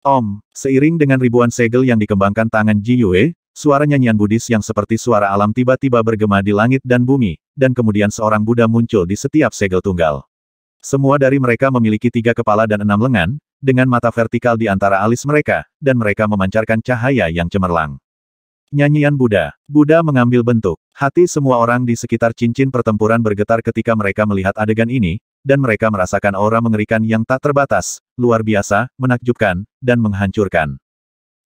Om, seiring dengan ribuan segel yang dikembangkan tangan Ji Yue, suara nyanyian Buddhis yang seperti suara alam tiba-tiba bergema di langit dan bumi, dan kemudian seorang Buddha muncul di setiap segel tunggal. Semua dari mereka memiliki tiga kepala dan enam lengan, dengan mata vertikal di antara alis mereka, dan mereka memancarkan cahaya yang cemerlang. Nyanyian Buddha. Buddha mengambil bentuk. Hati semua orang di sekitar cincin pertempuran bergetar ketika mereka melihat adegan ini, dan mereka merasakan aura mengerikan yang tak terbatas, luar biasa, menakjubkan, dan menghancurkan.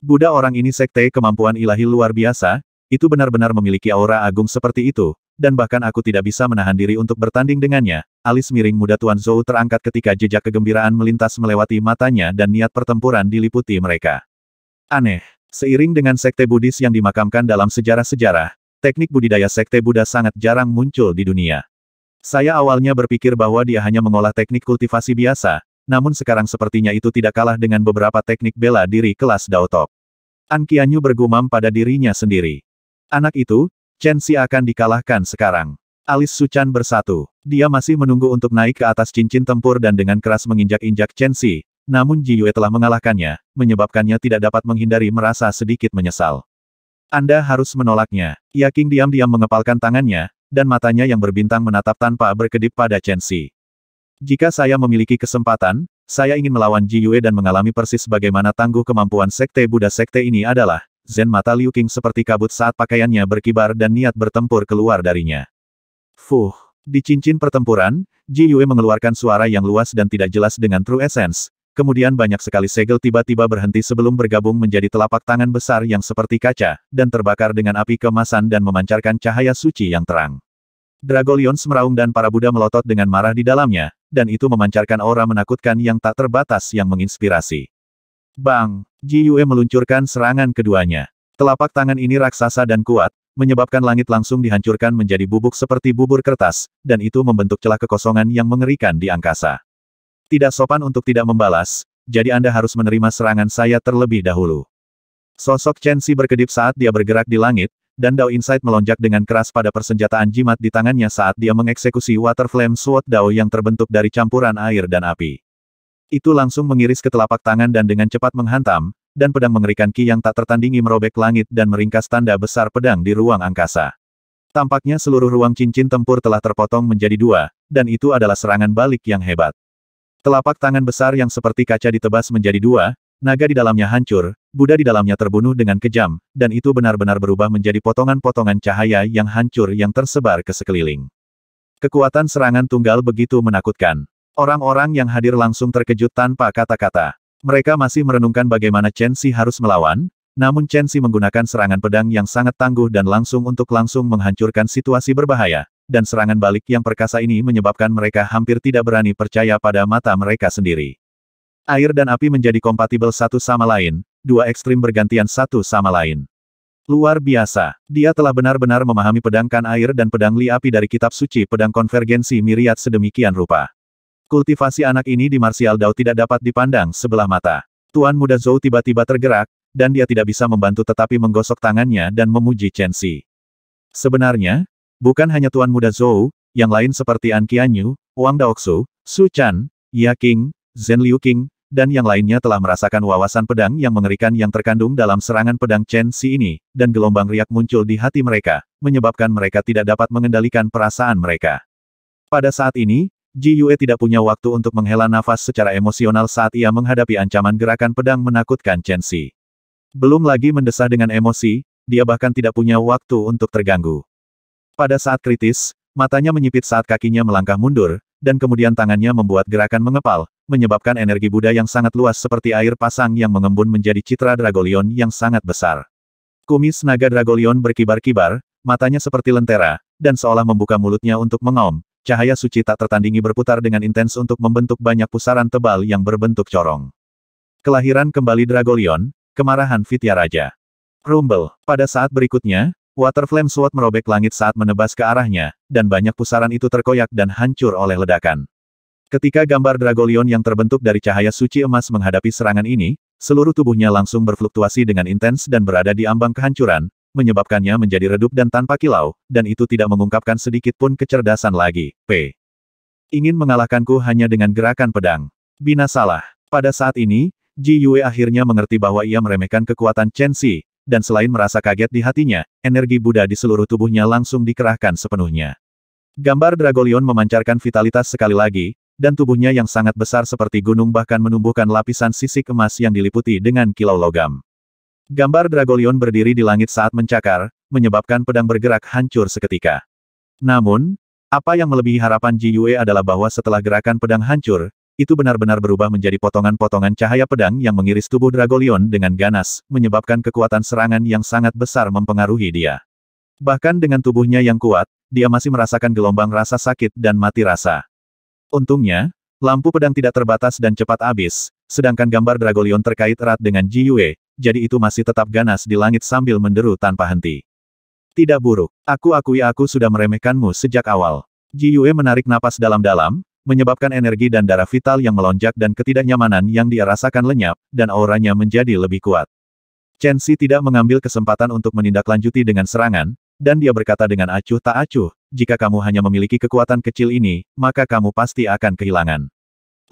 Buddha orang ini sekte kemampuan ilahi luar biasa, itu benar-benar memiliki aura agung seperti itu, dan bahkan aku tidak bisa menahan diri untuk bertanding dengannya. Alis miring muda Tuan Zhou terangkat ketika jejak kegembiraan melintas melewati matanya dan niat pertempuran diliputi mereka. Aneh. Seiring dengan sekte Buddhis yang dimakamkan dalam sejarah-sejarah, teknik budidaya sekte Buddha sangat jarang muncul di dunia. Saya awalnya berpikir bahwa dia hanya mengolah teknik kultivasi biasa, namun sekarang sepertinya itu tidak kalah dengan beberapa teknik bela diri kelas Daotop. Ankianyu bergumam pada dirinya sendiri. Anak itu, Chen Xi akan dikalahkan sekarang. Alis Suchan bersatu. Dia masih menunggu untuk naik ke atas cincin tempur dan dengan keras menginjak-injak Chen Xi, namun Ji Yue telah mengalahkannya, menyebabkannya tidak dapat menghindari merasa sedikit menyesal. Anda harus menolaknya. Ya diam-diam mengepalkan tangannya, dan matanya yang berbintang menatap tanpa berkedip pada Chen Xi. Jika saya memiliki kesempatan, saya ingin melawan Ji Yue dan mengalami persis bagaimana tangguh kemampuan Sekte Buddha Sekte ini adalah, Zen mata Liu King seperti kabut saat pakaiannya berkibar dan niat bertempur keluar darinya. Fuh! Di cincin pertempuran, Ji Yue mengeluarkan suara yang luas dan tidak jelas dengan True Essence, Kemudian banyak sekali segel tiba-tiba berhenti sebelum bergabung menjadi telapak tangan besar yang seperti kaca, dan terbakar dengan api kemasan dan memancarkan cahaya suci yang terang. Dragolion semeraung dan para Buddha melotot dengan marah di dalamnya, dan itu memancarkan aura menakutkan yang tak terbatas yang menginspirasi. Bang! Ji meluncurkan serangan keduanya. Telapak tangan ini raksasa dan kuat, menyebabkan langit langsung dihancurkan menjadi bubuk seperti bubur kertas, dan itu membentuk celah kekosongan yang mengerikan di angkasa. Tidak sopan untuk tidak membalas, jadi Anda harus menerima serangan saya terlebih dahulu. Sosok Chen Xi berkedip saat dia bergerak di langit, dan Dao Insight melonjak dengan keras pada persenjataan jimat di tangannya saat dia mengeksekusi Water Flame Sword Dao yang terbentuk dari campuran air dan api. Itu langsung mengiris ke telapak tangan dan dengan cepat menghantam, dan pedang mengerikan Ki yang tak tertandingi merobek langit dan meringkas tanda besar pedang di ruang angkasa. Tampaknya seluruh ruang cincin tempur telah terpotong menjadi dua, dan itu adalah serangan balik yang hebat. Telapak tangan besar yang seperti kaca ditebas menjadi dua, naga di dalamnya hancur, Buddha di dalamnya terbunuh dengan kejam, dan itu benar-benar berubah menjadi potongan-potongan cahaya yang hancur yang tersebar ke sekeliling. Kekuatan serangan tunggal begitu menakutkan. Orang-orang yang hadir langsung terkejut tanpa kata-kata. Mereka masih merenungkan bagaimana Chen Xi harus melawan, namun Chen Xi menggunakan serangan pedang yang sangat tangguh dan langsung untuk langsung menghancurkan situasi berbahaya, dan serangan balik yang perkasa ini menyebabkan mereka hampir tidak berani percaya pada mata mereka sendiri. Air dan api menjadi kompatibel satu sama lain, dua ekstrim bergantian satu sama lain. Luar biasa, dia telah benar-benar memahami pedangkan air dan pedang li api dari kitab suci pedang konvergensi miriat sedemikian rupa. Kultivasi anak ini di Martial Dao tidak dapat dipandang sebelah mata. Tuan muda Zhou tiba-tiba tergerak, dan dia tidak bisa membantu tetapi menggosok tangannya dan memuji Chen Xi. Sebenarnya, Bukan hanya Tuan Muda Zhou, yang lain seperti An Qianyu, Wang Daoksu, Su Chan, Ya King, Zhen Liu King, dan yang lainnya telah merasakan wawasan pedang yang mengerikan yang terkandung dalam serangan pedang Chen Xi ini, dan gelombang riak muncul di hati mereka, menyebabkan mereka tidak dapat mengendalikan perasaan mereka. Pada saat ini, Ji Yue tidak punya waktu untuk menghela nafas secara emosional saat ia menghadapi ancaman gerakan pedang menakutkan Chen Xi. Belum lagi mendesah dengan emosi, dia bahkan tidak punya waktu untuk terganggu. Pada saat kritis, matanya menyipit saat kakinya melangkah mundur, dan kemudian tangannya membuat gerakan mengepal, menyebabkan energi Buddha yang sangat luas seperti air pasang yang mengembun menjadi citra Dragolion yang sangat besar. Kumis naga Dragolion berkibar-kibar, matanya seperti lentera, dan seolah membuka mulutnya untuk mengaum, cahaya suci tak tertandingi berputar dengan intens untuk membentuk banyak pusaran tebal yang berbentuk corong. Kelahiran kembali Dragolion, kemarahan Vitya Raja. Rumble. Pada saat berikutnya, Water Flame Sword merobek langit saat menebas ke arahnya, dan banyak pusaran itu terkoyak dan hancur oleh ledakan. Ketika gambar Dragolion yang terbentuk dari cahaya suci emas menghadapi serangan ini, seluruh tubuhnya langsung berfluktuasi dengan intens dan berada di ambang kehancuran, menyebabkannya menjadi redup dan tanpa kilau, dan itu tidak mengungkapkan sedikit pun kecerdasan lagi. P. Ingin mengalahkanku hanya dengan gerakan pedang. Binasalah. Pada saat ini, Ji Yue akhirnya mengerti bahwa ia meremehkan kekuatan Chen Xi, dan selain merasa kaget di hatinya, energi Buddha di seluruh tubuhnya langsung dikerahkan sepenuhnya. Gambar Dragolion memancarkan vitalitas sekali lagi, dan tubuhnya yang sangat besar seperti gunung bahkan menumbuhkan lapisan sisik emas yang diliputi dengan kilau logam. Gambar Dragolion berdiri di langit saat mencakar, menyebabkan pedang bergerak hancur seketika. Namun, apa yang melebihi harapan Ji Yue adalah bahwa setelah gerakan pedang hancur, itu benar-benar berubah menjadi potongan-potongan cahaya pedang yang mengiris tubuh Dragolion dengan ganas, menyebabkan kekuatan serangan yang sangat besar mempengaruhi dia. Bahkan dengan tubuhnya yang kuat, dia masih merasakan gelombang rasa sakit dan mati rasa. Untungnya, lampu pedang tidak terbatas dan cepat habis, sedangkan gambar Dragolion terkait erat dengan Ji jadi itu masih tetap ganas di langit sambil menderu tanpa henti. Tidak buruk, aku akui aku sudah meremehkanmu sejak awal. Ji menarik napas dalam-dalam, menyebabkan energi dan darah vital yang melonjak dan ketidaknyamanan yang dia rasakan lenyap, dan auranya menjadi lebih kuat. Chen Xi tidak mengambil kesempatan untuk menindaklanjuti dengan serangan, dan dia berkata dengan acuh tak acuh, jika kamu hanya memiliki kekuatan kecil ini, maka kamu pasti akan kehilangan.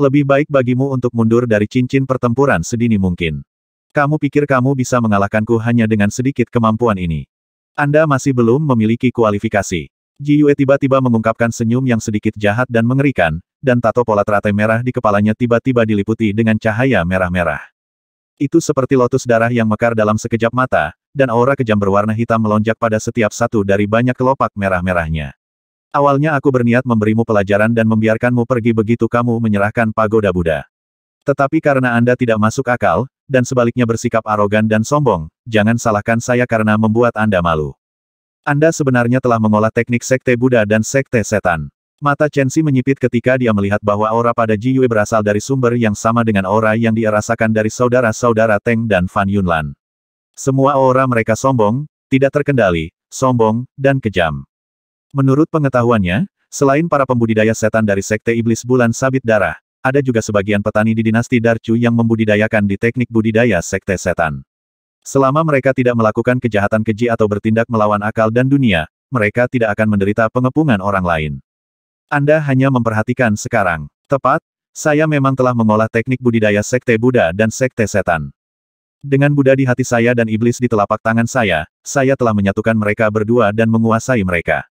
Lebih baik bagimu untuk mundur dari cincin pertempuran sedini mungkin. Kamu pikir kamu bisa mengalahkanku hanya dengan sedikit kemampuan ini. Anda masih belum memiliki kualifikasi. Ji Yue tiba-tiba mengungkapkan senyum yang sedikit jahat dan mengerikan, dan tato pola teratai merah di kepalanya tiba-tiba diliputi dengan cahaya merah-merah. Itu seperti lotus darah yang mekar dalam sekejap mata, dan aura kejam berwarna hitam melonjak pada setiap satu dari banyak kelopak merah-merahnya. Awalnya aku berniat memberimu pelajaran dan membiarkanmu pergi begitu kamu menyerahkan pagoda Buddha. Tetapi karena Anda tidak masuk akal, dan sebaliknya bersikap arogan dan sombong, jangan salahkan saya karena membuat Anda malu. Anda sebenarnya telah mengolah teknik sekte Buddha dan sekte setan. Mata Chen Xi menyipit ketika dia melihat bahwa aura pada Ji Yue berasal dari sumber yang sama dengan aura yang dirasakan dari saudara-saudara Teng dan Fan Yunlan. Semua aura mereka sombong, tidak terkendali, sombong, dan kejam. Menurut pengetahuannya, selain para pembudidaya setan dari sekte iblis bulan sabit darah, ada juga sebagian petani di dinasti Darcu yang membudidayakan di teknik budidaya sekte setan. Selama mereka tidak melakukan kejahatan keji atau bertindak melawan akal dan dunia, mereka tidak akan menderita pengepungan orang lain. Anda hanya memperhatikan sekarang. Tepat, saya memang telah mengolah teknik budidaya sekte Buddha dan sekte setan. Dengan Buddha di hati saya dan iblis di telapak tangan saya, saya telah menyatukan mereka berdua dan menguasai mereka.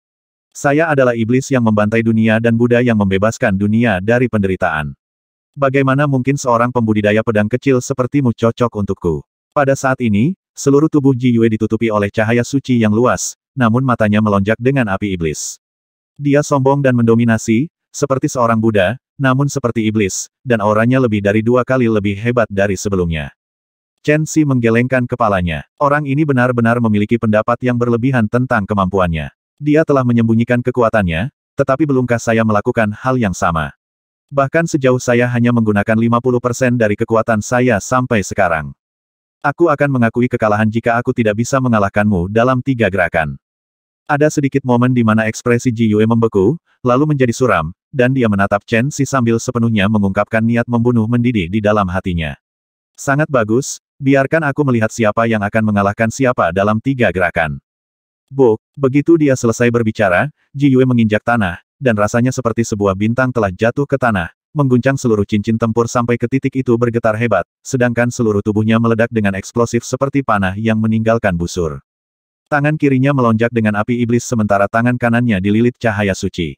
Saya adalah iblis yang membantai dunia dan Buddha yang membebaskan dunia dari penderitaan. Bagaimana mungkin seorang pembudidaya pedang kecil sepertimu cocok untukku? Pada saat ini, seluruh tubuh Ji Yue ditutupi oleh cahaya suci yang luas, namun matanya melonjak dengan api iblis. Dia sombong dan mendominasi, seperti seorang Buddha, namun seperti iblis, dan auranya lebih dari dua kali lebih hebat dari sebelumnya. Chen Xi menggelengkan kepalanya. Orang ini benar-benar memiliki pendapat yang berlebihan tentang kemampuannya. Dia telah menyembunyikan kekuatannya, tetapi belumkah saya melakukan hal yang sama? Bahkan sejauh saya hanya menggunakan 50% dari kekuatan saya sampai sekarang. Aku akan mengakui kekalahan jika aku tidak bisa mengalahkanmu dalam tiga gerakan. Ada sedikit momen di mana ekspresi Ji Yue membeku, lalu menjadi suram, dan dia menatap Chen Si sambil sepenuhnya mengungkapkan niat membunuh mendidih di dalam hatinya. Sangat bagus, biarkan aku melihat siapa yang akan mengalahkan siapa dalam tiga gerakan. Bok, begitu dia selesai berbicara, Ji Yue menginjak tanah, dan rasanya seperti sebuah bintang telah jatuh ke tanah, mengguncang seluruh cincin tempur sampai ke titik itu bergetar hebat, sedangkan seluruh tubuhnya meledak dengan eksplosif seperti panah yang meninggalkan busur. Tangan kirinya melonjak dengan api iblis sementara tangan kanannya dililit cahaya suci.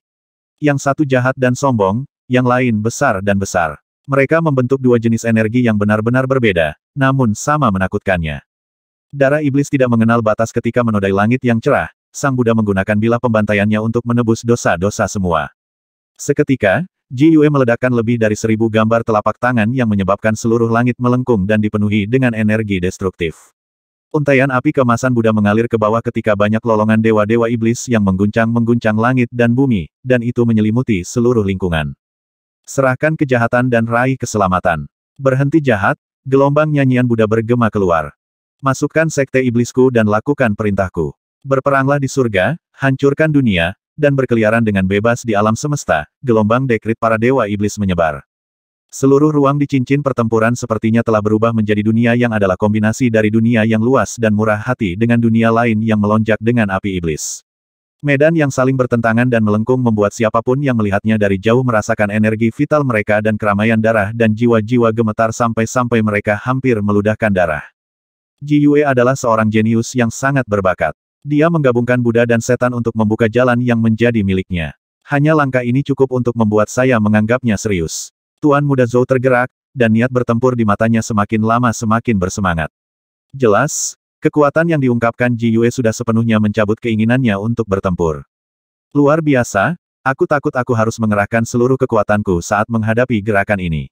Yang satu jahat dan sombong, yang lain besar dan besar. Mereka membentuk dua jenis energi yang benar-benar berbeda, namun sama menakutkannya. Darah iblis tidak mengenal batas ketika menodai langit yang cerah, Sang Buddha menggunakan bilah pembantaiannya untuk menebus dosa-dosa semua. Seketika, Ji Yue meledakkan lebih dari seribu gambar telapak tangan yang menyebabkan seluruh langit melengkung dan dipenuhi dengan energi destruktif. Untaian api kemasan Buddha mengalir ke bawah ketika banyak lolongan dewa-dewa iblis yang mengguncang-mengguncang langit dan bumi, dan itu menyelimuti seluruh lingkungan. Serahkan kejahatan dan raih keselamatan. Berhenti jahat, gelombang nyanyian Buddha bergema keluar. Masukkan sekte iblisku dan lakukan perintahku. Berperanglah di surga, hancurkan dunia, dan berkeliaran dengan bebas di alam semesta, gelombang dekrit para dewa iblis menyebar. Seluruh ruang di cincin pertempuran sepertinya telah berubah menjadi dunia yang adalah kombinasi dari dunia yang luas dan murah hati dengan dunia lain yang melonjak dengan api iblis. Medan yang saling bertentangan dan melengkung membuat siapapun yang melihatnya dari jauh merasakan energi vital mereka dan keramaian darah dan jiwa-jiwa gemetar sampai-sampai mereka hampir meludahkan darah. Ji Yue adalah seorang jenius yang sangat berbakat. Dia menggabungkan Buddha dan setan untuk membuka jalan yang menjadi miliknya. Hanya langkah ini cukup untuk membuat saya menganggapnya serius. Tuan muda Zhou tergerak, dan niat bertempur di matanya semakin lama semakin bersemangat. Jelas, kekuatan yang diungkapkan Ji Yue sudah sepenuhnya mencabut keinginannya untuk bertempur. Luar biasa, aku takut aku harus mengerahkan seluruh kekuatanku saat menghadapi gerakan ini.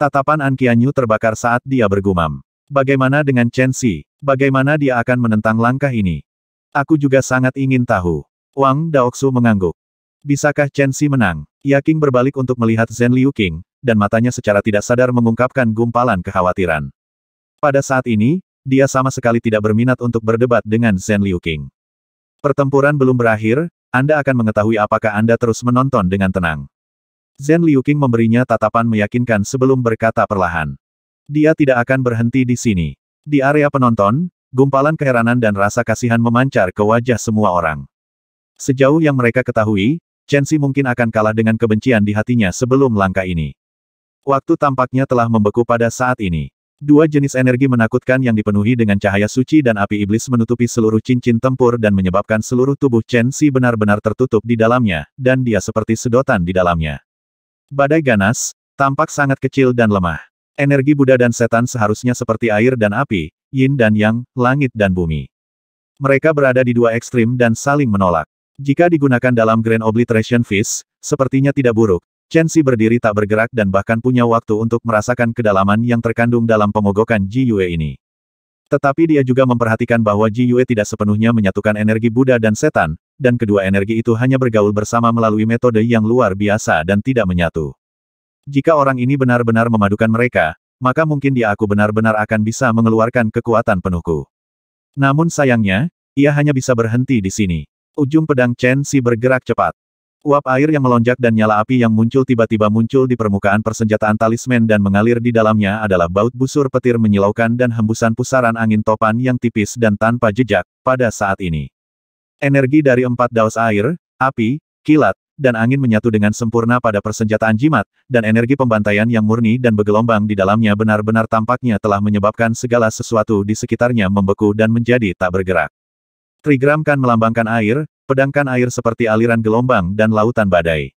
Tatapan An Qianyu terbakar saat dia bergumam. Bagaimana dengan Chen Xi? Bagaimana dia akan menentang langkah ini? Aku juga sangat ingin tahu. Wang Daoksu mengangguk. Bisakah Chen Xi menang? Yaking berbalik untuk melihat Zhen Liu King, dan matanya secara tidak sadar mengungkapkan gumpalan kekhawatiran. Pada saat ini, dia sama sekali tidak berminat untuk berdebat dengan Zhen Liu King. Pertempuran belum berakhir, Anda akan mengetahui apakah Anda terus menonton dengan tenang. Zhen Liu King memberinya tatapan meyakinkan sebelum berkata perlahan. Dia tidak akan berhenti di sini. Di area penonton, gumpalan keheranan dan rasa kasihan memancar ke wajah semua orang. Sejauh yang mereka ketahui, Chen Xi mungkin akan kalah dengan kebencian di hatinya sebelum langkah ini. Waktu tampaknya telah membeku pada saat ini. Dua jenis energi menakutkan yang dipenuhi dengan cahaya suci dan api iblis menutupi seluruh cincin tempur dan menyebabkan seluruh tubuh Chen Xi benar-benar tertutup di dalamnya, dan dia seperti sedotan di dalamnya. Badai ganas, tampak sangat kecil dan lemah. Energi Buddha dan setan seharusnya seperti air dan api, yin dan yang, langit dan bumi. Mereka berada di dua ekstrim dan saling menolak. Jika digunakan dalam Grand Obliteration Fist, sepertinya tidak buruk. Chen Xi berdiri tak bergerak dan bahkan punya waktu untuk merasakan kedalaman yang terkandung dalam pemogokan Ji Yue ini. Tetapi dia juga memperhatikan bahwa Ji Yue tidak sepenuhnya menyatukan energi Buddha dan setan, dan kedua energi itu hanya bergaul bersama melalui metode yang luar biasa dan tidak menyatu. Jika orang ini benar-benar memadukan mereka, maka mungkin dia aku benar-benar akan bisa mengeluarkan kekuatan penuhku. Namun sayangnya, ia hanya bisa berhenti di sini. Ujung pedang Chen Si bergerak cepat. Uap air yang melonjak dan nyala api yang muncul tiba-tiba muncul di permukaan persenjataan talisman dan mengalir di dalamnya adalah baut busur petir menyilaukan dan hembusan pusaran angin topan yang tipis dan tanpa jejak, pada saat ini. Energi dari empat daus air, api, kilat, dan angin menyatu dengan sempurna pada persenjataan jimat, dan energi pembantaian yang murni dan bergelombang di dalamnya benar-benar tampaknya telah menyebabkan segala sesuatu di sekitarnya membeku dan menjadi tak bergerak. Trigram kan melambangkan air, pedangkan air seperti aliran gelombang dan lautan badai.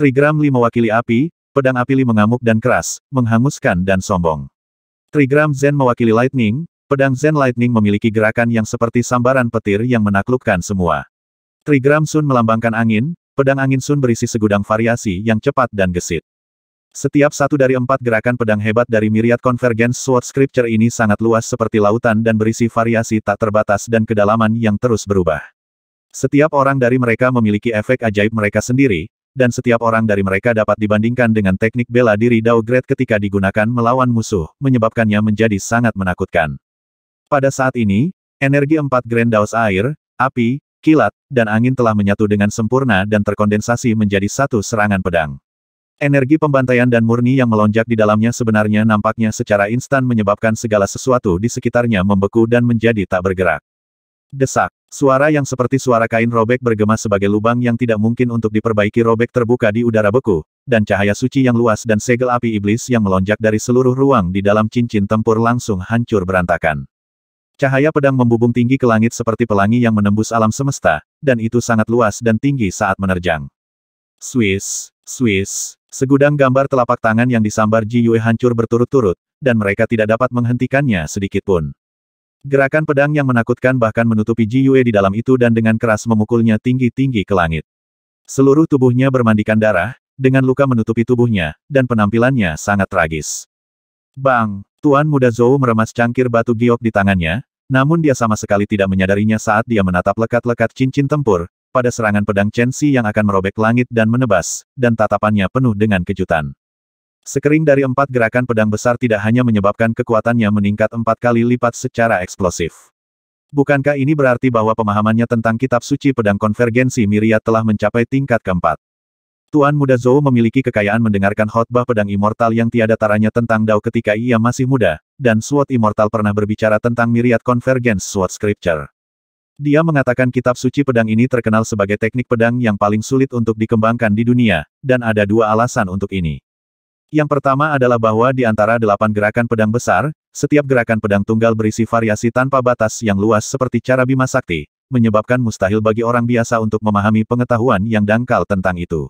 Trigram Li mewakili api, pedang api Li mengamuk dan keras, menghanguskan dan sombong. Trigram Zen mewakili lightning, pedang Zen lightning memiliki gerakan yang seperti sambaran petir yang menaklukkan semua. Trigram Sun melambangkan angin, Pedang angin Sun berisi segudang variasi yang cepat dan gesit. Setiap satu dari empat gerakan pedang hebat dari miriad Convergence Sword Scripture ini sangat luas seperti lautan dan berisi variasi tak terbatas dan kedalaman yang terus berubah. Setiap orang dari mereka memiliki efek ajaib mereka sendiri, dan setiap orang dari mereka dapat dibandingkan dengan teknik bela diri Dao Great ketika digunakan melawan musuh, menyebabkannya menjadi sangat menakutkan. Pada saat ini, energi empat Grand Daos air, api, kilat, dan angin telah menyatu dengan sempurna dan terkondensasi menjadi satu serangan pedang. Energi pembantaian dan murni yang melonjak di dalamnya sebenarnya nampaknya secara instan menyebabkan segala sesuatu di sekitarnya membeku dan menjadi tak bergerak. Desak. Suara yang seperti suara kain robek bergema sebagai lubang yang tidak mungkin untuk diperbaiki robek terbuka di udara beku, dan cahaya suci yang luas dan segel api iblis yang melonjak dari seluruh ruang di dalam cincin tempur langsung hancur berantakan. Cahaya pedang membubung tinggi ke langit seperti pelangi yang menembus alam semesta, dan itu sangat luas dan tinggi saat menerjang. Swiss, Swiss, segudang gambar telapak tangan yang disambar Ji Yue hancur berturut-turut, dan mereka tidak dapat menghentikannya sedikitpun. Gerakan pedang yang menakutkan bahkan menutupi Ji Yue di dalam itu dan dengan keras memukulnya tinggi-tinggi ke langit. Seluruh tubuhnya bermandikan darah, dengan luka menutupi tubuhnya, dan penampilannya sangat tragis. Bang! Tuan muda Zhou meremas cangkir batu giok di tangannya, namun dia sama sekali tidak menyadarinya saat dia menatap lekat-lekat cincin tempur, pada serangan pedang Chen Xi yang akan merobek langit dan menebas, dan tatapannya penuh dengan kejutan. Sekering dari empat gerakan pedang besar tidak hanya menyebabkan kekuatannya meningkat empat kali lipat secara eksplosif. Bukankah ini berarti bahwa pemahamannya tentang kitab suci pedang konvergensi miriat telah mencapai tingkat keempat? Tuan muda Zhou memiliki kekayaan mendengarkan khotbah pedang immortal yang tiada taranya tentang Dao ketika ia masih muda, dan Sword Immortal pernah berbicara tentang miriat convergence Sword Scripture. Dia mengatakan kitab suci pedang ini terkenal sebagai teknik pedang yang paling sulit untuk dikembangkan di dunia, dan ada dua alasan untuk ini. Yang pertama adalah bahwa di antara delapan gerakan pedang besar, setiap gerakan pedang tunggal berisi variasi tanpa batas yang luas seperti cara Bima Sakti, menyebabkan mustahil bagi orang biasa untuk memahami pengetahuan yang dangkal tentang itu.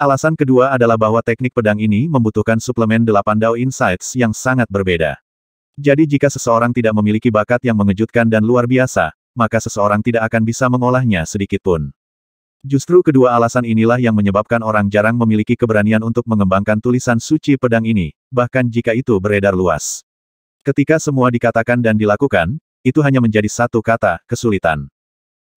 Alasan kedua adalah bahwa teknik pedang ini membutuhkan suplemen delapan Dao Insights yang sangat berbeda. Jadi jika seseorang tidak memiliki bakat yang mengejutkan dan luar biasa, maka seseorang tidak akan bisa mengolahnya sedikit pun. Justru kedua alasan inilah yang menyebabkan orang jarang memiliki keberanian untuk mengembangkan tulisan suci pedang ini, bahkan jika itu beredar luas. Ketika semua dikatakan dan dilakukan, itu hanya menjadi satu kata, kesulitan.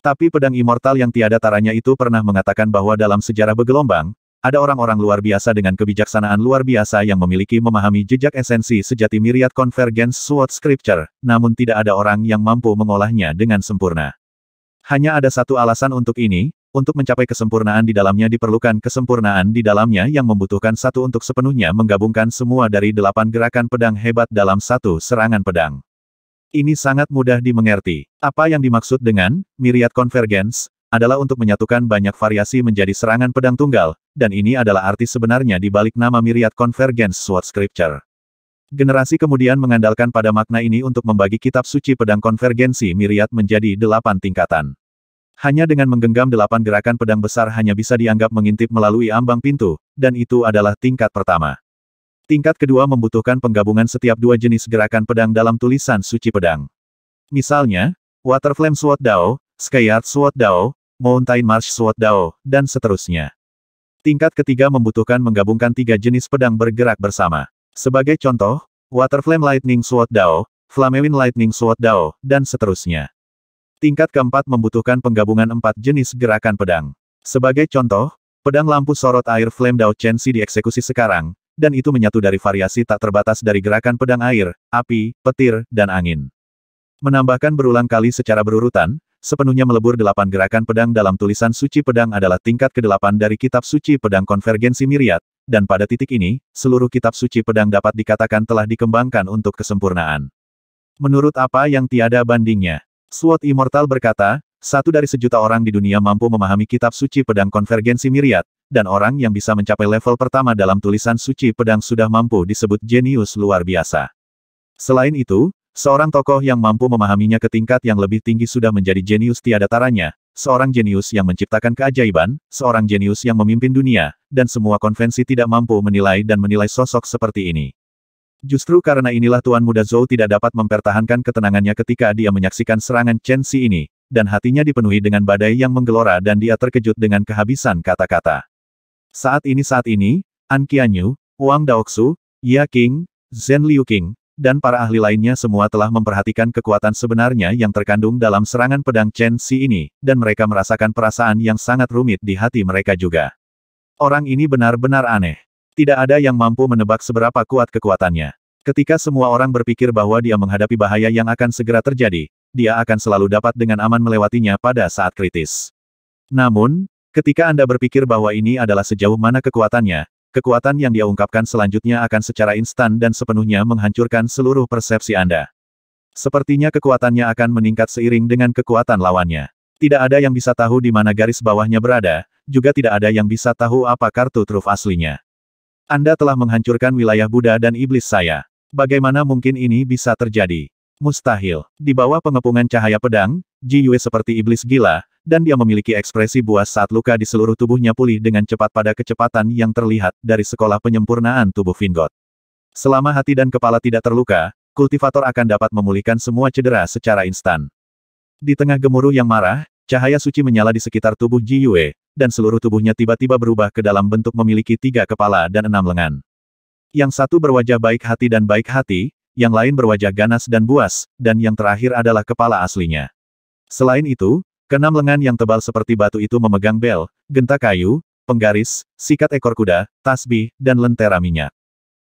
Tapi pedang immortal yang tiada taranya itu pernah mengatakan bahwa dalam sejarah bergelombang, ada orang-orang luar biasa dengan kebijaksanaan luar biasa yang memiliki memahami jejak esensi sejati miriat Convergence Sword Scripture, namun tidak ada orang yang mampu mengolahnya dengan sempurna. Hanya ada satu alasan untuk ini, untuk mencapai kesempurnaan di dalamnya diperlukan kesempurnaan di dalamnya yang membutuhkan satu untuk sepenuhnya menggabungkan semua dari delapan gerakan pedang hebat dalam satu serangan pedang. Ini sangat mudah dimengerti. Apa yang dimaksud dengan miriat convergence? adalah untuk menyatukan banyak variasi menjadi serangan pedang tunggal, dan ini adalah arti sebenarnya di balik nama Myriad Convergence Sword Scripture. Generasi kemudian mengandalkan pada makna ini untuk membagi kitab suci pedang konvergensi Myriad menjadi delapan tingkatan. Hanya dengan menggenggam delapan gerakan pedang besar hanya bisa dianggap mengintip melalui ambang pintu, dan itu adalah tingkat pertama. Tingkat kedua membutuhkan penggabungan setiap dua jenis gerakan pedang dalam tulisan suci pedang. Misalnya, Water Flame Sword Dao, Skyard Sword Dao, Mountain Marsh Sword Dao, dan seterusnya. Tingkat ketiga membutuhkan menggabungkan tiga jenis pedang bergerak bersama. Sebagai contoh, Water Flame Lightning Sword Dao, Flamewin Lightning Sword Dao, dan seterusnya. Tingkat keempat membutuhkan penggabungan empat jenis gerakan pedang. Sebagai contoh, pedang lampu sorot air Flame Dao Chensi dieksekusi sekarang, dan itu menyatu dari variasi tak terbatas dari gerakan pedang air, api, petir, dan angin. Menambahkan berulang kali secara berurutan, sepenuhnya melebur delapan gerakan pedang dalam tulisan suci pedang adalah tingkat ke-8 dari kitab suci pedang konvergensi miriat, dan pada titik ini, seluruh kitab suci pedang dapat dikatakan telah dikembangkan untuk kesempurnaan. Menurut apa yang tiada bandingnya, Sword Immortal berkata, satu dari sejuta orang di dunia mampu memahami kitab suci pedang konvergensi miriat, dan orang yang bisa mencapai level pertama dalam tulisan suci pedang sudah mampu disebut jenius luar biasa. Selain itu, Seorang tokoh yang mampu memahaminya ke tingkat yang lebih tinggi sudah menjadi jenius tiada taranya, seorang jenius yang menciptakan keajaiban, seorang jenius yang memimpin dunia, dan semua konvensi tidak mampu menilai dan menilai sosok seperti ini. Justru karena inilah Tuan Muda Zhou tidak dapat mempertahankan ketenangannya ketika dia menyaksikan serangan Chen Xi ini, dan hatinya dipenuhi dengan badai yang menggelora dan dia terkejut dengan kehabisan kata-kata. Saat ini saat ini, An Qianyu, Wang Daoxu, Ya King, Zhen Liu King, dan para ahli lainnya semua telah memperhatikan kekuatan sebenarnya yang terkandung dalam serangan pedang Chen Xi ini, dan mereka merasakan perasaan yang sangat rumit di hati mereka juga. Orang ini benar-benar aneh. Tidak ada yang mampu menebak seberapa kuat kekuatannya. Ketika semua orang berpikir bahwa dia menghadapi bahaya yang akan segera terjadi, dia akan selalu dapat dengan aman melewatinya pada saat kritis. Namun, ketika Anda berpikir bahwa ini adalah sejauh mana kekuatannya, Kekuatan yang dia ungkapkan selanjutnya akan secara instan dan sepenuhnya menghancurkan seluruh persepsi Anda. Sepertinya kekuatannya akan meningkat seiring dengan kekuatan lawannya. Tidak ada yang bisa tahu di mana garis bawahnya berada, juga tidak ada yang bisa tahu apa kartu truf aslinya. Anda telah menghancurkan wilayah Buddha dan iblis saya. Bagaimana mungkin ini bisa terjadi? Mustahil. Di bawah pengepungan cahaya pedang, Ji Yue seperti iblis gila, dan dia memiliki ekspresi buas saat luka di seluruh tubuhnya pulih dengan cepat pada kecepatan yang terlihat dari sekolah penyempurnaan tubuh Vingot. Selama hati dan kepala tidak terluka, kultivator akan dapat memulihkan semua cedera secara instan. Di tengah gemuruh yang marah, cahaya suci menyala di sekitar tubuh Ji Yue, dan seluruh tubuhnya tiba-tiba berubah ke dalam bentuk memiliki tiga kepala dan enam lengan. Yang satu berwajah baik hati dan baik hati, yang lain berwajah ganas dan buas, dan yang terakhir adalah kepala aslinya. Selain itu, keenam lengan yang tebal seperti batu itu memegang bel, genta kayu, penggaris, sikat ekor kuda, tasbih, dan lentera minyak.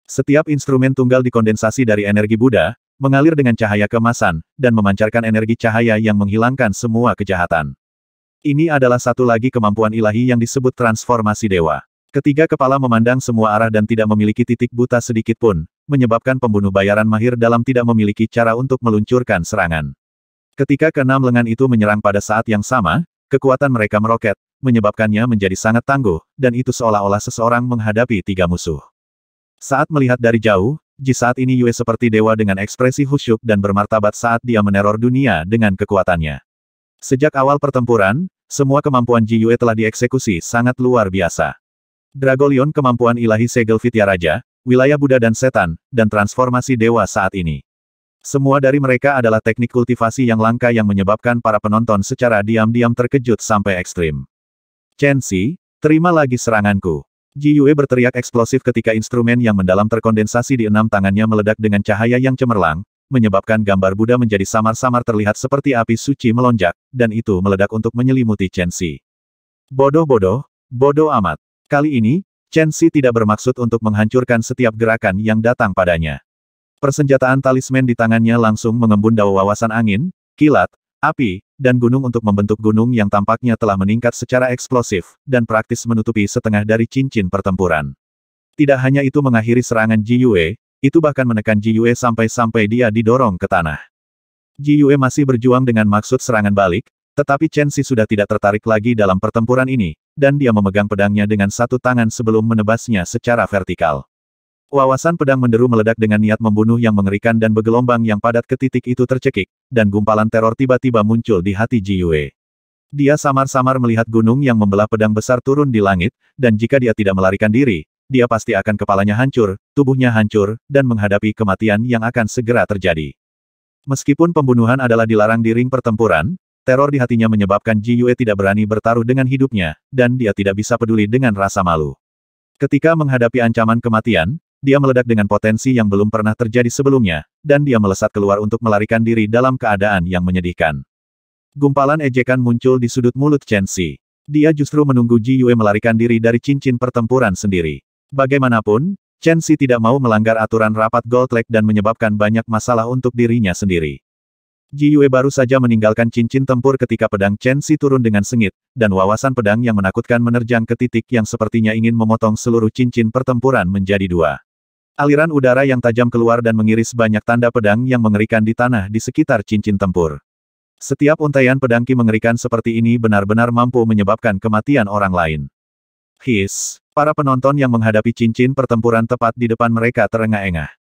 Setiap instrumen tunggal dikondensasi dari energi Buddha, mengalir dengan cahaya kemasan, dan memancarkan energi cahaya yang menghilangkan semua kejahatan. Ini adalah satu lagi kemampuan ilahi yang disebut transformasi dewa. Ketiga kepala memandang semua arah dan tidak memiliki titik buta sedikit pun, menyebabkan pembunuh bayaran mahir dalam tidak memiliki cara untuk meluncurkan serangan. Ketika keenam lengan itu menyerang pada saat yang sama, kekuatan mereka meroket, menyebabkannya menjadi sangat tangguh, dan itu seolah-olah seseorang menghadapi tiga musuh. Saat melihat dari jauh, Ji saat ini Yue seperti dewa dengan ekspresi khusyuk dan bermartabat saat dia meneror dunia dengan kekuatannya. Sejak awal pertempuran, semua kemampuan Ji Yue telah dieksekusi sangat luar biasa. Dragolion kemampuan ilahi segel Vitya Raja, wilayah Buddha dan setan, dan transformasi dewa saat ini. Semua dari mereka adalah teknik kultivasi yang langka yang menyebabkan para penonton secara diam-diam terkejut sampai ekstrim. Chen Xi, terima lagi seranganku. Ji Yue berteriak eksplosif ketika instrumen yang mendalam terkondensasi di enam tangannya meledak dengan cahaya yang cemerlang, menyebabkan gambar Buddha menjadi samar-samar terlihat seperti api suci melonjak, dan itu meledak untuk menyelimuti Chen Xi. Bodoh-bodoh, bodoh amat. Kali ini, Chen Xi tidak bermaksud untuk menghancurkan setiap gerakan yang datang padanya. Persenjataan talisman di tangannya langsung mengembun dawa wawasan angin, kilat, api, dan gunung untuk membentuk gunung yang tampaknya telah meningkat secara eksplosif, dan praktis menutupi setengah dari cincin pertempuran. Tidak hanya itu mengakhiri serangan Ji Yue, itu bahkan menekan Ji Yue sampai-sampai dia didorong ke tanah. Ji Yue masih berjuang dengan maksud serangan balik, tetapi Chen Xi sudah tidak tertarik lagi dalam pertempuran ini, dan dia memegang pedangnya dengan satu tangan sebelum menebasnya secara vertikal. Wawasan pedang menderu meledak dengan niat membunuh yang mengerikan dan bergelombang yang padat ke titik itu tercekik, dan gumpalan teror tiba-tiba muncul di hati Ji Yue. Dia samar-samar melihat gunung yang membelah pedang besar turun di langit, dan jika dia tidak melarikan diri, dia pasti akan kepalanya hancur, tubuhnya hancur, dan menghadapi kematian yang akan segera terjadi. Meskipun pembunuhan adalah dilarang di ring pertempuran, Teror di hatinya menyebabkan Ji Yue tidak berani bertaruh dengan hidupnya, dan dia tidak bisa peduli dengan rasa malu. Ketika menghadapi ancaman kematian, dia meledak dengan potensi yang belum pernah terjadi sebelumnya, dan dia melesat keluar untuk melarikan diri dalam keadaan yang menyedihkan. Gumpalan ejekan muncul di sudut mulut Chen Xi. Dia justru menunggu Ji Yue melarikan diri dari cincin pertempuran sendiri. Bagaimanapun, Chen Xi tidak mau melanggar aturan rapat Gold Lake dan menyebabkan banyak masalah untuk dirinya sendiri. Ji Yue baru saja meninggalkan cincin tempur ketika pedang Chen Si turun dengan sengit, dan wawasan pedang yang menakutkan menerjang ke titik yang sepertinya ingin memotong seluruh cincin pertempuran menjadi dua. Aliran udara yang tajam keluar dan mengiris banyak tanda pedang yang mengerikan di tanah di sekitar cincin tempur. Setiap untaian pedang Ki mengerikan seperti ini benar-benar mampu menyebabkan kematian orang lain. His, para penonton yang menghadapi cincin pertempuran tepat di depan mereka terengah-engah.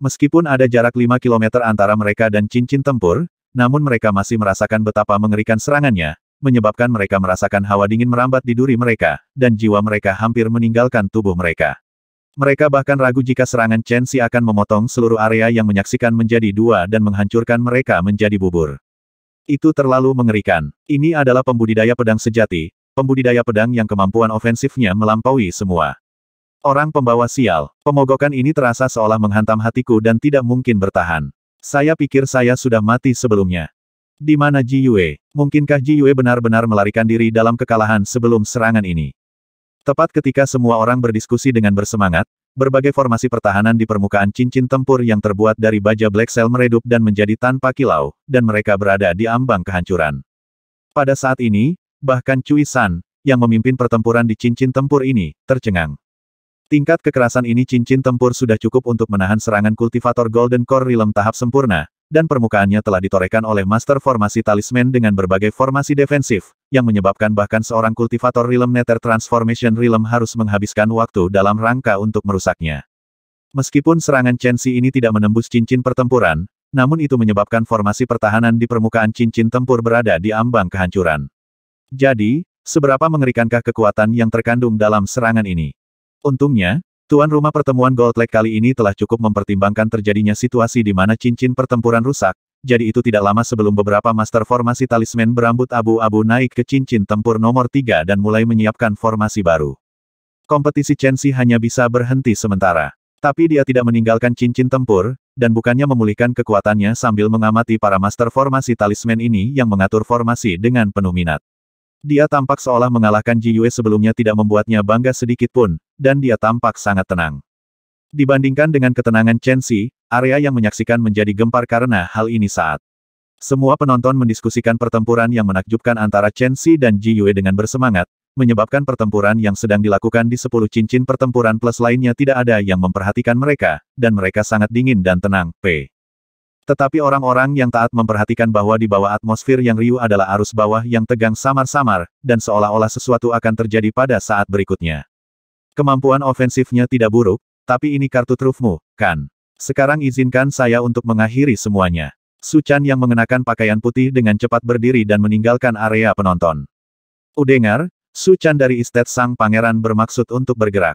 Meskipun ada jarak 5 km antara mereka dan cincin tempur, namun mereka masih merasakan betapa mengerikan serangannya, menyebabkan mereka merasakan hawa dingin merambat di duri mereka, dan jiwa mereka hampir meninggalkan tubuh mereka. Mereka bahkan ragu jika serangan Chen Xi akan memotong seluruh area yang menyaksikan menjadi dua dan menghancurkan mereka menjadi bubur. Itu terlalu mengerikan. Ini adalah pembudidaya pedang sejati, pembudidaya pedang yang kemampuan ofensifnya melampaui semua. Orang pembawa sial. Pemogokan ini terasa seolah menghantam hatiku dan tidak mungkin bertahan. Saya pikir saya sudah mati sebelumnya. Di mana Ji Yue? Mungkinkah Ji Yue benar-benar melarikan diri dalam kekalahan sebelum serangan ini? Tepat ketika semua orang berdiskusi dengan bersemangat, berbagai formasi pertahanan di permukaan cincin tempur yang terbuat dari baja Black Cell meredup dan menjadi tanpa kilau, dan mereka berada di ambang kehancuran. Pada saat ini, bahkan Cui San, yang memimpin pertempuran di cincin tempur ini, tercengang. Tingkat kekerasan ini cincin tempur sudah cukup untuk menahan serangan kultivator Golden Core Realm tahap sempurna, dan permukaannya telah ditorehkan oleh master formasi talisman dengan berbagai formasi defensif, yang menyebabkan bahkan seorang kultivator Realm Nether Transformation Realm harus menghabiskan waktu dalam rangka untuk merusaknya. Meskipun serangan Chensi ini tidak menembus cincin pertempuran, namun itu menyebabkan formasi pertahanan di permukaan cincin tempur berada di ambang kehancuran. Jadi, seberapa mengerikankah kekuatan yang terkandung dalam serangan ini? Untungnya, tuan rumah pertemuan Gold Lake kali ini telah cukup mempertimbangkan terjadinya situasi di mana cincin pertempuran rusak, jadi itu tidak lama sebelum beberapa master formasi talisman berambut abu-abu naik ke cincin tempur nomor tiga dan mulai menyiapkan formasi baru. Kompetisi Chensi hanya bisa berhenti sementara. Tapi dia tidak meninggalkan cincin tempur, dan bukannya memulihkan kekuatannya sambil mengamati para master formasi talisman ini yang mengatur formasi dengan penuh minat. Dia tampak seolah mengalahkan Ji Yue sebelumnya tidak membuatnya bangga sedikit pun, dan dia tampak sangat tenang. Dibandingkan dengan ketenangan Chen Xi, area yang menyaksikan menjadi gempar karena hal ini saat semua penonton mendiskusikan pertempuran yang menakjubkan antara Chen Xi dan Ji Yue dengan bersemangat, menyebabkan pertempuran yang sedang dilakukan di sepuluh cincin pertempuran plus lainnya tidak ada yang memperhatikan mereka, dan mereka sangat dingin dan tenang, P. Tetapi orang-orang yang taat memperhatikan bahwa di bawah atmosfer yang riuh adalah arus bawah yang tegang samar-samar, dan seolah-olah sesuatu akan terjadi pada saat berikutnya. Kemampuan ofensifnya tidak buruk, tapi ini kartu trufmu, kan? Sekarang izinkan saya untuk mengakhiri semuanya. Suchan yang mengenakan pakaian putih dengan cepat berdiri dan meninggalkan area penonton. Udengar, Suchan dari Istet Sang Pangeran bermaksud untuk bergerak.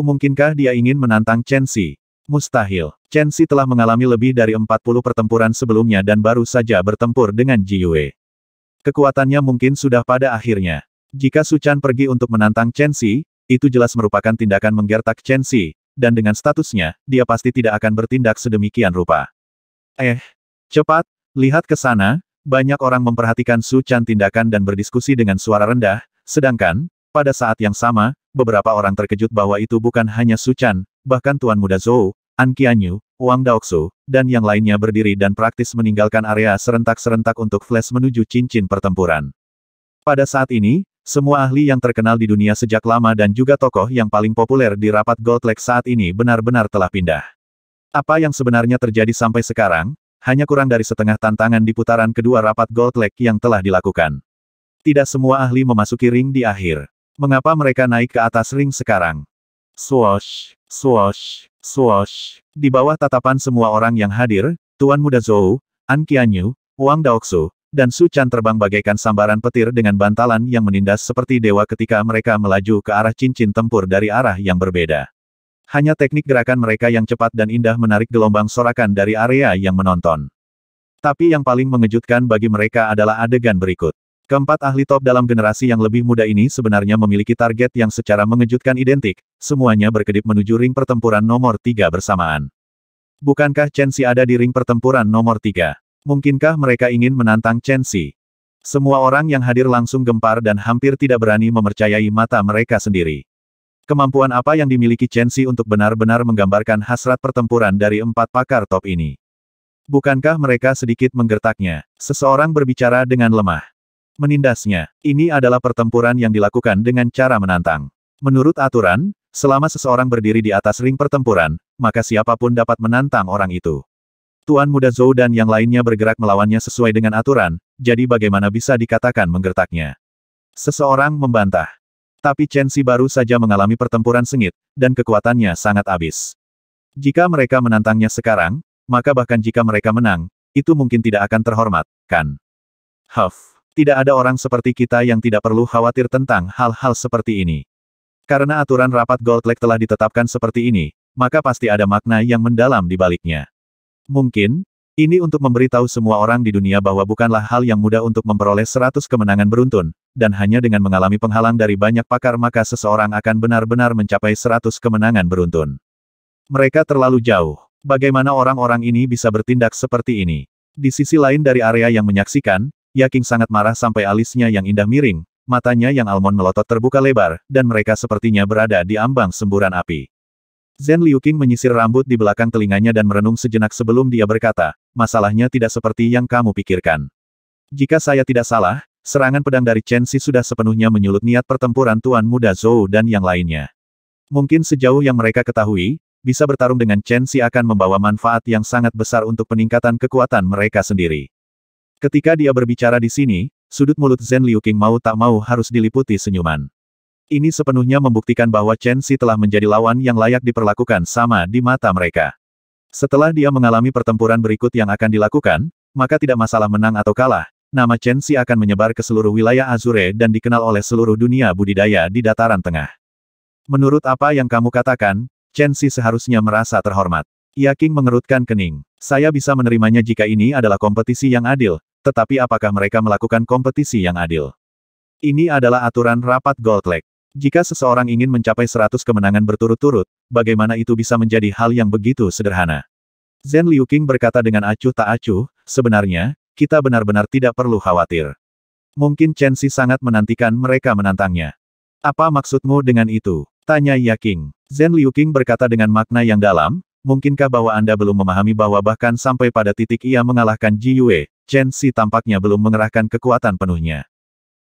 Mungkinkah dia ingin menantang Chen Xi? Mustahil. Chen Xi telah mengalami lebih dari 40 pertempuran sebelumnya dan baru saja bertempur dengan Ji Yue. Kekuatannya mungkin sudah pada akhirnya. Jika Su Chan pergi untuk menantang Chen Xi, itu jelas merupakan tindakan menggertak Chen Xi, dan dengan statusnya, dia pasti tidak akan bertindak sedemikian rupa. Eh, cepat, lihat ke sana, banyak orang memperhatikan Su Chan tindakan dan berdiskusi dengan suara rendah, sedangkan, pada saat yang sama, beberapa orang terkejut bahwa itu bukan hanya Su Chan, bahkan Tuan Muda Zhou, An Qianyu, Wang Daoksu, dan yang lainnya berdiri dan praktis meninggalkan area serentak-serentak untuk flash menuju cincin pertempuran. Pada saat ini, semua ahli yang terkenal di dunia sejak lama dan juga tokoh yang paling populer di rapat Gold Lake saat ini benar-benar telah pindah. Apa yang sebenarnya terjadi sampai sekarang, hanya kurang dari setengah tantangan di putaran kedua rapat Gold Lake yang telah dilakukan. Tidak semua ahli memasuki ring di akhir. Mengapa mereka naik ke atas ring sekarang? Swash, swash, swash. Di bawah tatapan semua orang yang hadir, Tuan Muda Zhou, An Qianyu, Wang Daoksu, dan Su Chan terbang bagaikan sambaran petir dengan bantalan yang menindas seperti dewa ketika mereka melaju ke arah cincin tempur dari arah yang berbeda. Hanya teknik gerakan mereka yang cepat dan indah menarik gelombang sorakan dari area yang menonton. Tapi yang paling mengejutkan bagi mereka adalah adegan berikut. Keempat ahli top dalam generasi yang lebih muda ini sebenarnya memiliki target yang secara mengejutkan identik, semuanya berkedip menuju ring pertempuran nomor tiga bersamaan. Bukankah Chen Xi ada di ring pertempuran nomor tiga? Mungkinkah mereka ingin menantang Chen Xi? Semua orang yang hadir langsung gempar dan hampir tidak berani memercayai mata mereka sendiri. Kemampuan apa yang dimiliki Chen Xi untuk benar-benar menggambarkan hasrat pertempuran dari empat pakar top ini? Bukankah mereka sedikit menggertaknya? Seseorang berbicara dengan lemah menindasnya. Ini adalah pertempuran yang dilakukan dengan cara menantang. Menurut aturan, selama seseorang berdiri di atas ring pertempuran, maka siapapun dapat menantang orang itu. Tuan Muda Zhou dan yang lainnya bergerak melawannya sesuai dengan aturan, jadi bagaimana bisa dikatakan menggertaknya. Seseorang membantah. Tapi Chen Xi baru saja mengalami pertempuran sengit, dan kekuatannya sangat habis. Jika mereka menantangnya sekarang, maka bahkan jika mereka menang, itu mungkin tidak akan terhormat, kan? Huff. Tidak ada orang seperti kita yang tidak perlu khawatir tentang hal-hal seperti ini. Karena aturan rapat Goldleg telah ditetapkan seperti ini, maka pasti ada makna yang mendalam di baliknya. Mungkin, ini untuk memberitahu semua orang di dunia bahwa bukanlah hal yang mudah untuk memperoleh 100 kemenangan beruntun, dan hanya dengan mengalami penghalang dari banyak pakar maka seseorang akan benar-benar mencapai 100 kemenangan beruntun. Mereka terlalu jauh. Bagaimana orang-orang ini bisa bertindak seperti ini? Di sisi lain dari area yang menyaksikan, Yaking sangat marah sampai alisnya yang indah miring, matanya yang almond melotot terbuka lebar, dan mereka sepertinya berada di ambang semburan api. Zhen Liuking menyisir rambut di belakang telinganya dan merenung sejenak sebelum dia berkata, masalahnya tidak seperti yang kamu pikirkan. Jika saya tidak salah, serangan pedang dari Chen Xi sudah sepenuhnya menyulut niat pertempuran Tuan Muda Zhou dan yang lainnya. Mungkin sejauh yang mereka ketahui, bisa bertarung dengan Chen Xi akan membawa manfaat yang sangat besar untuk peningkatan kekuatan mereka sendiri. Ketika dia berbicara di sini, sudut mulut Zen Liu King mau tak mau harus diliputi senyuman. Ini sepenuhnya membuktikan bahwa Chen Xi telah menjadi lawan yang layak diperlakukan sama di mata mereka. Setelah dia mengalami pertempuran berikut yang akan dilakukan, maka tidak masalah menang atau kalah, nama Chen Xi akan menyebar ke seluruh wilayah Azure dan dikenal oleh seluruh dunia budidaya di dataran tengah. Menurut apa yang kamu katakan, Chen Xi seharusnya merasa terhormat. Yaking mengerutkan kening. Saya bisa menerimanya jika ini adalah kompetisi yang adil, tetapi apakah mereka melakukan kompetisi yang adil? Ini adalah aturan rapat Gold Lake. Jika seseorang ingin mencapai 100 kemenangan berturut-turut, bagaimana itu bisa menjadi hal yang begitu sederhana? Zen Liu Qing berkata dengan acuh tak acuh, sebenarnya, kita benar-benar tidak perlu khawatir. Mungkin Chen Xi sangat menantikan mereka menantangnya. Apa maksudmu dengan itu? Tanya Ya Qing. Zhen Liu Qing berkata dengan makna yang dalam, mungkinkah bahwa Anda belum memahami bahwa bahkan sampai pada titik ia mengalahkan Ji Yue, Chen Xi tampaknya belum mengerahkan kekuatan penuhnya.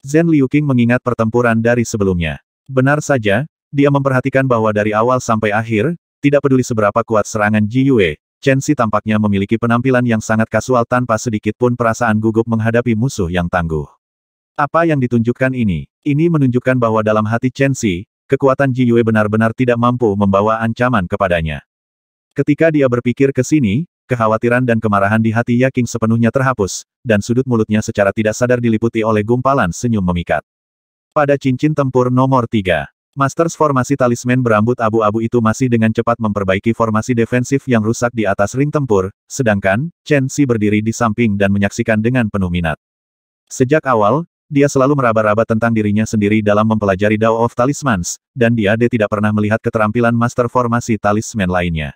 Zhen Liu mengingat pertempuran dari sebelumnya. Benar saja, dia memperhatikan bahwa dari awal sampai akhir, tidak peduli seberapa kuat serangan Ji Yue, Chen Xi tampaknya memiliki penampilan yang sangat kasual tanpa sedikit pun perasaan gugup menghadapi musuh yang tangguh. Apa yang ditunjukkan ini? Ini menunjukkan bahwa dalam hati Chen Xi, kekuatan Ji Yue benar-benar tidak mampu membawa ancaman kepadanya. Ketika dia berpikir ke sini, Kekhawatiran dan kemarahan di hati Yaking sepenuhnya terhapus, dan sudut mulutnya secara tidak sadar diliputi oleh gumpalan senyum memikat. Pada cincin tempur nomor 3, Masters formasi talisman berambut abu-abu itu masih dengan cepat memperbaiki formasi defensif yang rusak di atas ring tempur, sedangkan Chen Xi berdiri di samping dan menyaksikan dengan penuh minat. Sejak awal, dia selalu meraba-raba tentang dirinya sendiri dalam mempelajari Dao of Talismans, dan dia tidak pernah melihat keterampilan master formasi talisman lainnya.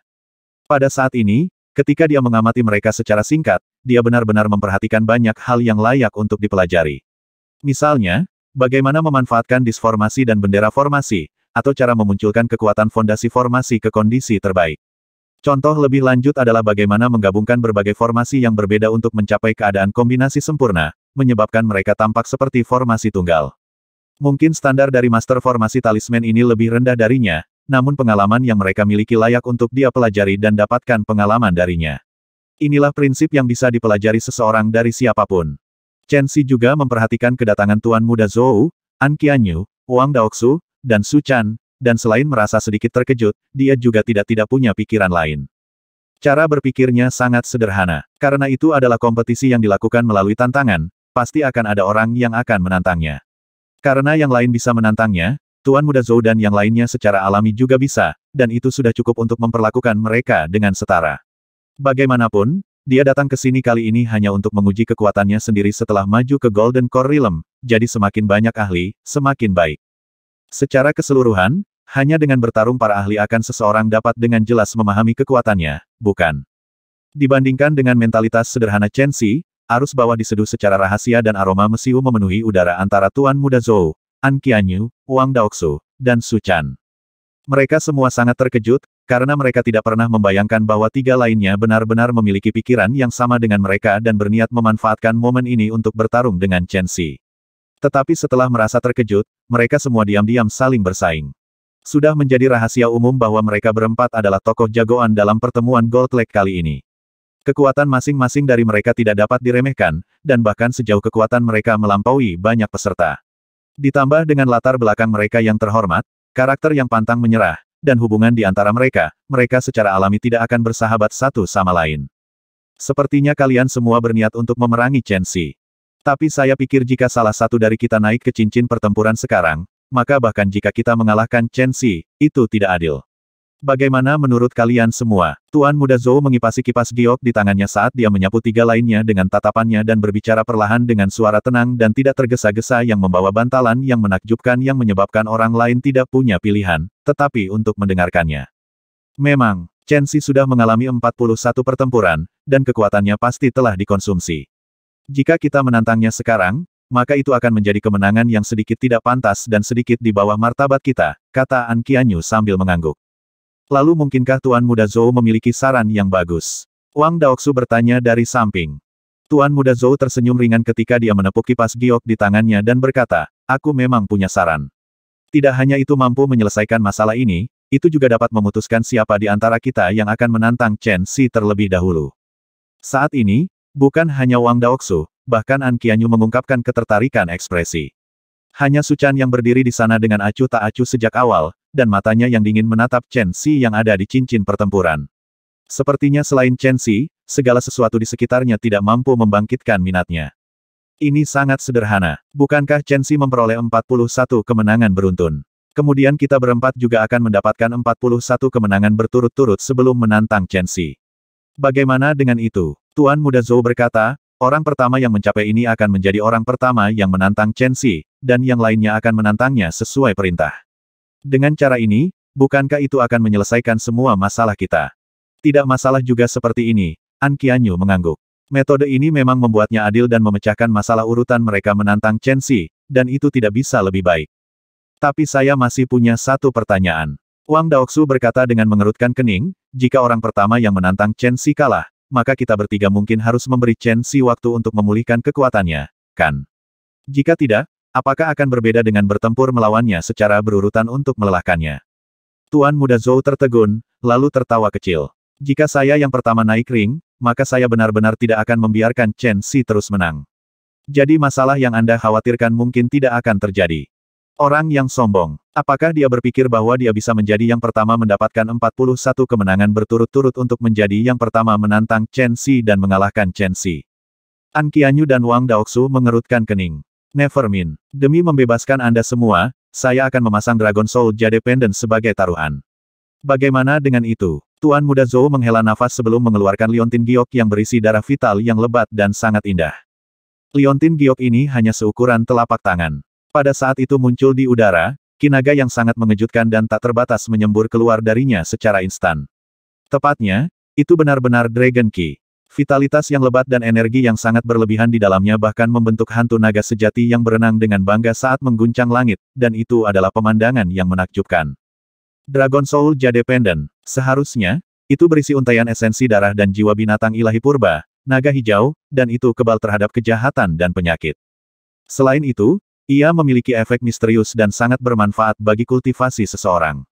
Pada saat ini, Ketika dia mengamati mereka secara singkat, dia benar-benar memperhatikan banyak hal yang layak untuk dipelajari. Misalnya, bagaimana memanfaatkan disformasi dan bendera formasi, atau cara memunculkan kekuatan fondasi formasi ke kondisi terbaik. Contoh lebih lanjut adalah bagaimana menggabungkan berbagai formasi yang berbeda untuk mencapai keadaan kombinasi sempurna, menyebabkan mereka tampak seperti formasi tunggal. Mungkin standar dari master formasi talisman ini lebih rendah darinya, namun pengalaman yang mereka miliki layak untuk dia pelajari dan dapatkan pengalaman darinya. Inilah prinsip yang bisa dipelajari seseorang dari siapapun. Chen Xi juga memperhatikan kedatangan Tuan Muda Zhou, An Qianyu, Wang Daoksu, dan Su Chan, dan selain merasa sedikit terkejut, dia juga tidak-tidak punya pikiran lain. Cara berpikirnya sangat sederhana. Karena itu adalah kompetisi yang dilakukan melalui tantangan, pasti akan ada orang yang akan menantangnya. Karena yang lain bisa menantangnya, Tuan Muda Zhou dan yang lainnya secara alami juga bisa, dan itu sudah cukup untuk memperlakukan mereka dengan setara. Bagaimanapun, dia datang ke sini kali ini hanya untuk menguji kekuatannya sendiri setelah maju ke Golden Core Realm, jadi semakin banyak ahli, semakin baik. Secara keseluruhan, hanya dengan bertarung para ahli akan seseorang dapat dengan jelas memahami kekuatannya, bukan? Dibandingkan dengan mentalitas sederhana Chen Xi, arus bawah diseduh secara rahasia dan aroma mesiu memenuhi udara antara Tuan Muda Zhou, An Qianyu, Wang Daoksu, dan Su Chan. Mereka semua sangat terkejut, karena mereka tidak pernah membayangkan bahwa tiga lainnya benar-benar memiliki pikiran yang sama dengan mereka dan berniat memanfaatkan momen ini untuk bertarung dengan Chen Xi. Tetapi setelah merasa terkejut, mereka semua diam-diam saling bersaing. Sudah menjadi rahasia umum bahwa mereka berempat adalah tokoh jagoan dalam pertemuan Gold Lake kali ini. Kekuatan masing-masing dari mereka tidak dapat diremehkan, dan bahkan sejauh kekuatan mereka melampaui banyak peserta. Ditambah dengan latar belakang mereka yang terhormat, karakter yang pantang menyerah, dan hubungan di antara mereka, mereka secara alami tidak akan bersahabat satu sama lain. Sepertinya kalian semua berniat untuk memerangi Chen Xi. Tapi saya pikir jika salah satu dari kita naik ke cincin pertempuran sekarang, maka bahkan jika kita mengalahkan Chen Xi, itu tidak adil. Bagaimana menurut kalian semua? Tuan muda Zhou mengipasi kipas giok di tangannya saat dia menyapu tiga lainnya dengan tatapannya dan berbicara perlahan dengan suara tenang dan tidak tergesa-gesa yang membawa bantalan yang menakjubkan yang menyebabkan orang lain tidak punya pilihan, tetapi untuk mendengarkannya. Memang, Chen Xi sudah mengalami 41 pertempuran, dan kekuatannya pasti telah dikonsumsi. Jika kita menantangnya sekarang, maka itu akan menjadi kemenangan yang sedikit tidak pantas dan sedikit di bawah martabat kita, kata An Qianyu sambil mengangguk. Lalu mungkinkah Tuan Muda Zhou memiliki saran yang bagus? Wang Daoksu bertanya dari samping. Tuan Muda Zhou tersenyum ringan ketika dia menepuk kipas giok di tangannya dan berkata, aku memang punya saran. Tidak hanya itu mampu menyelesaikan masalah ini, itu juga dapat memutuskan siapa di antara kita yang akan menantang Chen Xi terlebih dahulu. Saat ini, bukan hanya Wang Daoksu, bahkan An Qianyu mengungkapkan ketertarikan ekspresi. Hanya Suchan yang berdiri di sana dengan acuh tak acuh sejak awal, dan matanya yang dingin menatap Chen Xi yang ada di cincin pertempuran. Sepertinya selain Chen Xi, segala sesuatu di sekitarnya tidak mampu membangkitkan minatnya. Ini sangat sederhana. Bukankah Chen Xi memperoleh 41 kemenangan beruntun? Kemudian kita berempat juga akan mendapatkan 41 kemenangan berturut-turut sebelum menantang Chen Xi. Bagaimana dengan itu? Tuan Muda Zhou berkata, orang pertama yang mencapai ini akan menjadi orang pertama yang menantang Chen Xi, dan yang lainnya akan menantangnya sesuai perintah. Dengan cara ini, bukankah itu akan menyelesaikan semua masalah kita? Tidak masalah juga seperti ini, An Qianyu mengangguk. Metode ini memang membuatnya adil dan memecahkan masalah urutan mereka menantang Chen Xi, dan itu tidak bisa lebih baik. Tapi saya masih punya satu pertanyaan. Wang Daoksu berkata dengan mengerutkan kening, jika orang pertama yang menantang Chen Xi kalah, maka kita bertiga mungkin harus memberi Chen Xi waktu untuk memulihkan kekuatannya, kan? Jika tidak, Apakah akan berbeda dengan bertempur melawannya secara berurutan untuk melelahkannya? Tuan muda Zhou tertegun, lalu tertawa kecil. Jika saya yang pertama naik ring, maka saya benar-benar tidak akan membiarkan Chen Xi terus menang. Jadi masalah yang Anda khawatirkan mungkin tidak akan terjadi. Orang yang sombong. Apakah dia berpikir bahwa dia bisa menjadi yang pertama mendapatkan 41 kemenangan berturut-turut untuk menjadi yang pertama menantang Chen Xi dan mengalahkan Chen Xi? An Qianyu dan Wang Daoksu mengerutkan kening. Nevermin, demi membebaskan Anda semua, saya akan memasang Dragon Soul Jade Pendant sebagai taruhan. Bagaimana dengan itu? Tuan Muda Zhou menghela nafas sebelum mengeluarkan liontin giok yang berisi darah vital yang lebat dan sangat indah. Liontin giok ini hanya seukuran telapak tangan. Pada saat itu muncul di udara, kinaga yang sangat mengejutkan dan tak terbatas menyembur keluar darinya secara instan. Tepatnya, itu benar-benar Dragon Ki. Vitalitas yang lebat dan energi yang sangat berlebihan di dalamnya bahkan membentuk hantu naga sejati yang berenang dengan bangga saat mengguncang langit, dan itu adalah pemandangan yang menakjubkan. Dragon Soul Jade Pendant. Seharusnya, itu berisi untaian esensi darah dan jiwa binatang ilahi purba, naga hijau, dan itu kebal terhadap kejahatan dan penyakit. Selain itu, ia memiliki efek misterius dan sangat bermanfaat bagi kultivasi seseorang.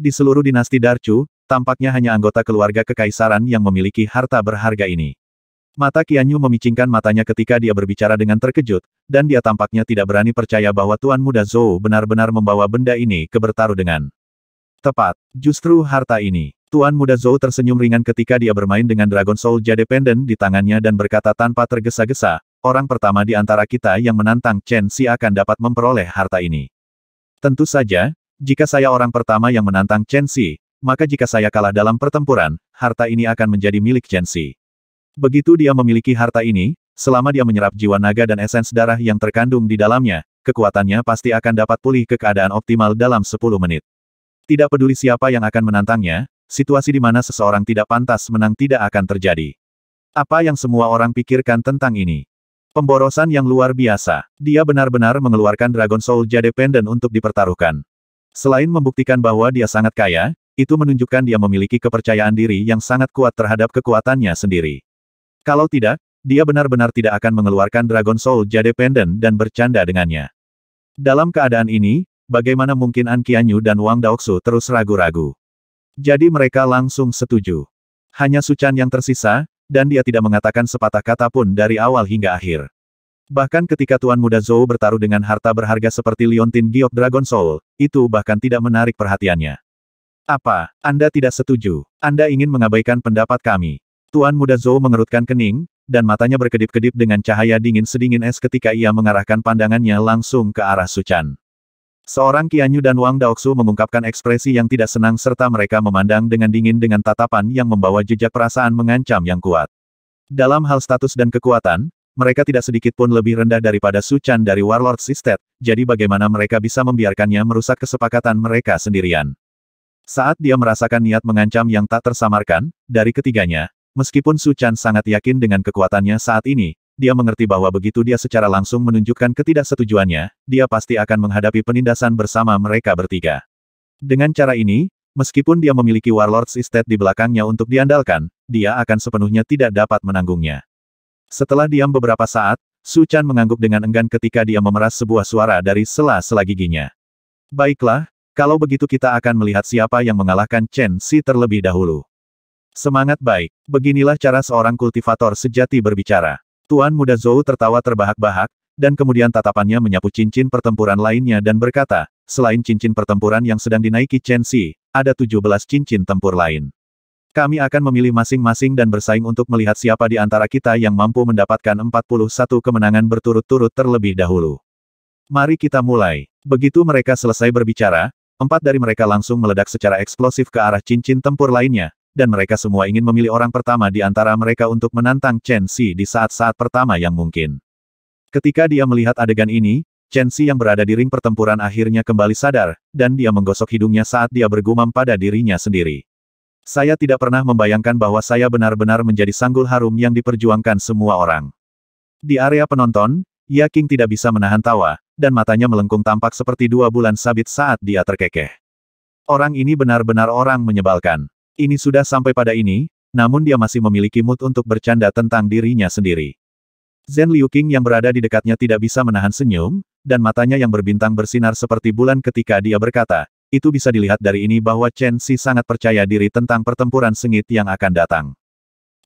Di seluruh dinasti Darchu, tampaknya hanya anggota keluarga kekaisaran yang memiliki harta berharga ini. Mata Kianyu memicingkan matanya ketika dia berbicara dengan terkejut, dan dia tampaknya tidak berani percaya bahwa Tuan Muda Zhou benar-benar membawa benda ini ke bertaruh dengan. Tepat, justru harta ini. Tuan Muda Zhou tersenyum ringan ketika dia bermain dengan Dragon Soul Jade Pendant di tangannya dan berkata tanpa tergesa-gesa, orang pertama di antara kita yang menantang Chen Xi akan dapat memperoleh harta ini. Tentu saja, jika saya orang pertama yang menantang Chen Xi, maka jika saya kalah dalam pertempuran, harta ini akan menjadi milik Jensi. Begitu dia memiliki harta ini, selama dia menyerap jiwa naga dan esens darah yang terkandung di dalamnya, kekuatannya pasti akan dapat pulih ke keadaan optimal dalam 10 menit. Tidak peduli siapa yang akan menantangnya, situasi di mana seseorang tidak pantas menang tidak akan terjadi. Apa yang semua orang pikirkan tentang ini? Pemborosan yang luar biasa. Dia benar-benar mengeluarkan Dragon Soul Jade Pendant untuk dipertaruhkan. Selain membuktikan bahwa dia sangat kaya, itu menunjukkan dia memiliki kepercayaan diri yang sangat kuat terhadap kekuatannya sendiri. Kalau tidak, dia benar-benar tidak akan mengeluarkan Dragon Soul Jade Pendant dan bercanda dengannya. Dalam keadaan ini, bagaimana mungkin An Qianyu dan Wang Daoksu terus ragu-ragu? Jadi mereka langsung setuju. Hanya Suchan yang tersisa, dan dia tidak mengatakan sepatah kata pun dari awal hingga akhir. Bahkan ketika Tuan Muda Zhou bertaruh dengan harta berharga seperti Liontin Giok Dragon Soul, itu bahkan tidak menarik perhatiannya. Apa, Anda tidak setuju? Anda ingin mengabaikan pendapat kami? Tuan muda Zhou mengerutkan kening, dan matanya berkedip-kedip dengan cahaya dingin sedingin es ketika ia mengarahkan pandangannya langsung ke arah Suchan. Seorang kianyu dan Wang Daoksu mengungkapkan ekspresi yang tidak senang serta mereka memandang dengan dingin dengan tatapan yang membawa jejak perasaan mengancam yang kuat. Dalam hal status dan kekuatan, mereka tidak sedikit pun lebih rendah daripada Suchan dari Warlord Sistet, jadi bagaimana mereka bisa membiarkannya merusak kesepakatan mereka sendirian. Saat dia merasakan niat mengancam yang tak tersamarkan, dari ketiganya, meskipun Su Chan sangat yakin dengan kekuatannya saat ini, dia mengerti bahwa begitu dia secara langsung menunjukkan ketidaksetujuannya, dia pasti akan menghadapi penindasan bersama mereka bertiga. Dengan cara ini, meskipun dia memiliki Warlord's Estate di belakangnya untuk diandalkan, dia akan sepenuhnya tidak dapat menanggungnya. Setelah diam beberapa saat, Su Chan mengangguk dengan enggan ketika dia memeras sebuah suara dari sela-sela giginya. Baiklah, kalau begitu kita akan melihat siapa yang mengalahkan Chen Si terlebih dahulu. Semangat baik. Beginilah cara seorang kultivator sejati berbicara. Tuan muda Zhou tertawa terbahak-bahak, dan kemudian tatapannya menyapu cincin pertempuran lainnya dan berkata, selain cincin pertempuran yang sedang dinaiki Chen Si, ada 17 cincin tempur lain. Kami akan memilih masing-masing dan bersaing untuk melihat siapa di antara kita yang mampu mendapatkan 41 kemenangan berturut-turut terlebih dahulu. Mari kita mulai. Begitu mereka selesai berbicara, Empat dari mereka langsung meledak secara eksplosif ke arah cincin tempur lainnya, dan mereka semua ingin memilih orang pertama di antara mereka untuk menantang Chen Xi di saat-saat pertama yang mungkin. Ketika dia melihat adegan ini, Chen Xi yang berada di ring pertempuran akhirnya kembali sadar, dan dia menggosok hidungnya saat dia bergumam pada dirinya sendiri. Saya tidak pernah membayangkan bahwa saya benar-benar menjadi sanggul harum yang diperjuangkan semua orang. Di area penonton, Ya King tidak bisa menahan tawa, dan matanya melengkung tampak seperti dua bulan sabit saat dia terkekeh. Orang ini benar-benar orang menyebalkan. Ini sudah sampai pada ini, namun dia masih memiliki mood untuk bercanda tentang dirinya sendiri. Zen Liu Qing yang berada di dekatnya tidak bisa menahan senyum, dan matanya yang berbintang bersinar seperti bulan ketika dia berkata, itu bisa dilihat dari ini bahwa Chen Xi sangat percaya diri tentang pertempuran sengit yang akan datang.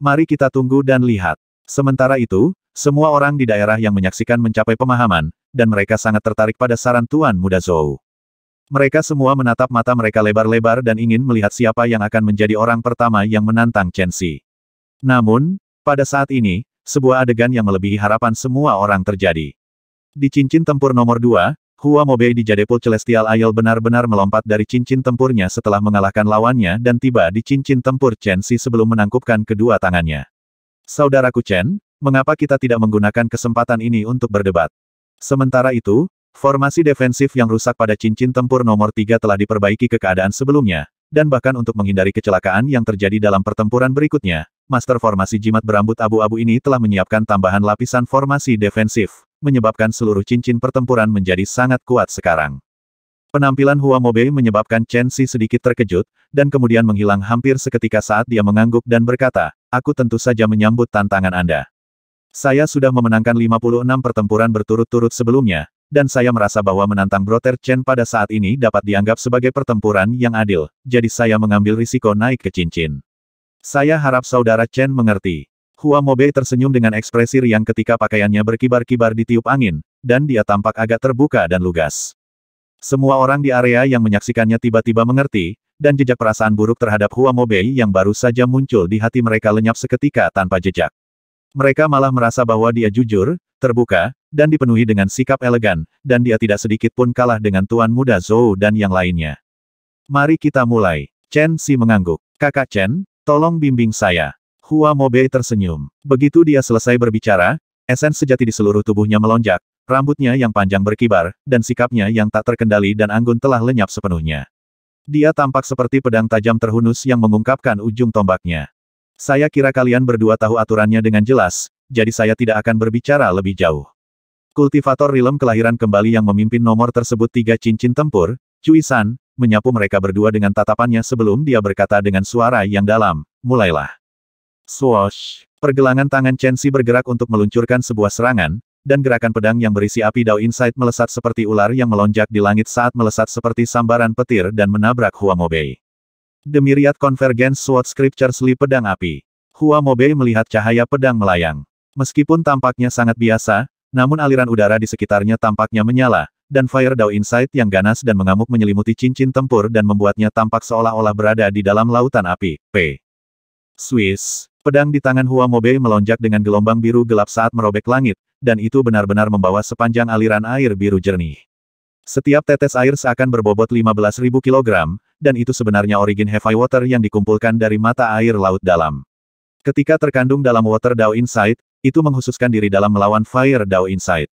Mari kita tunggu dan lihat. Sementara itu, semua orang di daerah yang menyaksikan mencapai pemahaman, dan mereka sangat tertarik pada saran Tuan Muda Zhou. Mereka semua menatap mata mereka lebar-lebar dan ingin melihat siapa yang akan menjadi orang pertama yang menantang Chen Xi. Namun, pada saat ini, sebuah adegan yang melebihi harapan semua orang terjadi. Di cincin tempur nomor dua, Hua Mobei di Jadepul Celestial Ayel benar-benar melompat dari cincin tempurnya setelah mengalahkan lawannya dan tiba di cincin tempur Chen Xi sebelum menangkupkan kedua tangannya. Saudaraku Chen, mengapa kita tidak menggunakan kesempatan ini untuk berdebat? Sementara itu, formasi defensif yang rusak pada cincin tempur nomor tiga telah diperbaiki ke keadaan sebelumnya, dan bahkan untuk menghindari kecelakaan yang terjadi dalam pertempuran berikutnya, master formasi jimat berambut abu-abu ini telah menyiapkan tambahan lapisan formasi defensif, menyebabkan seluruh cincin pertempuran menjadi sangat kuat sekarang. Penampilan Hua Mobe menyebabkan Chen Xi sedikit terkejut, dan kemudian menghilang hampir seketika saat dia mengangguk dan berkata, Aku tentu saja menyambut tantangan Anda. Saya sudah memenangkan 56 pertempuran berturut-turut sebelumnya, dan saya merasa bahwa menantang Broter Chen pada saat ini dapat dianggap sebagai pertempuran yang adil, jadi saya mengambil risiko naik ke cincin. Saya harap saudara Chen mengerti. Hua Mobei tersenyum dengan ekspresi riang ketika pakaiannya berkibar-kibar di tiup angin, dan dia tampak agak terbuka dan lugas. Semua orang di area yang menyaksikannya tiba-tiba mengerti, dan jejak perasaan buruk terhadap Hua Mobei yang baru saja muncul di hati mereka lenyap seketika tanpa jejak. Mereka malah merasa bahwa dia jujur, terbuka, dan dipenuhi dengan sikap elegan, dan dia tidak sedikit pun kalah dengan tuan muda Zhou dan yang lainnya. Mari kita mulai. Chen Si mengangguk. Kakak Chen, tolong bimbing saya. Hua Mobe tersenyum. Begitu dia selesai berbicara, esens sejati di seluruh tubuhnya melonjak, rambutnya yang panjang berkibar, dan sikapnya yang tak terkendali dan anggun telah lenyap sepenuhnya. Dia tampak seperti pedang tajam terhunus yang mengungkapkan ujung tombaknya. Saya kira kalian berdua tahu aturannya dengan jelas, jadi saya tidak akan berbicara lebih jauh. Kultivator Rilem kelahiran kembali yang memimpin nomor tersebut tiga cincin tempur, Cui San, menyapu mereka berdua dengan tatapannya sebelum dia berkata dengan suara yang dalam, mulailah. Swoosh! Pergelangan tangan Chen Xi bergerak untuk meluncurkan sebuah serangan, dan gerakan pedang yang berisi api Dao Insight melesat seperti ular yang melonjak di langit saat melesat seperti sambaran petir dan menabrak Huang Huamobei. The Myriad Convergence Sword Scripture Sli Pedang Api. Hua Mobei melihat cahaya pedang melayang. Meskipun tampaknya sangat biasa, namun aliran udara di sekitarnya tampaknya menyala, dan Fire Dao Insight yang ganas dan mengamuk menyelimuti cincin tempur dan membuatnya tampak seolah-olah berada di dalam lautan api. P. Swiss. Pedang di tangan Hua Mobei melonjak dengan gelombang biru gelap saat merobek langit, dan itu benar-benar membawa sepanjang aliran air biru jernih. Setiap tetes air seakan berbobot 15.000 kg, dan itu sebenarnya origin heavy water yang dikumpulkan dari mata air laut dalam. Ketika terkandung dalam water Dao inside, itu menghususkan diri dalam melawan Fire Dao inside.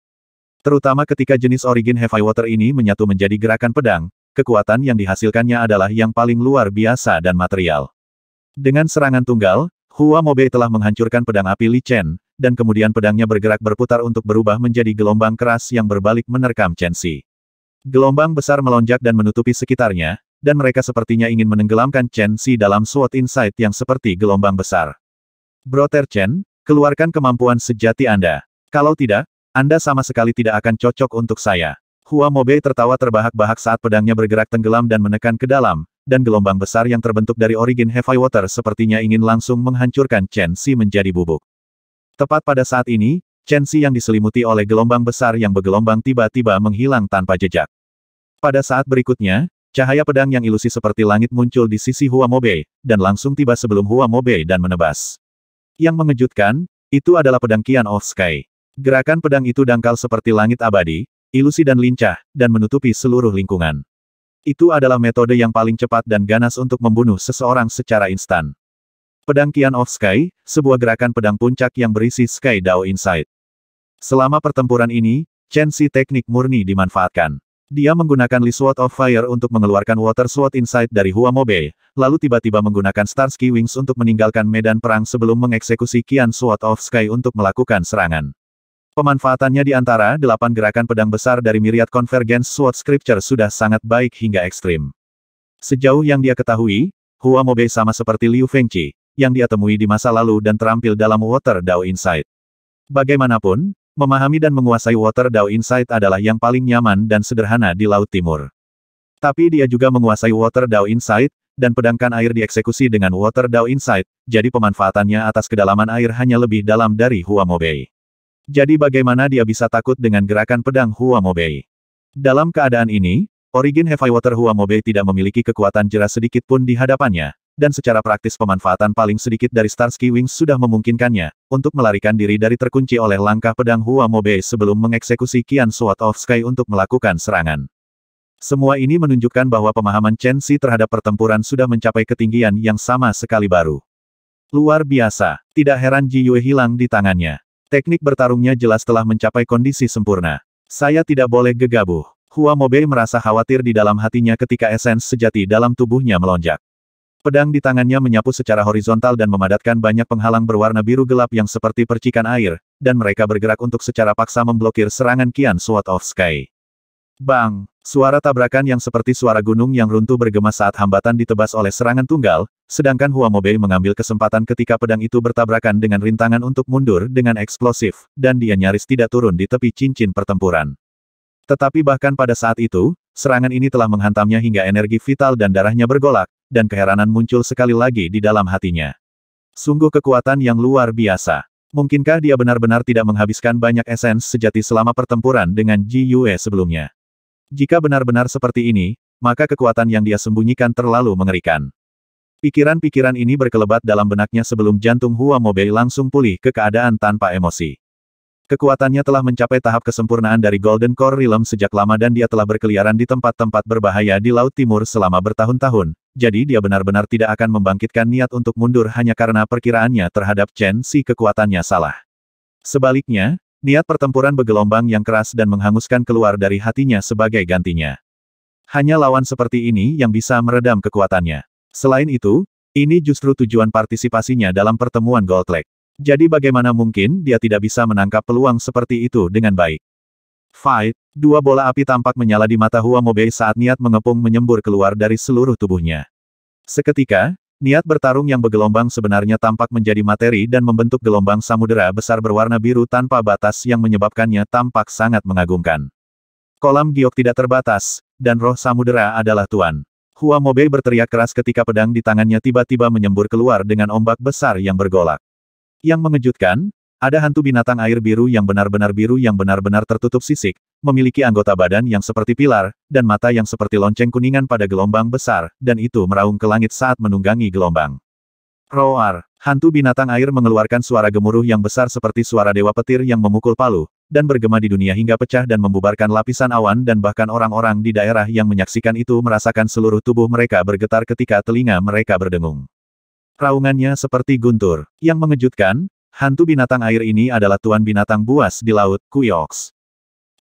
Terutama ketika jenis origin heavy water ini menyatu menjadi gerakan pedang, kekuatan yang dihasilkannya adalah yang paling luar biasa dan material. Dengan serangan tunggal, Hua Mobei telah menghancurkan pedang api Li Chen, dan kemudian pedangnya bergerak berputar untuk berubah menjadi gelombang keras yang berbalik menerkam Chen Xi. Gelombang besar melonjak dan menutupi sekitarnya, dan mereka sepertinya ingin menenggelamkan Chen Xi dalam Sword Insight yang seperti gelombang besar. Brother Chen, keluarkan kemampuan sejati Anda. Kalau tidak, Anda sama sekali tidak akan cocok untuk saya. Hua Mobei tertawa terbahak-bahak saat pedangnya bergerak tenggelam dan menekan ke dalam, dan gelombang besar yang terbentuk dari origin Heavy Water sepertinya ingin langsung menghancurkan Chen Xi menjadi bubuk. Tepat pada saat ini, Chensi yang diselimuti oleh gelombang besar yang bergelombang tiba-tiba menghilang tanpa jejak. Pada saat berikutnya, cahaya pedang yang ilusi seperti langit muncul di sisi Hua Mobei dan langsung tiba sebelum Hua Mobei dan menebas. Yang mengejutkan, itu adalah pedang Kian of Sky. Gerakan pedang itu dangkal seperti langit abadi, ilusi dan lincah, dan menutupi seluruh lingkungan. Itu adalah metode yang paling cepat dan ganas untuk membunuh seseorang secara instan. Pedang Kian of Sky, sebuah gerakan pedang puncak yang berisi Sky Dao Insight. Selama pertempuran ini, Chen Xi teknik murni dimanfaatkan. Dia menggunakan Li Sword of Fire untuk mengeluarkan Water Sword Insight dari Hua Mobile, lalu tiba-tiba menggunakan Starsky Wings untuk meninggalkan medan perang sebelum mengeksekusi Kian Sword of Sky untuk melakukan serangan. Pemanfaatannya di antara delapan gerakan pedang besar dari Myriad Convergence Sword Scripture sudah sangat baik hingga ekstrim. Sejauh yang dia ketahui, Hua Mobile sama seperti Liu Fengqi, yang dia temui di masa lalu dan terampil dalam Water Dao Insight. Bagaimanapun, Memahami dan menguasai Water Dao Insight adalah yang paling nyaman dan sederhana di Laut Timur. Tapi dia juga menguasai Water Dao Insight, dan pedangkan air dieksekusi dengan Water Dao Insight, jadi pemanfaatannya atas kedalaman air hanya lebih dalam dari Hua Huamobei. Jadi bagaimana dia bisa takut dengan gerakan pedang Hua Huamobei? Dalam keadaan ini, Origin Heavy Water Hua Huamobei tidak memiliki kekuatan jera sedikit pun di hadapannya, dan secara praktis pemanfaatan paling sedikit dari Starsky Wings sudah memungkinkannya, untuk melarikan diri dari terkunci oleh langkah pedang Hua Mobei sebelum mengeksekusi Kian Sword of Sky untuk melakukan serangan. Semua ini menunjukkan bahwa pemahaman Chen Xi terhadap pertempuran sudah mencapai ketinggian yang sama sekali baru. Luar biasa, tidak heran Ji Yue hilang di tangannya. Teknik bertarungnya jelas telah mencapai kondisi sempurna. Saya tidak boleh gegabah. Hua Mobei merasa khawatir di dalam hatinya ketika esens sejati dalam tubuhnya melonjak. Pedang di tangannya menyapu secara horizontal dan memadatkan banyak penghalang berwarna biru gelap yang seperti percikan air, dan mereka bergerak untuk secara paksa memblokir serangan Kian Sword of Sky. Bang! Suara tabrakan yang seperti suara gunung yang runtuh bergema saat hambatan ditebas oleh serangan tunggal, sedangkan Huamobei mengambil kesempatan ketika pedang itu bertabrakan dengan rintangan untuk mundur dengan eksplosif, dan dia nyaris tidak turun di tepi cincin pertempuran. Tetapi bahkan pada saat itu, serangan ini telah menghantamnya hingga energi vital dan darahnya bergolak, dan keheranan muncul sekali lagi di dalam hatinya. Sungguh kekuatan yang luar biasa. Mungkinkah dia benar-benar tidak menghabiskan banyak esens sejati selama pertempuran dengan Ji Yue sebelumnya? Jika benar-benar seperti ini, maka kekuatan yang dia sembunyikan terlalu mengerikan. Pikiran-pikiran ini berkelebat dalam benaknya sebelum jantung Hua Mobei langsung pulih ke keadaan tanpa emosi. Kekuatannya telah mencapai tahap kesempurnaan dari Golden Core Realm sejak lama dan dia telah berkeliaran di tempat-tempat berbahaya di Laut Timur selama bertahun-tahun, jadi dia benar-benar tidak akan membangkitkan niat untuk mundur hanya karena perkiraannya terhadap Chen Si kekuatannya salah. Sebaliknya, niat pertempuran bergelombang yang keras dan menghanguskan keluar dari hatinya sebagai gantinya. Hanya lawan seperti ini yang bisa meredam kekuatannya. Selain itu, ini justru tujuan partisipasinya dalam pertemuan Gold Lake. Jadi bagaimana mungkin dia tidak bisa menangkap peluang seperti itu dengan baik? Fight, dua bola api tampak menyala di mata Hua Mobei saat niat mengepung menyembur keluar dari seluruh tubuhnya. Seketika, niat bertarung yang bergelombang sebenarnya tampak menjadi materi dan membentuk gelombang samudera besar berwarna biru tanpa batas yang menyebabkannya tampak sangat mengagumkan. Kolam giok tidak terbatas, dan roh samudera adalah Tuan. Hua Mobei berteriak keras ketika pedang di tangannya tiba-tiba menyembur keluar dengan ombak besar yang bergolak. Yang mengejutkan, ada hantu binatang air biru yang benar-benar biru yang benar-benar tertutup sisik, memiliki anggota badan yang seperti pilar, dan mata yang seperti lonceng kuningan pada gelombang besar, dan itu meraung ke langit saat menunggangi gelombang. Roar, hantu binatang air mengeluarkan suara gemuruh yang besar seperti suara dewa petir yang memukul palu, dan bergema di dunia hingga pecah dan membubarkan lapisan awan dan bahkan orang-orang di daerah yang menyaksikan itu merasakan seluruh tubuh mereka bergetar ketika telinga mereka berdengung. Raungannya seperti guntur. Yang mengejutkan, Hantu binatang air ini adalah tuan binatang buas di laut, Kuyox.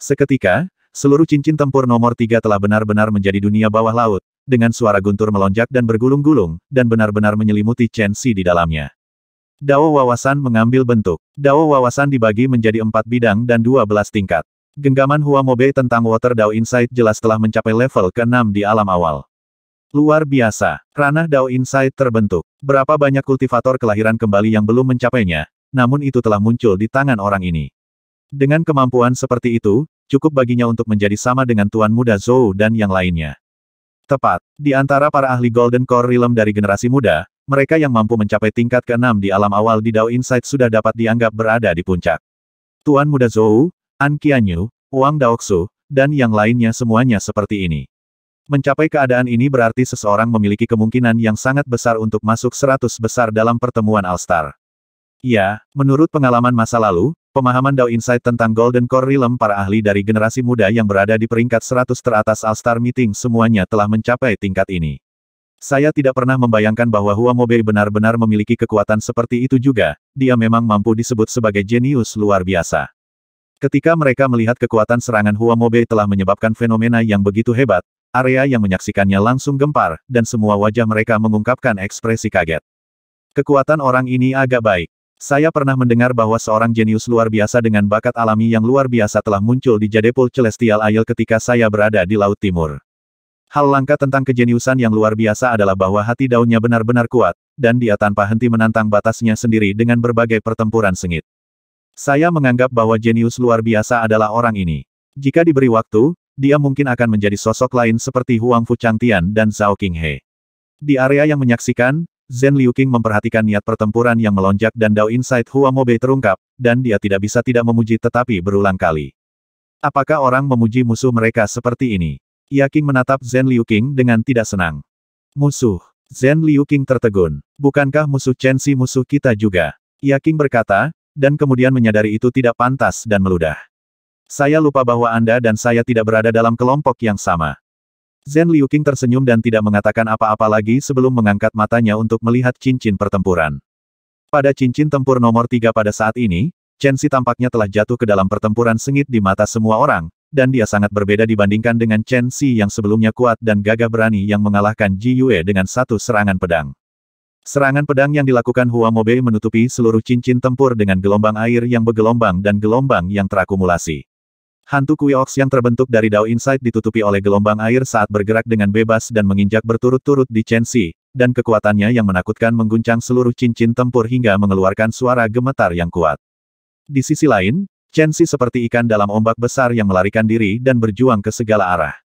Seketika, seluruh cincin tempur nomor tiga telah benar-benar menjadi dunia bawah laut, dengan suara guntur melonjak dan bergulung-gulung, dan benar-benar menyelimuti Chen Xi di dalamnya. Dao wawasan mengambil bentuk. Dao wawasan dibagi menjadi empat bidang dan dua belas tingkat. Genggaman Hua Mobe tentang Water Dao Insight jelas telah mencapai level ke-6 di alam awal. Luar biasa, ranah Dao Insight terbentuk. Berapa banyak kultivator kelahiran kembali yang belum mencapainya, namun itu telah muncul di tangan orang ini. Dengan kemampuan seperti itu, cukup baginya untuk menjadi sama dengan Tuan Muda Zhou dan yang lainnya. Tepat, di antara para ahli Golden Core Realm dari generasi muda, mereka yang mampu mencapai tingkat ke-6 di alam awal di Dao Insight sudah dapat dianggap berada di puncak. Tuan Muda Zhou, An Qianyu, Wang Daoksu, dan yang lainnya semuanya seperti ini. Mencapai keadaan ini berarti seseorang memiliki kemungkinan yang sangat besar untuk masuk seratus besar dalam pertemuan All-Star. Ya, menurut pengalaman masa lalu, pemahaman Dao Insight tentang Golden Core Realm para ahli dari generasi muda yang berada di peringkat 100 teratas All-Star Meeting semuanya telah mencapai tingkat ini. Saya tidak pernah membayangkan bahwa Hua Mobei benar-benar memiliki kekuatan seperti itu juga, dia memang mampu disebut sebagai jenius luar biasa. Ketika mereka melihat kekuatan serangan Hua Mobei telah menyebabkan fenomena yang begitu hebat, area yang menyaksikannya langsung gempar, dan semua wajah mereka mengungkapkan ekspresi kaget. Kekuatan orang ini agak baik. Saya pernah mendengar bahwa seorang jenius luar biasa dengan bakat alami yang luar biasa telah muncul di Jadepul Celestial Isle ketika saya berada di Laut Timur. Hal langka tentang kejeniusan yang luar biasa adalah bahwa hati daunnya benar-benar kuat, dan dia tanpa henti menantang batasnya sendiri dengan berbagai pertempuran sengit. Saya menganggap bahwa jenius luar biasa adalah orang ini. Jika diberi waktu, dia mungkin akan menjadi sosok lain seperti Huang Fu Changtian dan Zhao Qinghe. Di area yang menyaksikan, Zhen Liu Qing memperhatikan niat pertempuran yang melonjak dan Dao Insight Bei terungkap, dan dia tidak bisa tidak memuji tetapi berulang kali. Apakah orang memuji musuh mereka seperti ini? Yaking menatap Zhen Liu Qing dengan tidak senang. Musuh. Zhen Liu Qing tertegun. Bukankah musuh Chen Si musuh kita juga? Yaking berkata, dan kemudian menyadari itu tidak pantas dan meludah. Saya lupa bahwa Anda dan saya tidak berada dalam kelompok yang sama. Zhen Liuqing tersenyum dan tidak mengatakan apa-apa lagi sebelum mengangkat matanya untuk melihat cincin pertempuran. Pada cincin tempur nomor tiga pada saat ini, Chen Xi tampaknya telah jatuh ke dalam pertempuran sengit di mata semua orang, dan dia sangat berbeda dibandingkan dengan Chen Xi yang sebelumnya kuat dan gagah berani yang mengalahkan Ji Yue dengan satu serangan pedang. Serangan pedang yang dilakukan Hua Mobe menutupi seluruh cincin tempur dengan gelombang air yang bergelombang dan gelombang yang terakumulasi. Hantu Kui Ox yang terbentuk dari Dao Insight ditutupi oleh gelombang air saat bergerak dengan bebas dan menginjak berturut-turut di Chen Xi, dan kekuatannya yang menakutkan mengguncang seluruh cincin tempur hingga mengeluarkan suara gemetar yang kuat. Di sisi lain, Chen Xi seperti ikan dalam ombak besar yang melarikan diri dan berjuang ke segala arah.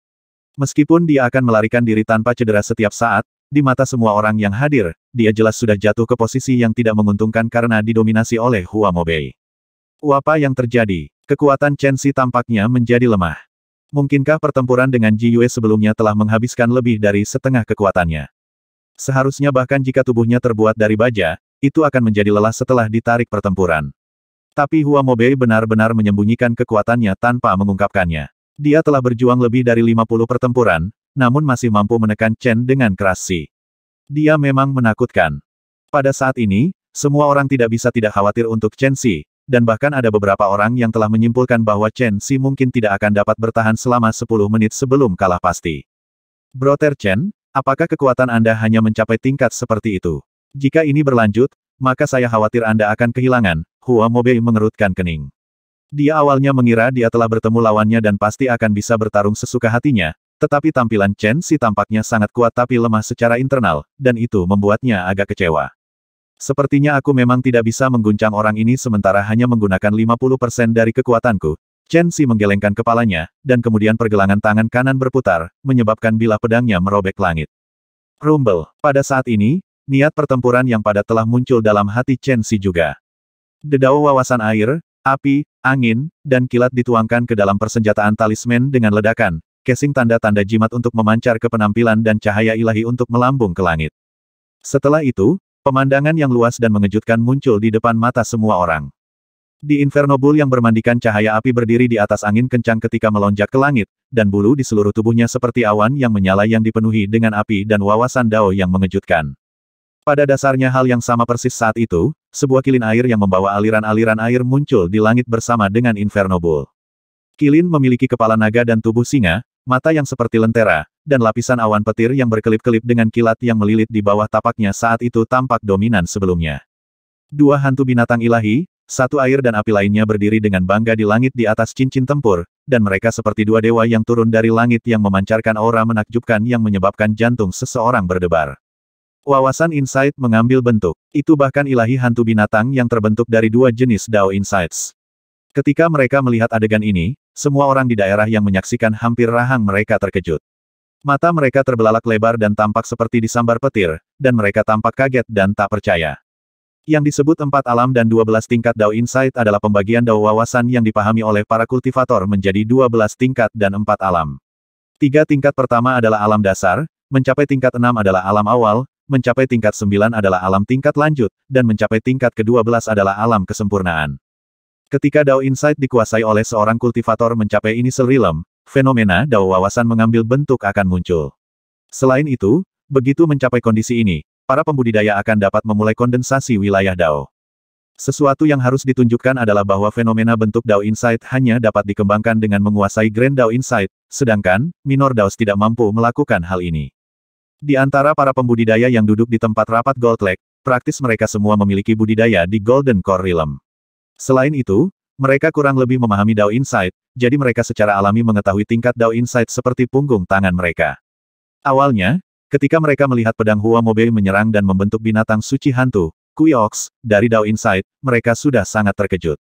Meskipun dia akan melarikan diri tanpa cedera setiap saat, di mata semua orang yang hadir, dia jelas sudah jatuh ke posisi yang tidak menguntungkan karena didominasi oleh Hua Mobei. Apa yang terjadi? Kekuatan Chen Xi tampaknya menjadi lemah. Mungkinkah pertempuran dengan Ji Yue sebelumnya telah menghabiskan lebih dari setengah kekuatannya? Seharusnya bahkan jika tubuhnya terbuat dari baja, itu akan menjadi lelah setelah ditarik pertempuran. Tapi Hua Mobei benar-benar menyembunyikan kekuatannya tanpa mengungkapkannya. Dia telah berjuang lebih dari 50 pertempuran, namun masih mampu menekan Chen dengan keras Si. Dia memang menakutkan. Pada saat ini, semua orang tidak bisa tidak khawatir untuk Chen Si, dan bahkan ada beberapa orang yang telah menyimpulkan bahwa Chen Xi mungkin tidak akan dapat bertahan selama 10 menit sebelum kalah pasti. Broter Chen, apakah kekuatan Anda hanya mencapai tingkat seperti itu? Jika ini berlanjut, maka saya khawatir Anda akan kehilangan, Hua Mobei mengerutkan kening. Dia awalnya mengira dia telah bertemu lawannya dan pasti akan bisa bertarung sesuka hatinya, tetapi tampilan Chen Si tampaknya sangat kuat tapi lemah secara internal, dan itu membuatnya agak kecewa. Sepertinya aku memang tidak bisa mengguncang orang ini sementara hanya menggunakan 50% dari kekuatanku. Chen Xi menggelengkan kepalanya, dan kemudian pergelangan tangan kanan berputar, menyebabkan bilah pedangnya merobek langit. Rumble, pada saat ini, niat pertempuran yang padat telah muncul dalam hati Chen Xi juga. Dedau wawasan air, api, angin, dan kilat dituangkan ke dalam persenjataan talisman dengan ledakan, casing tanda-tanda jimat untuk memancar ke penampilan dan cahaya ilahi untuk melambung ke langit. Setelah itu, Pemandangan yang luas dan mengejutkan muncul di depan mata semua orang. Di Inferno Bull yang bermandikan cahaya api berdiri di atas angin kencang ketika melonjak ke langit, dan bulu di seluruh tubuhnya seperti awan yang menyala yang dipenuhi dengan api dan wawasan dao yang mengejutkan. Pada dasarnya hal yang sama persis saat itu, sebuah kilin air yang membawa aliran-aliran air muncul di langit bersama dengan Inferno Bull. Kilin memiliki kepala naga dan tubuh singa, mata yang seperti lentera, dan lapisan awan petir yang berkelip-kelip dengan kilat yang melilit di bawah tapaknya saat itu tampak dominan sebelumnya. Dua hantu binatang ilahi, satu air dan api lainnya berdiri dengan bangga di langit di atas cincin tempur, dan mereka seperti dua dewa yang turun dari langit yang memancarkan aura menakjubkan yang menyebabkan jantung seseorang berdebar. Wawasan Insight mengambil bentuk. Itu bahkan ilahi hantu binatang yang terbentuk dari dua jenis Dao Insights. Ketika mereka melihat adegan ini, semua orang di daerah yang menyaksikan hampir rahang mereka terkejut. Mata mereka terbelalak lebar dan tampak seperti disambar petir, dan mereka tampak kaget dan tak percaya. Yang disebut empat alam dan dua belas tingkat Dao Insight adalah pembagian Dao wawasan yang dipahami oleh para kultivator menjadi dua belas tingkat dan empat alam. Tiga tingkat pertama adalah alam dasar, mencapai tingkat enam adalah alam awal, mencapai tingkat sembilan adalah alam tingkat lanjut, dan mencapai tingkat kedua belas adalah alam kesempurnaan. Ketika Dao Insight dikuasai oleh seorang kultivator mencapai ini Realm, fenomena dao wawasan mengambil bentuk akan muncul. Selain itu, begitu mencapai kondisi ini, para pembudidaya akan dapat memulai kondensasi wilayah dao. Sesuatu yang harus ditunjukkan adalah bahwa fenomena bentuk DAO Insight hanya dapat dikembangkan dengan menguasai Grand DAO Insight, sedangkan minor Dao tidak mampu melakukan hal ini. Di antara para pembudidaya yang duduk di tempat rapat Gold Lake, praktis mereka semua memiliki budidaya di Golden Core Realm. Selain itu, mereka kurang lebih memahami Dao Insight, jadi mereka secara alami mengetahui tingkat Dao Insight seperti punggung tangan mereka. Awalnya, ketika mereka melihat pedang Hua Mobei menyerang dan membentuk binatang suci hantu, Kuyox, dari Dao Insight, mereka sudah sangat terkejut.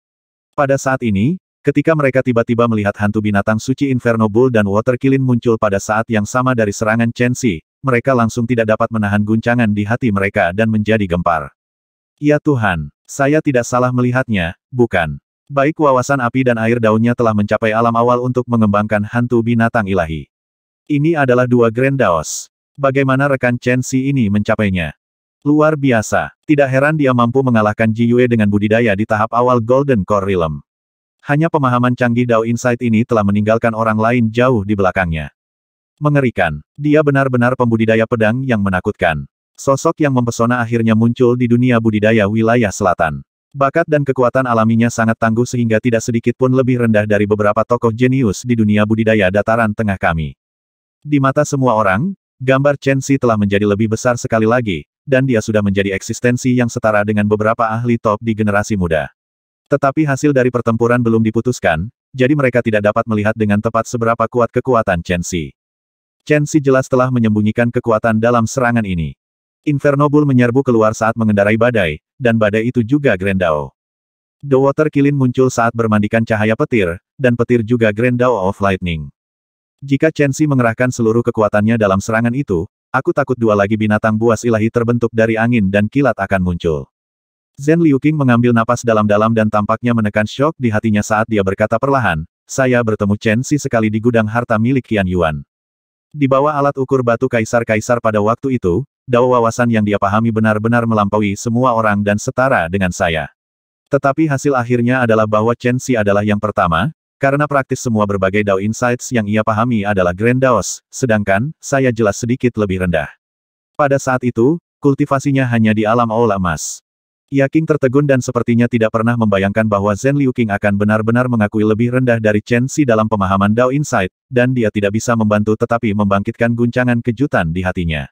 Pada saat ini, ketika mereka tiba-tiba melihat hantu binatang suci Inferno Bull dan Water Killin muncul pada saat yang sama dari serangan Chen Xi, mereka langsung tidak dapat menahan guncangan di hati mereka dan menjadi gempar. Ya Tuhan, saya tidak salah melihatnya, bukan? Baik wawasan api dan air daunnya telah mencapai alam awal untuk mengembangkan hantu binatang ilahi. Ini adalah dua Grand Daos. Bagaimana rekan Chen Xi ini mencapainya? Luar biasa. Tidak heran dia mampu mengalahkan Ji Yue dengan budidaya di tahap awal Golden Core Realm. Hanya pemahaman canggih Dao Insight ini telah meninggalkan orang lain jauh di belakangnya. Mengerikan. Dia benar-benar pembudidaya pedang yang menakutkan. Sosok yang mempesona akhirnya muncul di dunia budidaya wilayah selatan. Bakat dan kekuatan alaminya sangat tangguh sehingga tidak sedikit pun lebih rendah dari beberapa tokoh jenius di dunia budidaya dataran tengah kami. Di mata semua orang, gambar Chen Xi telah menjadi lebih besar sekali lagi, dan dia sudah menjadi eksistensi yang setara dengan beberapa ahli top di generasi muda. Tetapi hasil dari pertempuran belum diputuskan, jadi mereka tidak dapat melihat dengan tepat seberapa kuat kekuatan Chen Xi. Chen Xi jelas telah menyembunyikan kekuatan dalam serangan ini. Inferno Bull menyerbu keluar saat mengendarai badai, dan badai itu juga Grendao. The Water Kilin muncul saat bermandikan cahaya petir, dan petir juga Grendao of Lightning. Jika Chen Xi mengerahkan seluruh kekuatannya dalam serangan itu, aku takut dua lagi binatang buas ilahi terbentuk dari angin dan kilat akan muncul. Zhen Liu Qing mengambil napas dalam-dalam dan tampaknya menekan shock di hatinya saat dia berkata perlahan, saya bertemu Chen Xi sekali di gudang harta milik Qian Yuan. Di bawah alat ukur batu kaisar-kaisar pada waktu itu, dao wawasan yang dia pahami benar-benar melampaui semua orang dan setara dengan saya. Tetapi hasil akhirnya adalah bahwa Chen Xi adalah yang pertama, karena praktis semua berbagai dao insights yang ia pahami adalah Grand Daos, sedangkan, saya jelas sedikit lebih rendah. Pada saat itu, kultivasinya hanya di alam aula emas. Yakin tertegun dan sepertinya tidak pernah membayangkan bahwa Zen Liu King akan benar-benar mengakui lebih rendah dari Chen Xi dalam pemahaman Dao Insight, dan dia tidak bisa membantu tetapi membangkitkan guncangan kejutan di hatinya.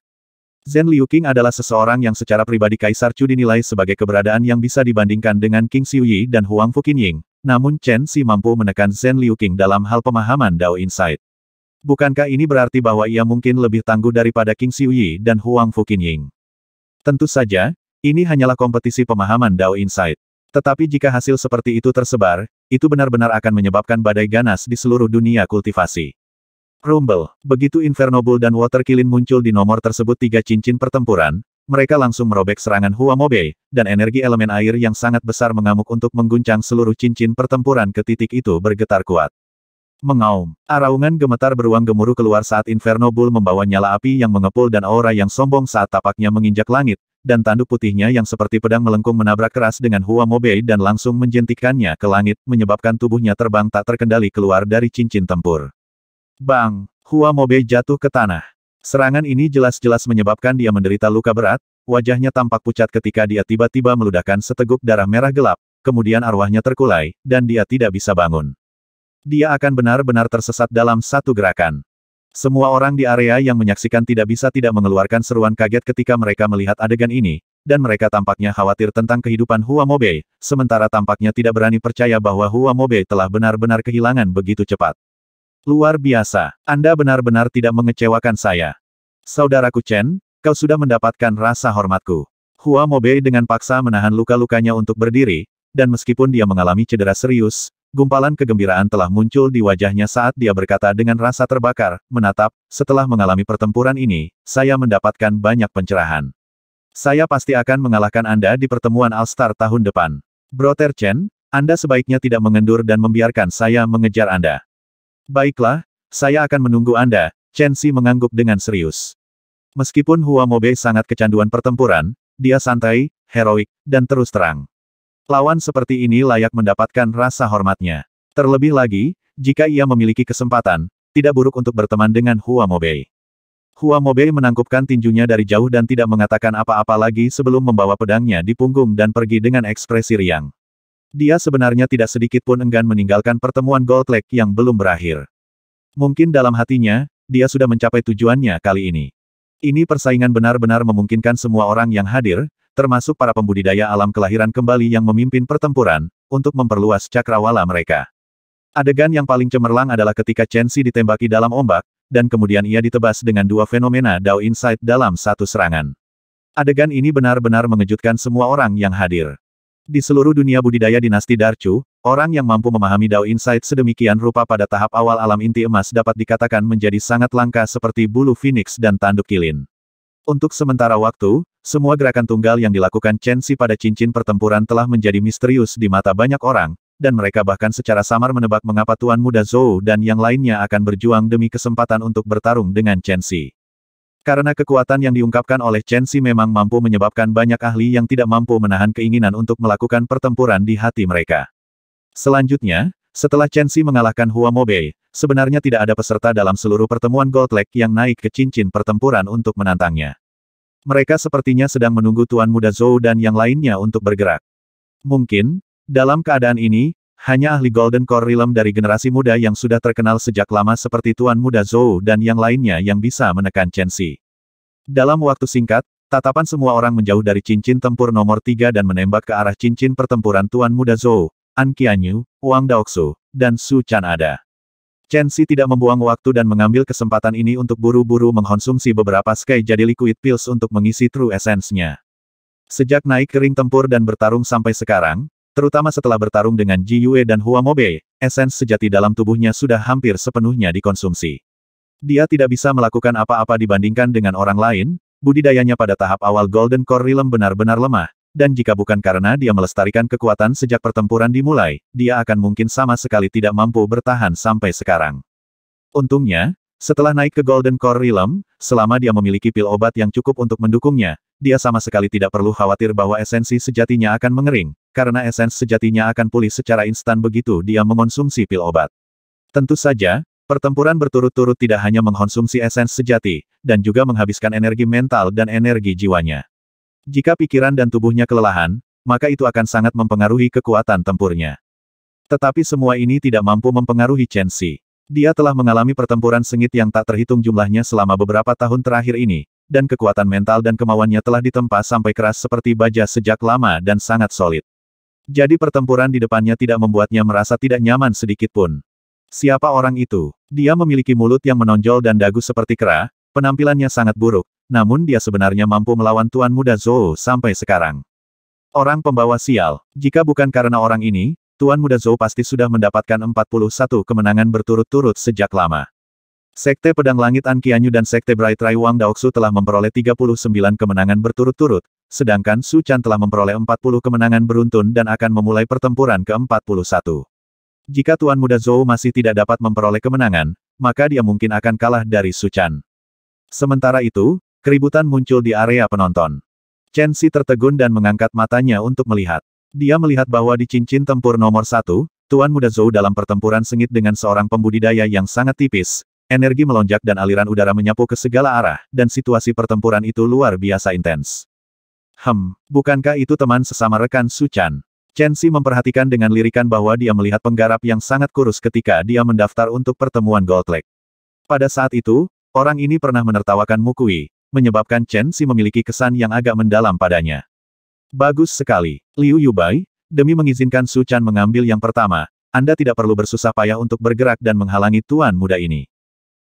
Zhen Liu King adalah seseorang yang secara pribadi Kaisar Chu dinilai sebagai keberadaan yang bisa dibandingkan dengan King Yi dan Huang Fuqinying, namun Chen Xi mampu menekan Zhen Liu King dalam hal pemahaman Dao Insight. Bukankah ini berarti bahwa ia mungkin lebih tangguh daripada King Yi dan Huang Fuqinying? Tentu saja, ini hanyalah kompetisi pemahaman Dao Insight. Tetapi jika hasil seperti itu tersebar, itu benar-benar akan menyebabkan badai ganas di seluruh dunia kultivasi. Rumble, begitu Bull dan Water Killin muncul di nomor tersebut tiga cincin pertempuran, mereka langsung merobek serangan Hua Mobei, dan energi elemen air yang sangat besar mengamuk untuk mengguncang seluruh cincin pertempuran ke titik itu bergetar kuat. Mengaum, araungan gemetar beruang gemuruh keluar saat Inferno Bull membawa nyala api yang mengepul dan aura yang sombong saat tapaknya menginjak langit, dan tanduk putihnya yang seperti pedang melengkung menabrak keras dengan Hua Mobei dan langsung menjentikannya ke langit, menyebabkan tubuhnya terbang tak terkendali keluar dari cincin tempur. Bang! Hua Mobe jatuh ke tanah. Serangan ini jelas-jelas menyebabkan dia menderita luka berat, wajahnya tampak pucat ketika dia tiba-tiba meludahkan seteguk darah merah gelap, kemudian arwahnya terkulai, dan dia tidak bisa bangun. Dia akan benar-benar tersesat dalam satu gerakan. Semua orang di area yang menyaksikan tidak bisa tidak mengeluarkan seruan kaget ketika mereka melihat adegan ini, dan mereka tampaknya khawatir tentang kehidupan Hua Mobe, sementara tampaknya tidak berani percaya bahwa Hua Mobe telah benar-benar kehilangan begitu cepat. Luar biasa, Anda benar-benar tidak mengecewakan saya. Saudaraku Chen, kau sudah mendapatkan rasa hormatku. Hua Mobei dengan paksa menahan luka-lukanya untuk berdiri, dan meskipun dia mengalami cedera serius, gumpalan kegembiraan telah muncul di wajahnya saat dia berkata dengan rasa terbakar, menatap, setelah mengalami pertempuran ini, saya mendapatkan banyak pencerahan. Saya pasti akan mengalahkan Anda di pertemuan All-Star tahun depan. Brother Chen, Anda sebaiknya tidak mengendur dan membiarkan saya mengejar Anda. Baiklah, saya akan menunggu Anda, Chen Xi mengangguk dengan serius. Meskipun Hua Mobe sangat kecanduan pertempuran, dia santai, heroik, dan terus terang. Lawan seperti ini layak mendapatkan rasa hormatnya. Terlebih lagi, jika ia memiliki kesempatan, tidak buruk untuk berteman dengan Hua Mobe. Hua Mobe menangkupkan tinjunya dari jauh dan tidak mengatakan apa-apa lagi sebelum membawa pedangnya di punggung dan pergi dengan ekspresi riang. Dia sebenarnya tidak sedikit pun enggan meninggalkan pertemuan Gold Lake yang belum berakhir. Mungkin dalam hatinya, dia sudah mencapai tujuannya kali ini. Ini persaingan benar-benar memungkinkan semua orang yang hadir, termasuk para pembudidaya alam kelahiran kembali yang memimpin pertempuran, untuk memperluas cakrawala mereka. Adegan yang paling cemerlang adalah ketika Chen Xi ditembaki dalam ombak, dan kemudian ia ditebas dengan dua fenomena Dao Insight dalam satu serangan. Adegan ini benar-benar mengejutkan semua orang yang hadir. Di seluruh dunia budidaya dinasti Darchu, orang yang mampu memahami Dao Insight sedemikian rupa pada tahap awal alam inti emas dapat dikatakan menjadi sangat langka seperti bulu phoenix dan tanduk kilin. Untuk sementara waktu, semua gerakan tunggal yang dilakukan Chen Xi pada cincin pertempuran telah menjadi misterius di mata banyak orang, dan mereka bahkan secara samar menebak mengapa Tuan Muda Zhou dan yang lainnya akan berjuang demi kesempatan untuk bertarung dengan Chen Xi. Karena kekuatan yang diungkapkan oleh Chen Xi memang mampu menyebabkan banyak ahli yang tidak mampu menahan keinginan untuk melakukan pertempuran di hati mereka. Selanjutnya, setelah Chen Xi mengalahkan Hua Mobei, sebenarnya tidak ada peserta dalam seluruh pertemuan Gold Lake yang naik ke cincin pertempuran untuk menantangnya. Mereka sepertinya sedang menunggu Tuan Muda Zhou dan yang lainnya untuk bergerak. Mungkin, dalam keadaan ini, hanya ahli Golden Core Realm dari generasi muda yang sudah terkenal sejak lama seperti Tuan Muda Zhou dan yang lainnya yang bisa menekan Chen Xi. Dalam waktu singkat, tatapan semua orang menjauh dari cincin tempur nomor tiga dan menembak ke arah cincin pertempuran Tuan Muda Zhou, An Qianyu, Wang Daoxu, dan Su Chan Ada. Chen Xi tidak membuang waktu dan mengambil kesempatan ini untuk buru-buru mengkonsumsi beberapa Sky jadi liquid pills untuk mengisi true essence-nya. Sejak naik ke ring tempur dan bertarung sampai sekarang, Terutama setelah bertarung dengan Ji Yue dan Hua Mobe, esens sejati dalam tubuhnya sudah hampir sepenuhnya dikonsumsi. Dia tidak bisa melakukan apa-apa dibandingkan dengan orang lain, budidayanya pada tahap awal Golden Core Realm benar-benar lemah, dan jika bukan karena dia melestarikan kekuatan sejak pertempuran dimulai, dia akan mungkin sama sekali tidak mampu bertahan sampai sekarang. Untungnya, setelah naik ke Golden Core Realm, selama dia memiliki pil obat yang cukup untuk mendukungnya, dia sama sekali tidak perlu khawatir bahwa esensi sejatinya akan mengering, karena esens sejatinya akan pulih secara instan begitu dia mengonsumsi pil obat. Tentu saja, pertempuran berturut-turut tidak hanya mengonsumsi esens sejati, dan juga menghabiskan energi mental dan energi jiwanya. Jika pikiran dan tubuhnya kelelahan, maka itu akan sangat mempengaruhi kekuatan tempurnya. Tetapi semua ini tidak mampu mempengaruhi Chen Xi. Dia telah mengalami pertempuran sengit yang tak terhitung jumlahnya selama beberapa tahun terakhir ini, dan kekuatan mental dan kemauannya telah ditempa sampai keras seperti baja sejak lama dan sangat solid. Jadi pertempuran di depannya tidak membuatnya merasa tidak nyaman sedikit pun. Siapa orang itu? Dia memiliki mulut yang menonjol dan dagu seperti kera, penampilannya sangat buruk, namun dia sebenarnya mampu melawan Tuan Muda Zhou sampai sekarang. Orang pembawa sial, jika bukan karena orang ini, Tuan Muda Zhou pasti sudah mendapatkan 41 kemenangan berturut-turut sejak lama. Sekte Pedang Langit An dan Sekte Bright Rai Wang Daoksu telah memperoleh 39 kemenangan berturut-turut, sedangkan Su Chan telah memperoleh 40 kemenangan beruntun dan akan memulai pertempuran ke-41. Jika Tuan Muda Zhou masih tidak dapat memperoleh kemenangan, maka dia mungkin akan kalah dari Su Chan. Sementara itu, keributan muncul di area penonton. Chen Si tertegun dan mengangkat matanya untuk melihat. Dia melihat bahwa di cincin tempur nomor satu, Tuan Muda Zhou dalam pertempuran sengit dengan seorang pembudidaya yang sangat tipis, Energi melonjak dan aliran udara menyapu ke segala arah, dan situasi pertempuran itu luar biasa intens. Hem, bukankah itu teman sesama rekan Su Chen Xi memperhatikan dengan lirikan bahwa dia melihat penggarap yang sangat kurus ketika dia mendaftar untuk pertemuan Gold Lake. Pada saat itu, orang ini pernah menertawakan Mukui, menyebabkan Chen Xi memiliki kesan yang agak mendalam padanya. Bagus sekali, Liu Yubai, demi mengizinkan Su Chan mengambil yang pertama, Anda tidak perlu bersusah payah untuk bergerak dan menghalangi tuan muda ini.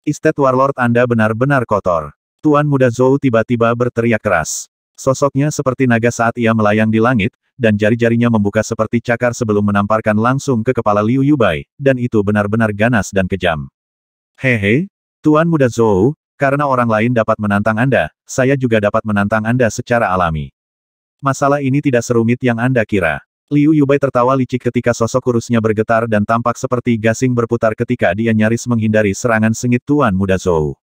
Istet Warlord Anda benar-benar kotor. Tuan muda Zhou tiba-tiba berteriak keras. Sosoknya seperti naga saat ia melayang di langit, dan jari-jarinya membuka seperti cakar sebelum menamparkan langsung ke kepala Liu Yubai, dan itu benar-benar ganas dan kejam. Hehe, Tuan Muda Zhou, karena orang lain dapat menantang Anda, saya juga dapat menantang Anda secara alami. Masalah ini tidak serumit yang Anda kira. Liu Yubai tertawa licik ketika sosok kurusnya bergetar dan tampak seperti gasing berputar ketika dia nyaris menghindari serangan sengit Tuan Muda Zhou.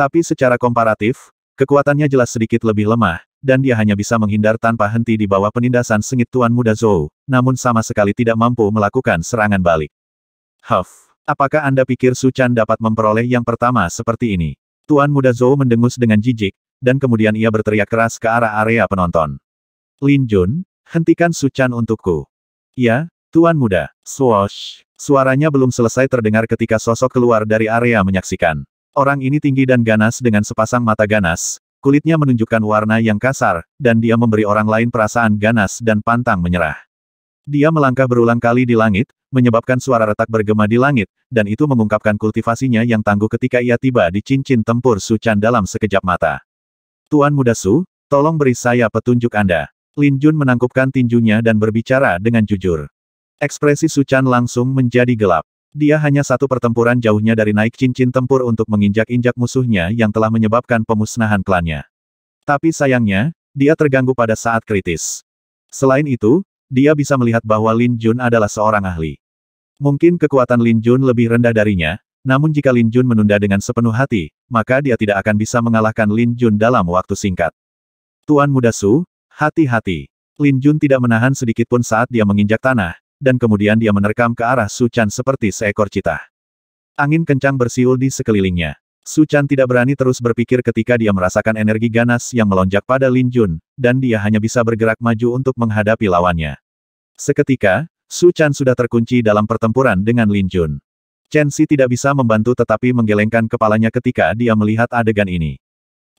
Tapi secara komparatif, kekuatannya jelas sedikit lebih lemah, dan dia hanya bisa menghindar tanpa henti di bawah penindasan sengit Tuan Muda Zhou, namun sama sekali tidak mampu melakukan serangan balik. Huff, apakah Anda pikir Su Chan dapat memperoleh yang pertama seperti ini? Tuan Muda Zhou mendengus dengan jijik, dan kemudian ia berteriak keras ke arah area penonton. Lin Jun, hentikan Su Chan untukku. Ya, Tuan Muda, swosh. Suaranya belum selesai terdengar ketika sosok keluar dari area menyaksikan. Orang ini tinggi dan ganas dengan sepasang mata ganas, Kulitnya menunjukkan warna yang kasar, dan dia memberi orang lain perasaan ganas dan pantang menyerah. Dia melangkah berulang kali di langit, menyebabkan suara retak bergema di langit, dan itu mengungkapkan kultivasinya yang tangguh ketika ia tiba di cincin tempur Sucan dalam sekejap mata. Tuan Muda Su, tolong beri saya petunjuk Anda. Lin Jun menangkupkan tinjunya dan berbicara dengan jujur. Ekspresi Sucan langsung menjadi gelap. Dia hanya satu pertempuran jauhnya dari naik cincin tempur untuk menginjak-injak musuhnya yang telah menyebabkan pemusnahan klannya. Tapi sayangnya, dia terganggu pada saat kritis. Selain itu, dia bisa melihat bahwa Lin Jun adalah seorang ahli. Mungkin kekuatan Lin Jun lebih rendah darinya, namun jika Lin Jun menunda dengan sepenuh hati, maka dia tidak akan bisa mengalahkan Lin Jun dalam waktu singkat. Tuan Muda Su, hati-hati. Lin Jun tidak menahan sedikitpun saat dia menginjak tanah, dan kemudian dia menerkam ke arah Su seperti seekor cita. Angin kencang bersiul di sekelilingnya. Su tidak berani terus berpikir ketika dia merasakan energi ganas yang melonjak pada Lin Jun, dan dia hanya bisa bergerak maju untuk menghadapi lawannya. Seketika, Su sudah terkunci dalam pertempuran dengan Lin Jun. Chen Xi tidak bisa membantu tetapi menggelengkan kepalanya ketika dia melihat adegan ini.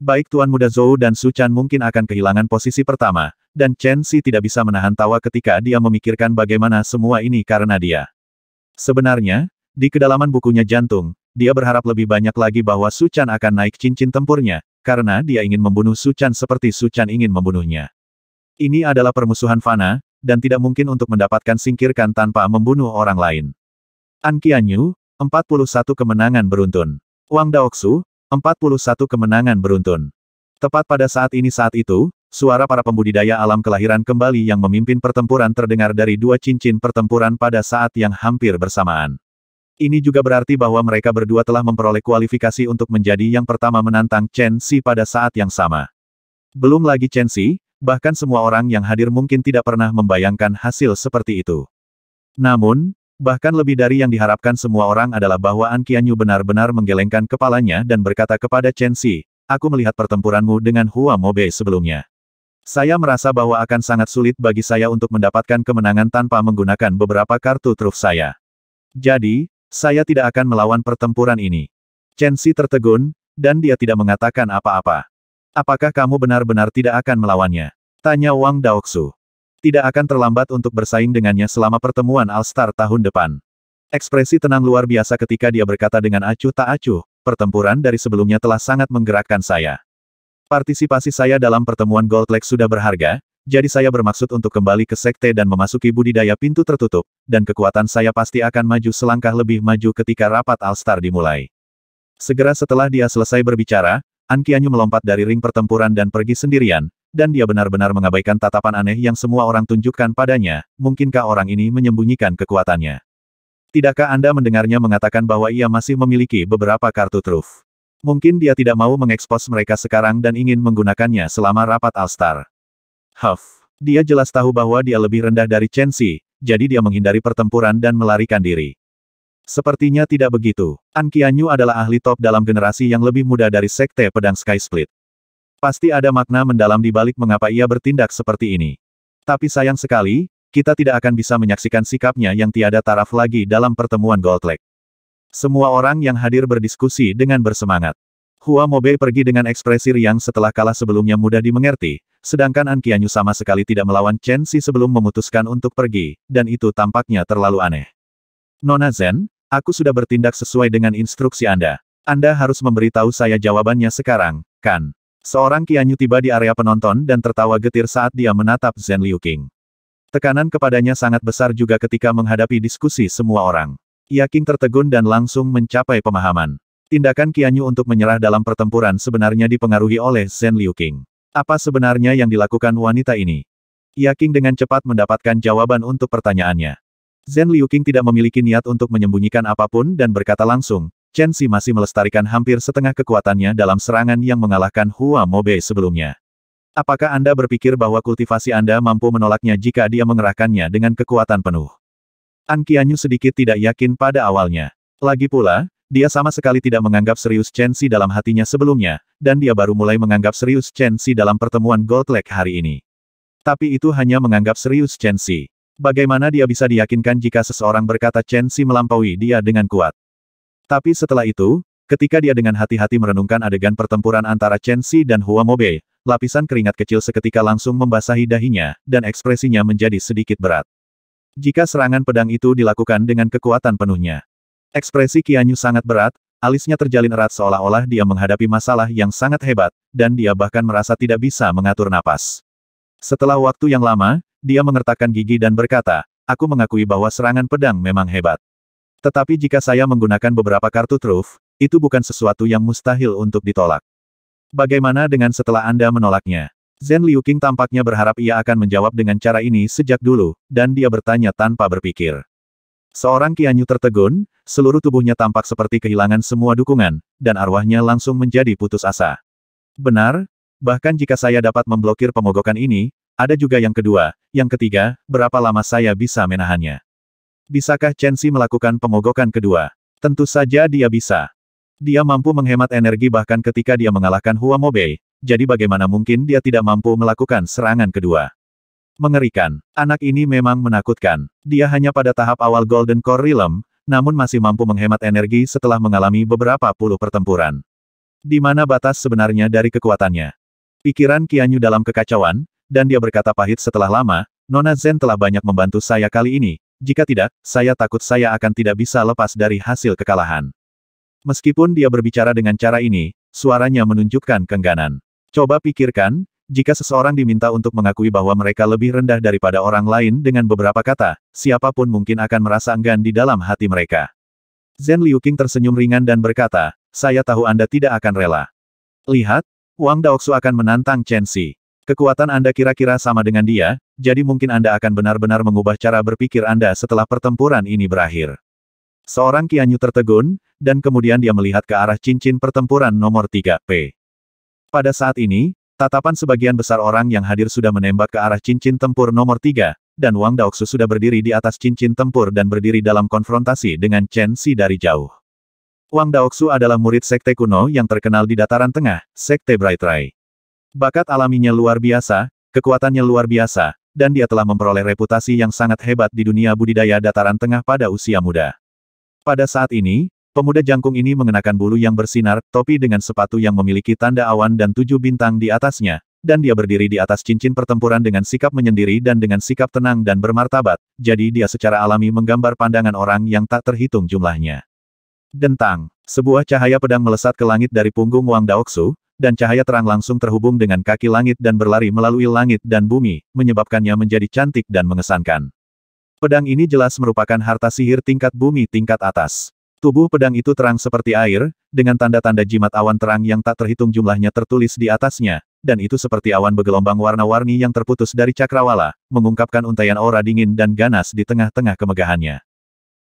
Baik Tuan Muda Zhou dan Su mungkin akan kehilangan posisi pertama, dan Chen Xi tidak bisa menahan tawa ketika dia memikirkan bagaimana semua ini karena dia. Sebenarnya, di kedalaman bukunya jantung, dia berharap lebih banyak lagi bahwa Su Chan akan naik cincin tempurnya, karena dia ingin membunuh Su Chan seperti Su Chan ingin membunuhnya. Ini adalah permusuhan fana, dan tidak mungkin untuk mendapatkan singkirkan tanpa membunuh orang lain. An Qianyu, 41 kemenangan beruntun. Wang Daoksu, 41 kemenangan beruntun. Tepat pada saat ini saat itu, Suara para pembudidaya alam kelahiran kembali yang memimpin pertempuran terdengar dari dua cincin pertempuran pada saat yang hampir bersamaan. Ini juga berarti bahwa mereka berdua telah memperoleh kualifikasi untuk menjadi yang pertama menantang Chen Xi pada saat yang sama. Belum lagi Chen Xi, bahkan semua orang yang hadir mungkin tidak pernah membayangkan hasil seperti itu. Namun, bahkan lebih dari yang diharapkan semua orang adalah bahwa An Qianyu benar-benar menggelengkan kepalanya dan berkata kepada Chen Xi, aku melihat pertempuranmu dengan Hua Mobe sebelumnya. Saya merasa bahwa akan sangat sulit bagi saya untuk mendapatkan kemenangan tanpa menggunakan beberapa kartu truf saya. Jadi, saya tidak akan melawan pertempuran ini. Chen Xi tertegun, dan dia tidak mengatakan apa-apa. Apakah kamu benar-benar tidak akan melawannya? Tanya Wang Daoksu. Tidak akan terlambat untuk bersaing dengannya selama pertemuan All-Star tahun depan. Ekspresi tenang luar biasa ketika dia berkata dengan acuh tak acuh, pertempuran dari sebelumnya telah sangat menggerakkan saya. Partisipasi saya dalam pertemuan Gold Lake sudah berharga, jadi saya bermaksud untuk kembali ke sekte dan memasuki budidaya pintu tertutup, dan kekuatan saya pasti akan maju selangkah lebih maju ketika rapat All-Star dimulai. Segera setelah dia selesai berbicara, Ankianyu melompat dari ring pertempuran dan pergi sendirian, dan dia benar-benar mengabaikan tatapan aneh yang semua orang tunjukkan padanya, mungkinkah orang ini menyembunyikan kekuatannya. Tidakkah Anda mendengarnya mengatakan bahwa ia masih memiliki beberapa kartu truf? Mungkin dia tidak mau mengekspos mereka sekarang dan ingin menggunakannya selama rapat Alstar. Huff. Dia jelas tahu bahwa dia lebih rendah dari Chen Xi, jadi dia menghindari pertempuran dan melarikan diri. Sepertinya tidak begitu. An Qianyu adalah ahli top dalam generasi yang lebih muda dari Sekte Pedang Sky Split. Pasti ada makna mendalam di balik mengapa ia bertindak seperti ini. Tapi sayang sekali, kita tidak akan bisa menyaksikan sikapnya yang tiada taraf lagi dalam pertemuan Gold Lake. Semua orang yang hadir berdiskusi dengan bersemangat. Hua Mobei pergi dengan ekspresi riang setelah kalah sebelumnya mudah dimengerti, sedangkan An Qianyu sama sekali tidak melawan Chen Xi sebelum memutuskan untuk pergi, dan itu tampaknya terlalu aneh. Nona Zen, aku sudah bertindak sesuai dengan instruksi Anda. Anda harus memberitahu saya jawabannya sekarang, kan? Seorang Qianyu tiba di area penonton dan tertawa getir saat dia menatap Zen Liu King. Tekanan kepadanya sangat besar juga ketika menghadapi diskusi semua orang. Yaking tertegun dan langsung mencapai pemahaman. Tindakan Qianyu untuk menyerah dalam pertempuran sebenarnya dipengaruhi oleh Zen Liu Qing. Apa sebenarnya yang dilakukan wanita ini? Yaking dengan cepat mendapatkan jawaban untuk pertanyaannya. Zen Liu Qing tidak memiliki niat untuk menyembunyikan apapun dan berkata langsung, Chen Xi masih melestarikan hampir setengah kekuatannya dalam serangan yang mengalahkan Hua Mobe sebelumnya. Apakah Anda berpikir bahwa kultivasi Anda mampu menolaknya jika dia mengerahkannya dengan kekuatan penuh? An Qianyu sedikit tidak yakin pada awalnya. Lagi pula, dia sama sekali tidak menganggap serius Chen Xi dalam hatinya sebelumnya, dan dia baru mulai menganggap serius Chen Xi dalam pertemuan Gold Lake hari ini. Tapi itu hanya menganggap serius Chen Xi. Bagaimana dia bisa diyakinkan jika seseorang berkata Chen Xi melampaui dia dengan kuat? Tapi setelah itu, ketika dia dengan hati-hati merenungkan adegan pertempuran antara Chen Xi dan Hua Mobe, lapisan keringat kecil seketika langsung membasahi dahinya, dan ekspresinya menjadi sedikit berat. Jika serangan pedang itu dilakukan dengan kekuatan penuhnya. Ekspresi Kianyu sangat berat, alisnya terjalin erat seolah-olah dia menghadapi masalah yang sangat hebat, dan dia bahkan merasa tidak bisa mengatur napas. Setelah waktu yang lama, dia mengertakkan gigi dan berkata, aku mengakui bahwa serangan pedang memang hebat. Tetapi jika saya menggunakan beberapa kartu truf, itu bukan sesuatu yang mustahil untuk ditolak. Bagaimana dengan setelah Anda menolaknya? Zhen Liu Qing tampaknya berharap ia akan menjawab dengan cara ini sejak dulu, dan dia bertanya tanpa berpikir. Seorang kianyu tertegun, seluruh tubuhnya tampak seperti kehilangan semua dukungan, dan arwahnya langsung menjadi putus asa. Benar, bahkan jika saya dapat memblokir pemogokan ini, ada juga yang kedua, yang ketiga, berapa lama saya bisa menahannya. Bisakah Chen Xi melakukan pemogokan kedua? Tentu saja dia bisa. Dia mampu menghemat energi bahkan ketika dia mengalahkan Hua Mobei, jadi bagaimana mungkin dia tidak mampu melakukan serangan kedua. Mengerikan, anak ini memang menakutkan. Dia hanya pada tahap awal Golden Core Realm, namun masih mampu menghemat energi setelah mengalami beberapa puluh pertempuran. Di mana batas sebenarnya dari kekuatannya? Pikiran Kianyu dalam kekacauan, dan dia berkata pahit setelah lama, Nona Zen telah banyak membantu saya kali ini, jika tidak, saya takut saya akan tidak bisa lepas dari hasil kekalahan. Meskipun dia berbicara dengan cara ini, suaranya menunjukkan kengganan. Coba pikirkan, jika seseorang diminta untuk mengakui bahwa mereka lebih rendah daripada orang lain dengan beberapa kata, siapapun mungkin akan merasa enggan di dalam hati mereka. Zen Liuking tersenyum ringan dan berkata, saya tahu Anda tidak akan rela. Lihat, Wang Daoksu akan menantang Chen Xi. Kekuatan Anda kira-kira sama dengan dia, jadi mungkin Anda akan benar-benar mengubah cara berpikir Anda setelah pertempuran ini berakhir. Seorang Kianyu tertegun, dan kemudian dia melihat ke arah cincin pertempuran nomor 3, P. Pada saat ini, tatapan sebagian besar orang yang hadir sudah menembak ke arah cincin tempur nomor tiga, dan Wang Daoksu sudah berdiri di atas cincin tempur dan berdiri dalam konfrontasi dengan Chen Xi dari jauh. Wang Daoksu adalah murid sekte kuno yang terkenal di dataran tengah, sekte Bright Ray. Bakat alaminya luar biasa, kekuatannya luar biasa, dan dia telah memperoleh reputasi yang sangat hebat di dunia budidaya dataran tengah pada usia muda. Pada saat ini, Pemuda jangkung ini mengenakan bulu yang bersinar, topi dengan sepatu yang memiliki tanda awan dan tujuh bintang di atasnya, dan dia berdiri di atas cincin pertempuran dengan sikap menyendiri dan dengan sikap tenang dan bermartabat, jadi dia secara alami menggambar pandangan orang yang tak terhitung jumlahnya. Dentang, sebuah cahaya pedang melesat ke langit dari punggung Wang Daoksu, dan cahaya terang langsung terhubung dengan kaki langit dan berlari melalui langit dan bumi, menyebabkannya menjadi cantik dan mengesankan. Pedang ini jelas merupakan harta sihir tingkat bumi tingkat atas. Tubuh pedang itu terang seperti air, dengan tanda-tanda jimat awan terang yang tak terhitung jumlahnya tertulis di atasnya, dan itu seperti awan bergelombang warna-warni yang terputus dari cakrawala, mengungkapkan untaian aura dingin dan ganas di tengah-tengah kemegahannya.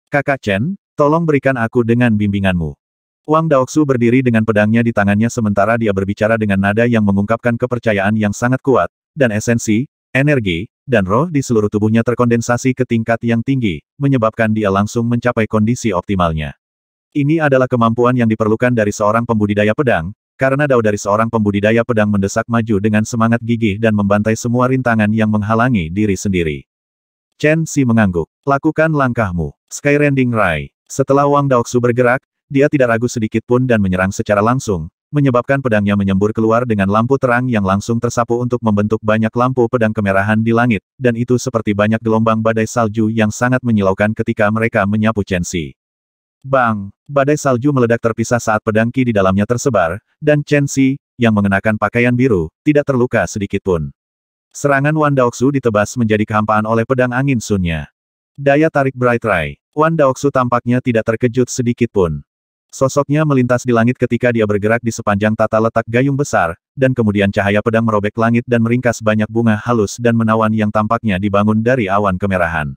Kakak Chen, tolong berikan aku dengan bimbinganmu. Wang Daoksu berdiri dengan pedangnya di tangannya sementara dia berbicara dengan nada yang mengungkapkan kepercayaan yang sangat kuat, dan esensi, energi, dan roh di seluruh tubuhnya terkondensasi ke tingkat yang tinggi, menyebabkan dia langsung mencapai kondisi optimalnya. Ini adalah kemampuan yang diperlukan dari seorang pembudidaya pedang, karena dao dari seorang pembudidaya pedang mendesak maju dengan semangat gigih dan membantai semua rintangan yang menghalangi diri sendiri. Chen Si mengangguk. Lakukan langkahmu. Skyrending Rai. Setelah Wang Daoksu bergerak, dia tidak ragu sedikit pun dan menyerang secara langsung, menyebabkan pedangnya menyembur keluar dengan lampu terang yang langsung tersapu untuk membentuk banyak lampu pedang kemerahan di langit, dan itu seperti banyak gelombang badai salju yang sangat menyilaukan ketika mereka menyapu Chen Si. Bang! Badai salju meledak terpisah saat pedang Qi di dalamnya tersebar, dan Chen Xi, yang mengenakan pakaian biru, tidak terluka sedikit pun. Serangan Wan Daoxu ditebas menjadi kehampaan oleh pedang angin Sunnya. Daya tarik Bright Ray. Wan Daoxu tampaknya tidak terkejut sedikit pun. Sosoknya melintas di langit ketika dia bergerak di sepanjang tata letak gayung besar, dan kemudian cahaya pedang merobek langit dan meringkas banyak bunga halus dan menawan yang tampaknya dibangun dari awan kemerahan.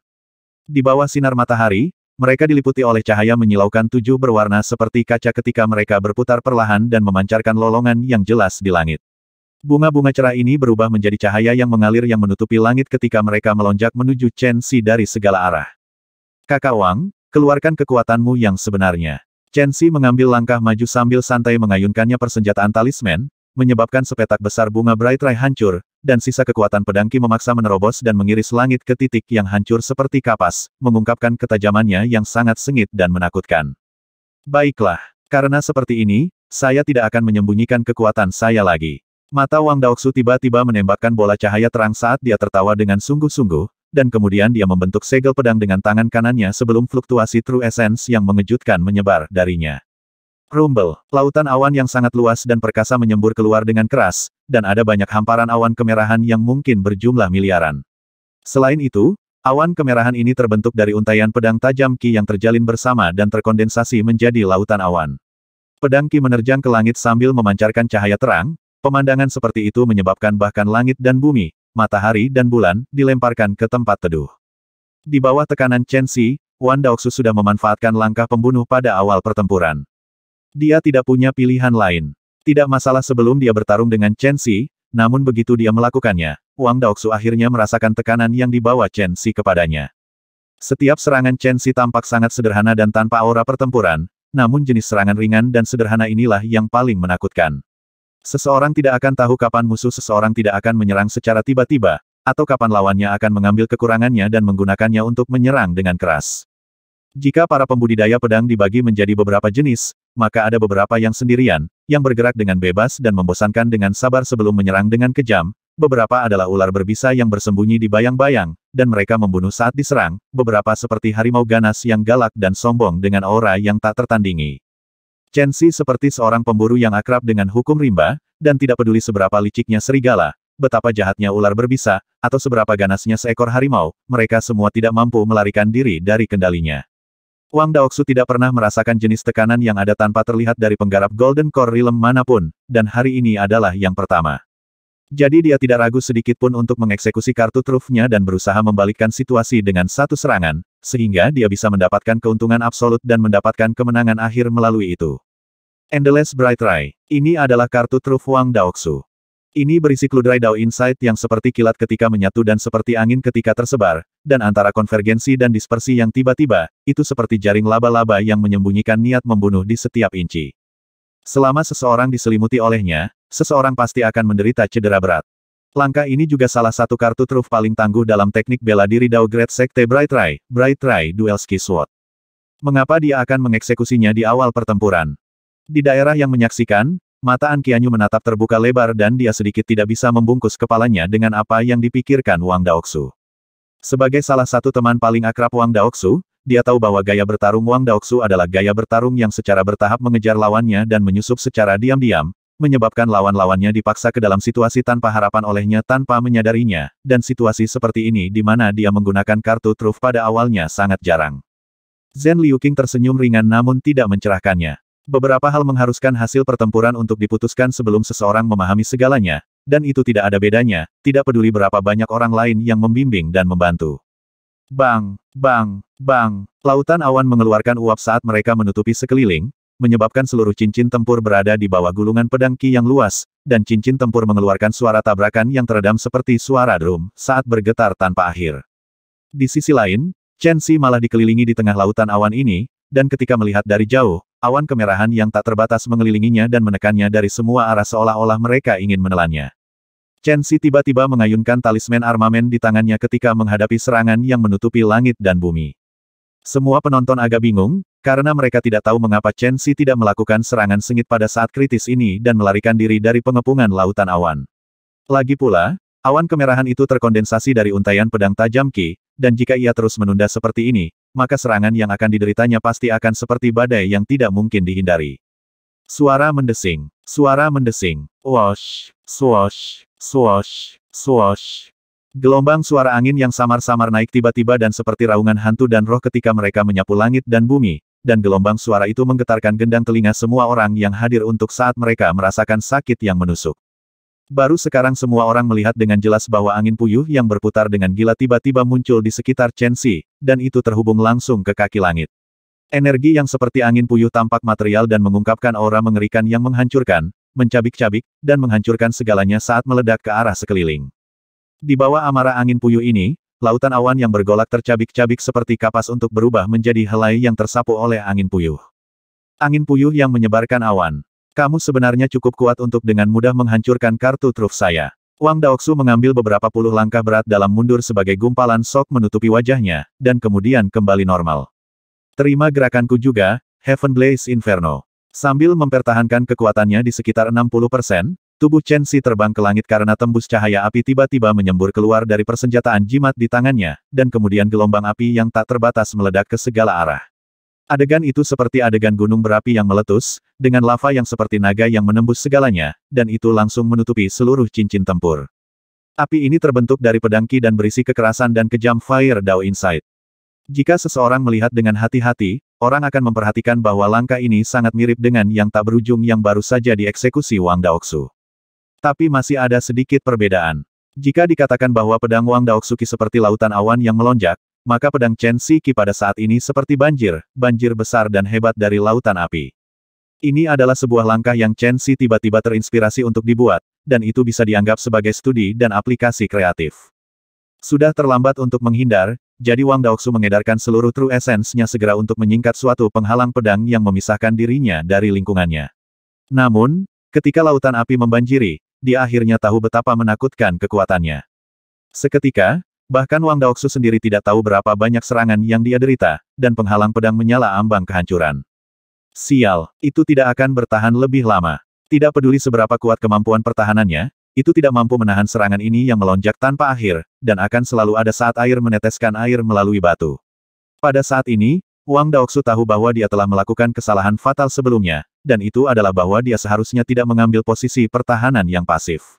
Di bawah sinar matahari, mereka diliputi oleh cahaya menyilaukan tujuh berwarna seperti kaca ketika mereka berputar perlahan dan memancarkan lolongan yang jelas di langit. Bunga-bunga cerah ini berubah menjadi cahaya yang mengalir yang menutupi langit ketika mereka melonjak menuju Chen Xi dari segala arah. Kakak Wang, keluarkan kekuatanmu yang sebenarnya. Chen Xi mengambil langkah maju sambil santai mengayunkannya persenjataan talisman, menyebabkan sepetak besar bunga Bright Ray hancur, dan sisa kekuatan pedangki memaksa menerobos dan mengiris langit ke titik yang hancur seperti kapas, mengungkapkan ketajamannya yang sangat sengit dan menakutkan. Baiklah, karena seperti ini, saya tidak akan menyembunyikan kekuatan saya lagi. Mata Wang Daoksu tiba-tiba menembakkan bola cahaya terang saat dia tertawa dengan sungguh-sungguh, dan kemudian dia membentuk segel pedang dengan tangan kanannya sebelum fluktuasi True Essence yang mengejutkan menyebar darinya. Rumble, lautan awan yang sangat luas dan perkasa menyembur keluar dengan keras, dan ada banyak hamparan awan kemerahan yang mungkin berjumlah miliaran. Selain itu, awan kemerahan ini terbentuk dari untaian pedang tajam Ki yang terjalin bersama dan terkondensasi menjadi lautan awan. Pedang Ki menerjang ke langit sambil memancarkan cahaya terang, pemandangan seperti itu menyebabkan bahkan langit dan bumi, matahari dan bulan, dilemparkan ke tempat teduh. Di bawah tekanan Chen Xi, Wan Daoxu sudah memanfaatkan langkah pembunuh pada awal pertempuran. Dia tidak punya pilihan lain. Tidak masalah sebelum dia bertarung dengan Chen Xi, namun begitu dia melakukannya, Wang Daoxu akhirnya merasakan tekanan yang dibawa Chen Xi kepadanya. Setiap serangan Chen Xi tampak sangat sederhana dan tanpa aura pertempuran, namun jenis serangan ringan dan sederhana inilah yang paling menakutkan. Seseorang tidak akan tahu kapan musuh seseorang tidak akan menyerang secara tiba-tiba, atau kapan lawannya akan mengambil kekurangannya dan menggunakannya untuk menyerang dengan keras. Jika para pembudidaya pedang dibagi menjadi beberapa jenis, maka ada beberapa yang sendirian, yang bergerak dengan bebas dan membosankan dengan sabar sebelum menyerang dengan kejam, beberapa adalah ular berbisa yang bersembunyi di bayang-bayang, dan mereka membunuh saat diserang, beberapa seperti harimau ganas yang galak dan sombong dengan aura yang tak tertandingi. Chen Xi seperti seorang pemburu yang akrab dengan hukum rimba, dan tidak peduli seberapa liciknya serigala, betapa jahatnya ular berbisa, atau seberapa ganasnya seekor harimau, mereka semua tidak mampu melarikan diri dari kendalinya. Wang Daoksu tidak pernah merasakan jenis tekanan yang ada tanpa terlihat dari penggarap Golden Core Realm manapun, dan hari ini adalah yang pertama. Jadi dia tidak ragu sedikit pun untuk mengeksekusi kartu trufnya dan berusaha membalikkan situasi dengan satu serangan, sehingga dia bisa mendapatkan keuntungan absolut dan mendapatkan kemenangan akhir melalui itu. Endless Bright Ray. Ini adalah kartu truf Wang Daoksu. Ini berisi kludrai Dao Insight yang seperti kilat ketika menyatu dan seperti angin ketika tersebar, dan antara konvergensi dan dispersi yang tiba-tiba, itu seperti jaring laba-laba yang menyembunyikan niat membunuh di setiap inci. Selama seseorang diselimuti olehnya, seseorang pasti akan menderita cedera berat. Langkah ini juga salah satu kartu truf paling tangguh dalam teknik bela diri Dao Great Sekte Bright Rai, Bright Rai Duel Ski Sword. Mengapa dia akan mengeksekusinya di awal pertempuran? Di daerah yang menyaksikan, mata Ankianyu menatap terbuka lebar dan dia sedikit tidak bisa membungkus kepalanya dengan apa yang dipikirkan Wang Daoksu. Sebagai salah satu teman paling akrab Wang Daoksu, dia tahu bahwa gaya bertarung Wang Daoksu adalah gaya bertarung yang secara bertahap mengejar lawannya dan menyusup secara diam-diam, menyebabkan lawan-lawannya dipaksa ke dalam situasi tanpa harapan olehnya tanpa menyadarinya, dan situasi seperti ini di mana dia menggunakan kartu truf pada awalnya sangat jarang. Zhen Liuqing tersenyum ringan namun tidak mencerahkannya. Beberapa hal mengharuskan hasil pertempuran untuk diputuskan sebelum seseorang memahami segalanya, dan itu tidak ada bedanya, tidak peduli berapa banyak orang lain yang membimbing dan membantu. Bang, bang, bang, lautan awan mengeluarkan uap saat mereka menutupi sekeliling, menyebabkan seluruh cincin tempur berada di bawah gulungan pedang Ki yang luas, dan cincin tempur mengeluarkan suara tabrakan yang teredam seperti suara drum saat bergetar tanpa akhir. Di sisi lain, Chen Xi malah dikelilingi di tengah lautan awan ini, dan ketika melihat dari jauh, Awan kemerahan yang tak terbatas mengelilinginya dan menekannya dari semua arah seolah-olah mereka ingin menelannya. Chen Xi tiba-tiba mengayunkan talisman armamen di tangannya ketika menghadapi serangan yang menutupi langit dan bumi. Semua penonton agak bingung, karena mereka tidak tahu mengapa Chen Xi tidak melakukan serangan sengit pada saat kritis ini dan melarikan diri dari pengepungan lautan awan. Lagi pula, awan kemerahan itu terkondensasi dari untaian pedang tajam Qi, dan jika ia terus menunda seperti ini, maka serangan yang akan dideritanya pasti akan seperti badai yang tidak mungkin dihindari. Suara mendesing. Suara mendesing. Wash, swash, swash, swash. Gelombang suara angin yang samar-samar naik tiba-tiba dan seperti raungan hantu dan roh ketika mereka menyapu langit dan bumi, dan gelombang suara itu menggetarkan gendang telinga semua orang yang hadir untuk saat mereka merasakan sakit yang menusuk. Baru sekarang semua orang melihat dengan jelas bahwa angin puyuh yang berputar dengan gila tiba-tiba muncul di sekitar Chen Xi, dan itu terhubung langsung ke kaki langit. Energi yang seperti angin puyuh tampak material dan mengungkapkan aura mengerikan yang menghancurkan, mencabik-cabik, dan menghancurkan segalanya saat meledak ke arah sekeliling. Di bawah amarah angin puyuh ini, lautan awan yang bergolak tercabik-cabik seperti kapas untuk berubah menjadi helai yang tersapu oleh angin puyuh. Angin puyuh yang menyebarkan awan, kamu sebenarnya cukup kuat untuk dengan mudah menghancurkan kartu truf saya. Wang Daoksu mengambil beberapa puluh langkah berat dalam mundur sebagai gumpalan sok menutupi wajahnya, dan kemudian kembali normal. Terima gerakanku juga, Heaven Blaze Inferno. Sambil mempertahankan kekuatannya di sekitar 60%, tubuh Chen Xi terbang ke langit karena tembus cahaya api tiba-tiba menyembur keluar dari persenjataan jimat di tangannya, dan kemudian gelombang api yang tak terbatas meledak ke segala arah. Adegan itu seperti adegan gunung berapi yang meletus, dengan lava yang seperti naga yang menembus segalanya, dan itu langsung menutupi seluruh cincin tempur. Api ini terbentuk dari pedangki dan berisi kekerasan dan kejam Fire Dao Insight. Jika seseorang melihat dengan hati-hati, orang akan memperhatikan bahwa langkah ini sangat mirip dengan yang tak berujung yang baru saja dieksekusi Wang Daoksu. Tapi masih ada sedikit perbedaan. Jika dikatakan bahwa pedang Wang Daoksuki seperti lautan awan yang melonjak, maka pedang Chen Siki pada saat ini seperti banjir, banjir besar dan hebat dari lautan api. Ini adalah sebuah langkah yang Chen Si tiba-tiba terinspirasi untuk dibuat, dan itu bisa dianggap sebagai studi dan aplikasi kreatif. Sudah terlambat untuk menghindar, jadi Wang Daoksu mengedarkan seluruh true essence-nya segera untuk menyingkat suatu penghalang pedang yang memisahkan dirinya dari lingkungannya. Namun, ketika lautan api membanjiri, dia akhirnya tahu betapa menakutkan kekuatannya. Seketika, Bahkan Wang Daoksu sendiri tidak tahu berapa banyak serangan yang dia derita, dan penghalang pedang menyala ambang kehancuran. Sial, itu tidak akan bertahan lebih lama. Tidak peduli seberapa kuat kemampuan pertahanannya, itu tidak mampu menahan serangan ini yang melonjak tanpa akhir, dan akan selalu ada saat air meneteskan air melalui batu. Pada saat ini, Wang Daoksu tahu bahwa dia telah melakukan kesalahan fatal sebelumnya, dan itu adalah bahwa dia seharusnya tidak mengambil posisi pertahanan yang pasif.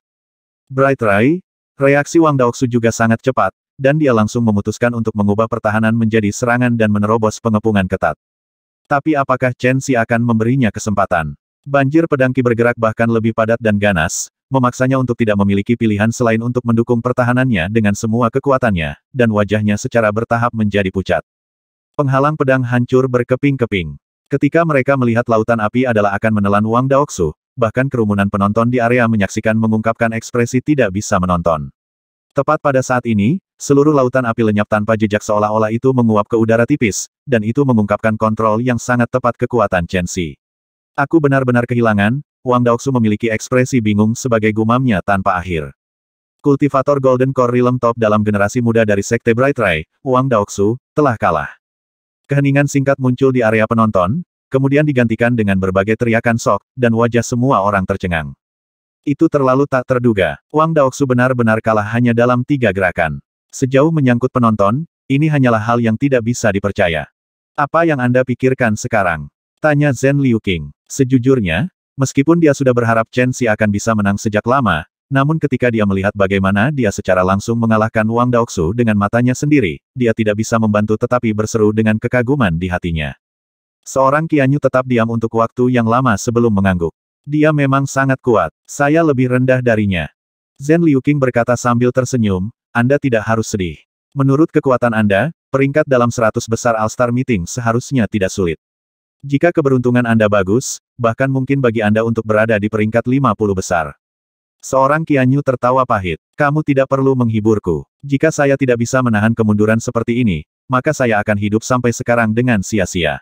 Bright Ray, Reaksi Wang Daoksu juga sangat cepat, dan dia langsung memutuskan untuk mengubah pertahanan menjadi serangan dan menerobos pengepungan ketat. Tapi apakah Chen Xi akan memberinya kesempatan? Banjir pedangki bergerak bahkan lebih padat dan ganas, memaksanya untuk tidak memiliki pilihan selain untuk mendukung pertahanannya dengan semua kekuatannya, dan wajahnya secara bertahap menjadi pucat. Penghalang pedang hancur berkeping-keping. Ketika mereka melihat lautan api adalah akan menelan Wang Daoksu, bahkan kerumunan penonton di area menyaksikan mengungkapkan ekspresi tidak bisa menonton. Tepat pada saat ini, seluruh lautan api lenyap tanpa jejak seolah-olah itu menguap ke udara tipis, dan itu mengungkapkan kontrol yang sangat tepat kekuatan Chen Xi. Aku benar-benar kehilangan, Wang Daoksu memiliki ekspresi bingung sebagai gumamnya tanpa akhir. Kultivator Golden Core Realm Top dalam generasi muda dari Sekte Bright Ray, Wang Daoksu, telah kalah. Keheningan singkat muncul di area penonton, kemudian digantikan dengan berbagai teriakan sok, dan wajah semua orang tercengang. Itu terlalu tak terduga. Wang Daoksu benar-benar kalah hanya dalam tiga gerakan. Sejauh menyangkut penonton, ini hanyalah hal yang tidak bisa dipercaya. Apa yang Anda pikirkan sekarang? Tanya Zen Liu King. Sejujurnya, meskipun dia sudah berharap Chen Xi akan bisa menang sejak lama, namun ketika dia melihat bagaimana dia secara langsung mengalahkan Wang Daoksu dengan matanya sendiri, dia tidak bisa membantu tetapi berseru dengan kekaguman di hatinya. Seorang Kianyu tetap diam untuk waktu yang lama sebelum mengangguk. Dia memang sangat kuat. Saya lebih rendah darinya. Zhen Liuqing berkata sambil tersenyum, Anda tidak harus sedih. Menurut kekuatan Anda, peringkat dalam seratus besar All-Star Meeting seharusnya tidak sulit. Jika keberuntungan Anda bagus, bahkan mungkin bagi Anda untuk berada di peringkat lima puluh besar. Seorang Kianyu tertawa pahit. Kamu tidak perlu menghiburku. Jika saya tidak bisa menahan kemunduran seperti ini, maka saya akan hidup sampai sekarang dengan sia-sia.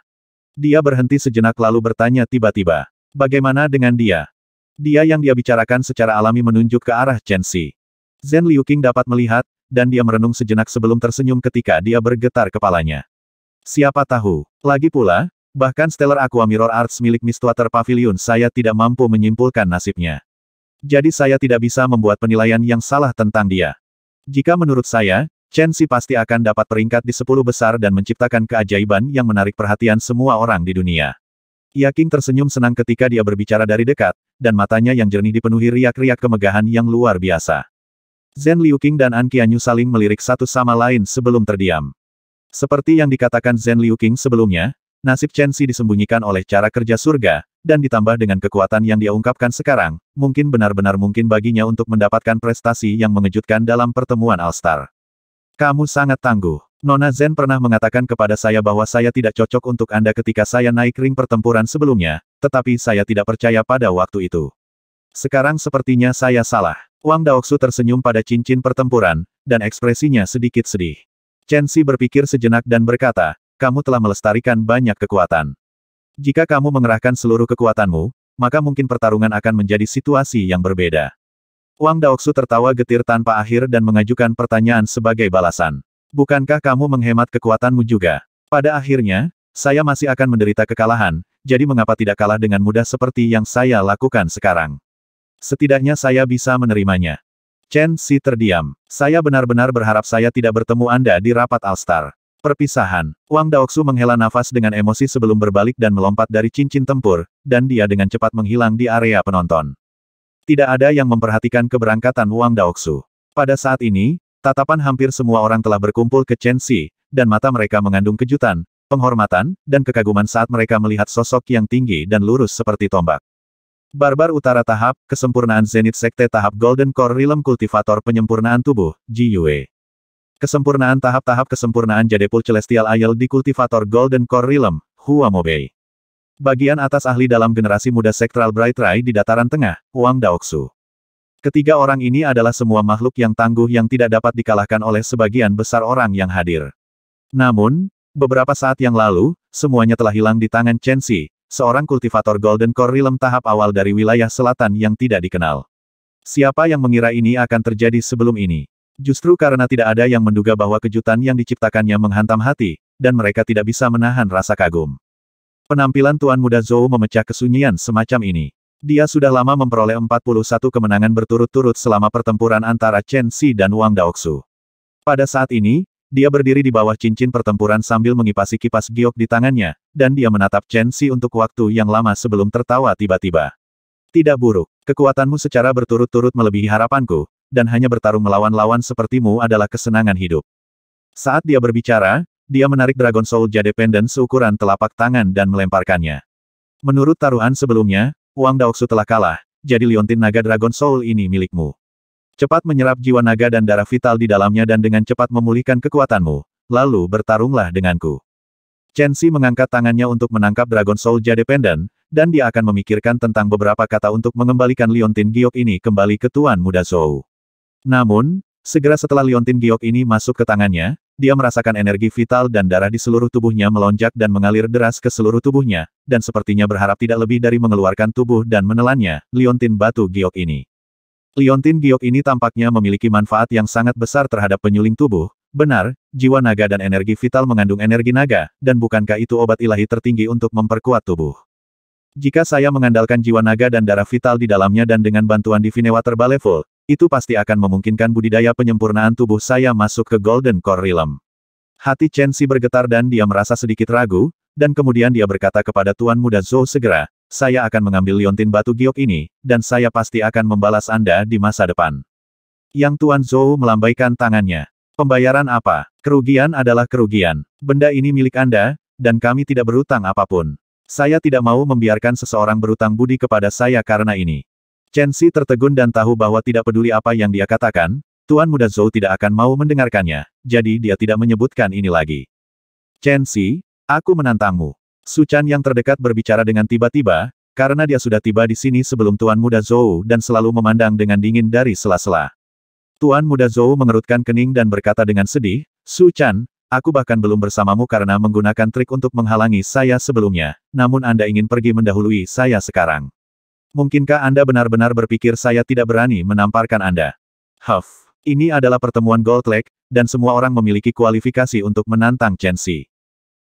Dia berhenti sejenak lalu bertanya tiba-tiba. Bagaimana dengan dia? Dia yang dia bicarakan secara alami menunjuk ke arah Chen Xi. Zhen Liu Qing dapat melihat, dan dia merenung sejenak sebelum tersenyum ketika dia bergetar kepalanya. Siapa tahu? Lagi pula, bahkan Stellar Aqua Mirror Arts milik Mistwater Pavilion saya tidak mampu menyimpulkan nasibnya. Jadi saya tidak bisa membuat penilaian yang salah tentang dia. Jika menurut saya, Chen Xi pasti akan dapat peringkat di sepuluh besar dan menciptakan keajaiban yang menarik perhatian semua orang di dunia. Ia King tersenyum senang ketika dia berbicara dari dekat, dan matanya yang jernih dipenuhi riak-riak kemegahan yang luar biasa. Zhen Liu King dan An Qianyu saling melirik satu sama lain sebelum terdiam. Seperti yang dikatakan Zhen Liu King sebelumnya, nasib Chen Xi disembunyikan oleh cara kerja surga, dan ditambah dengan kekuatan yang dia ungkapkan sekarang, mungkin benar-benar mungkin baginya untuk mendapatkan prestasi yang mengejutkan dalam pertemuan All-Star. Kamu sangat tangguh. Nona Zen pernah mengatakan kepada saya bahwa saya tidak cocok untuk Anda ketika saya naik ring pertempuran sebelumnya, tetapi saya tidak percaya pada waktu itu. Sekarang sepertinya saya salah. Wang Daoksu tersenyum pada cincin pertempuran, dan ekspresinya sedikit sedih. Chen Xi berpikir sejenak dan berkata, kamu telah melestarikan banyak kekuatan. Jika kamu mengerahkan seluruh kekuatanmu, maka mungkin pertarungan akan menjadi situasi yang berbeda. Wang Daoksu tertawa getir tanpa akhir dan mengajukan pertanyaan sebagai balasan. Bukankah kamu menghemat kekuatanmu juga? Pada akhirnya, saya masih akan menderita kekalahan, jadi mengapa tidak kalah dengan mudah seperti yang saya lakukan sekarang? Setidaknya saya bisa menerimanya. Chen Si terdiam. Saya benar-benar berharap saya tidak bertemu Anda di rapat Alstar. Perpisahan. Wang Daoksu menghela nafas dengan emosi sebelum berbalik dan melompat dari cincin tempur, dan dia dengan cepat menghilang di area penonton. Tidak ada yang memperhatikan keberangkatan Wang Daoksu. Pada saat ini, tatapan hampir semua orang telah berkumpul ke Chen Xi, dan mata mereka mengandung kejutan, penghormatan, dan kekaguman saat mereka melihat sosok yang tinggi dan lurus seperti tombak. Barbar Utara Tahap, Kesempurnaan Zenit Sekte Tahap Golden Core Realm Kultivator Penyempurnaan Tubuh, Yue. Kesempurnaan Tahap-Tahap Kesempurnaan Jadepul Celestial Ayel di Kultivator Golden Core Realm, Huamobei. Bagian atas ahli dalam generasi muda Sektral Bright Rai di dataran tengah, Wang Daoksu. Ketiga orang ini adalah semua makhluk yang tangguh yang tidak dapat dikalahkan oleh sebagian besar orang yang hadir. Namun, beberapa saat yang lalu, semuanya telah hilang di tangan Chen Xi, seorang kultivator Golden Core Realm tahap awal dari wilayah selatan yang tidak dikenal. Siapa yang mengira ini akan terjadi sebelum ini? Justru karena tidak ada yang menduga bahwa kejutan yang diciptakannya menghantam hati, dan mereka tidak bisa menahan rasa kagum. Penampilan Tuan Muda Zhou memecah kesunyian semacam ini. Dia sudah lama memperoleh 41 kemenangan berturut-turut selama pertempuran antara Chen Xi dan Wang Daoxu. Pada saat ini, dia berdiri di bawah cincin pertempuran sambil mengipasi kipas giok di tangannya, dan dia menatap Chen Xi untuk waktu yang lama sebelum tertawa tiba-tiba. Tidak buruk, kekuatanmu secara berturut-turut melebihi harapanku, dan hanya bertarung melawan lawan sepertimu adalah kesenangan hidup. Saat dia berbicara, dia menarik Dragon Soul Jade Pendant seukuran telapak tangan dan melemparkannya. Menurut taruhan sebelumnya, Wang Daoksu telah kalah, jadi liontin naga Dragon Soul ini milikmu. Cepat menyerap jiwa naga dan darah vital di dalamnya dan dengan cepat memulihkan kekuatanmu, lalu bertarunglah denganku. Chen Xi mengangkat tangannya untuk menangkap Dragon Soul Jade Pendant, dan dia akan memikirkan tentang beberapa kata untuk mengembalikan liontin giok ini kembali ke Tuan Muda Zhou. Namun, segera setelah liontin giok ini masuk ke tangannya, dia merasakan energi vital dan darah di seluruh tubuhnya melonjak dan mengalir deras ke seluruh tubuhnya, dan sepertinya berharap tidak lebih dari mengeluarkan tubuh dan menelannya, liontin batu giok ini. Liontin giok ini tampaknya memiliki manfaat yang sangat besar terhadap penyuling tubuh, benar, jiwa naga dan energi vital mengandung energi naga, dan bukankah itu obat ilahi tertinggi untuk memperkuat tubuh? Jika saya mengandalkan jiwa naga dan darah vital di dalamnya dan dengan bantuan divine water Baleful, itu pasti akan memungkinkan budidaya penyempurnaan tubuh saya masuk ke Golden Core Realm. Hati Chen Si bergetar dan dia merasa sedikit ragu, dan kemudian dia berkata kepada Tuan Muda Zhou segera, saya akan mengambil liontin batu giok ini, dan saya pasti akan membalas Anda di masa depan. Yang Tuan Zhou melambaikan tangannya. Pembayaran apa? Kerugian adalah kerugian. Benda ini milik Anda, dan kami tidak berutang apapun. Saya tidak mau membiarkan seseorang berutang budi kepada saya karena ini. Chen Xi tertegun dan tahu bahwa tidak peduli apa yang dia katakan, Tuan Muda Zhou tidak akan mau mendengarkannya, jadi dia tidak menyebutkan ini lagi. Chen Xi, aku menantangmu. Su Chan yang terdekat berbicara dengan tiba-tiba, karena dia sudah tiba di sini sebelum Tuan Muda Zhou dan selalu memandang dengan dingin dari sela-sela. Tuan Muda Zhou mengerutkan kening dan berkata dengan sedih, Su Chan, aku bahkan belum bersamamu karena menggunakan trik untuk menghalangi saya sebelumnya, namun Anda ingin pergi mendahului saya sekarang. Mungkinkah Anda benar-benar berpikir saya tidak berani menamparkan Anda? Huff. Ini adalah pertemuan Gold Lake, dan semua orang memiliki kualifikasi untuk menantang Chen Xi.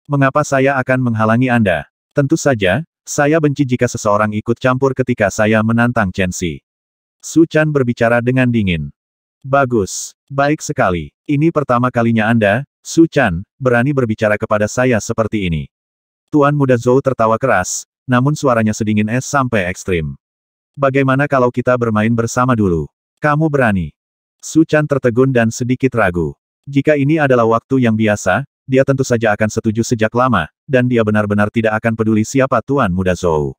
Mengapa saya akan menghalangi Anda? Tentu saja, saya benci jika seseorang ikut campur ketika saya menantang Chen Xi. Su Chan berbicara dengan dingin. Bagus. Baik sekali. Ini pertama kalinya Anda, Su Chan, berani berbicara kepada saya seperti ini. Tuan muda Zhou tertawa keras, namun suaranya sedingin es sampai ekstrim. Bagaimana kalau kita bermain bersama dulu? Kamu berani? Chan tertegun dan sedikit ragu. Jika ini adalah waktu yang biasa, dia tentu saja akan setuju sejak lama, dan dia benar-benar tidak akan peduli siapa Tuan Muda Zhou.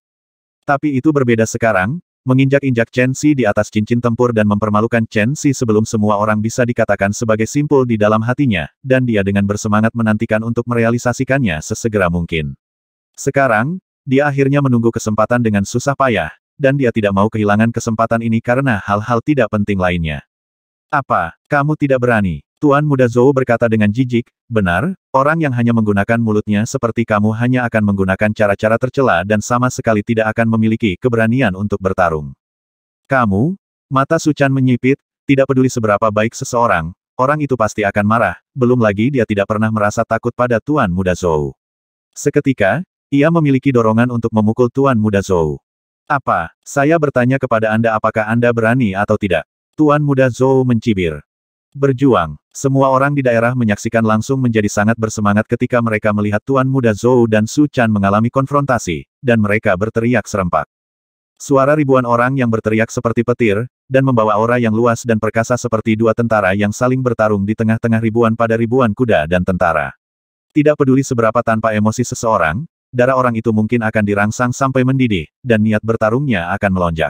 Tapi itu berbeda sekarang, menginjak-injak Chen Xi di atas cincin tempur dan mempermalukan Chen Xi sebelum semua orang bisa dikatakan sebagai simpul di dalam hatinya, dan dia dengan bersemangat menantikan untuk merealisasikannya sesegera mungkin. Sekarang, dia akhirnya menunggu kesempatan dengan susah payah, dan dia tidak mau kehilangan kesempatan ini karena hal-hal tidak penting lainnya. Apa, kamu tidak berani? Tuan muda Zhou berkata dengan jijik, benar, orang yang hanya menggunakan mulutnya seperti kamu hanya akan menggunakan cara-cara tercela dan sama sekali tidak akan memiliki keberanian untuk bertarung. Kamu? Mata Suchan menyipit, tidak peduli seberapa baik seseorang, orang itu pasti akan marah, belum lagi dia tidak pernah merasa takut pada Tuan muda Zhou. Seketika, ia memiliki dorongan untuk memukul Tuan muda Zhou. Apa? Saya bertanya kepada Anda apakah Anda berani atau tidak. Tuan muda Zhou mencibir. Berjuang. Semua orang di daerah menyaksikan langsung menjadi sangat bersemangat ketika mereka melihat Tuan Muda Zhou dan Su Chan mengalami konfrontasi, dan mereka berteriak serempak. Suara ribuan orang yang berteriak seperti petir, dan membawa aura yang luas dan perkasa seperti dua tentara yang saling bertarung di tengah-tengah ribuan pada ribuan kuda dan tentara. Tidak peduli seberapa tanpa emosi seseorang, darah orang itu mungkin akan dirangsang sampai mendidih, dan niat bertarungnya akan melonjak.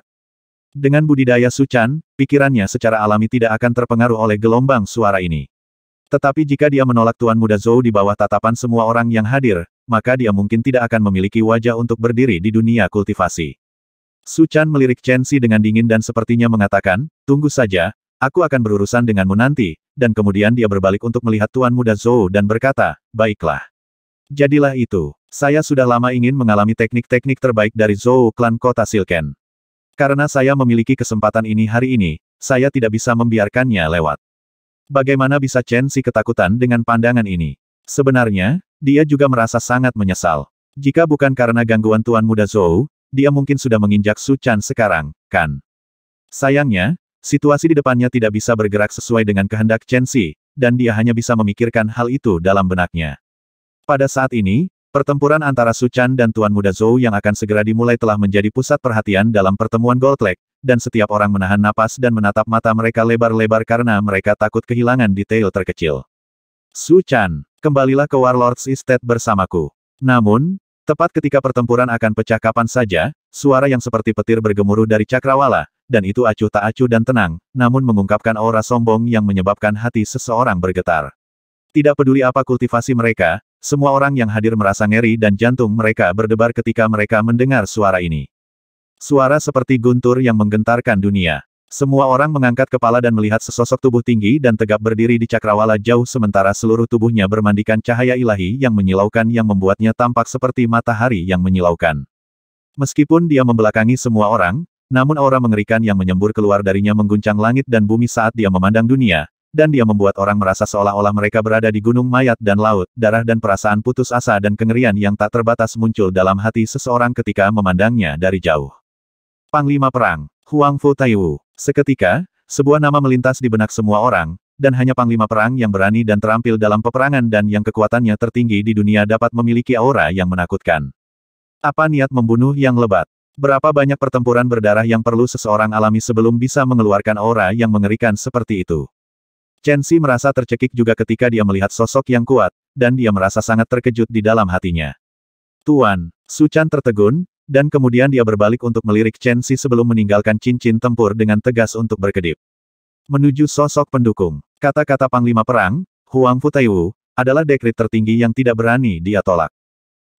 Dengan budidaya Suchan, pikirannya secara alami tidak akan terpengaruh oleh gelombang suara ini. Tetapi jika dia menolak Tuan Muda Zhou di bawah tatapan semua orang yang hadir, maka dia mungkin tidak akan memiliki wajah untuk berdiri di dunia kultivasi. Suchan melirik Chen Chensi dengan dingin dan sepertinya mengatakan, tunggu saja, aku akan berurusan denganmu nanti, dan kemudian dia berbalik untuk melihat Tuan Muda Zhou dan berkata, baiklah. Jadilah itu, saya sudah lama ingin mengalami teknik-teknik terbaik dari Zhou klan kota Silken. Karena saya memiliki kesempatan ini hari ini, saya tidak bisa membiarkannya lewat. Bagaimana bisa Chen Si ketakutan dengan pandangan ini? Sebenarnya, dia juga merasa sangat menyesal. Jika bukan karena gangguan Tuan Muda Zhou, dia mungkin sudah menginjak Su Chan sekarang, kan? Sayangnya, situasi di depannya tidak bisa bergerak sesuai dengan kehendak Chen Si, dan dia hanya bisa memikirkan hal itu dalam benaknya. Pada saat ini, pertempuran antara Su dan Tuan Muda Zhou yang akan segera dimulai telah menjadi pusat perhatian dalam pertemuan Gold Lake, dan setiap orang menahan napas dan menatap mata mereka lebar-lebar karena mereka takut kehilangan detail terkecil. Su kembalilah ke Warlord's Estate bersamaku. Namun, tepat ketika pertempuran akan pecah kapan saja, suara yang seperti petir bergemuruh dari cakrawala, dan itu acuh tak acuh dan tenang, namun mengungkapkan aura sombong yang menyebabkan hati seseorang bergetar. Tidak peduli apa kultivasi mereka, semua orang yang hadir merasa ngeri dan jantung mereka berdebar ketika mereka mendengar suara ini. Suara seperti guntur yang menggentarkan dunia. Semua orang mengangkat kepala dan melihat sesosok tubuh tinggi dan tegap berdiri di cakrawala jauh sementara seluruh tubuhnya bermandikan cahaya ilahi yang menyilaukan yang membuatnya tampak seperti matahari yang menyilaukan. Meskipun dia membelakangi semua orang, namun aura mengerikan yang menyembur keluar darinya mengguncang langit dan bumi saat dia memandang dunia, dan dia membuat orang merasa seolah-olah mereka berada di gunung mayat dan laut, darah dan perasaan putus asa dan kengerian yang tak terbatas muncul dalam hati seseorang ketika memandangnya dari jauh. Panglima Perang, Huang Fu Taiwu. Seketika, sebuah nama melintas di benak semua orang, dan hanya Panglima Perang yang berani dan terampil dalam peperangan dan yang kekuatannya tertinggi di dunia dapat memiliki aura yang menakutkan. Apa niat membunuh yang lebat? Berapa banyak pertempuran berdarah yang perlu seseorang alami sebelum bisa mengeluarkan aura yang mengerikan seperti itu? Chen Xi merasa tercekik juga ketika dia melihat sosok yang kuat, dan dia merasa sangat terkejut di dalam hatinya. Tuan, Su Chan tertegun, dan kemudian dia berbalik untuk melirik Chen Xi sebelum meninggalkan cincin tempur dengan tegas untuk berkedip. Menuju sosok pendukung, kata-kata Panglima Perang, Huang Futaiwu, adalah dekrit tertinggi yang tidak berani dia tolak.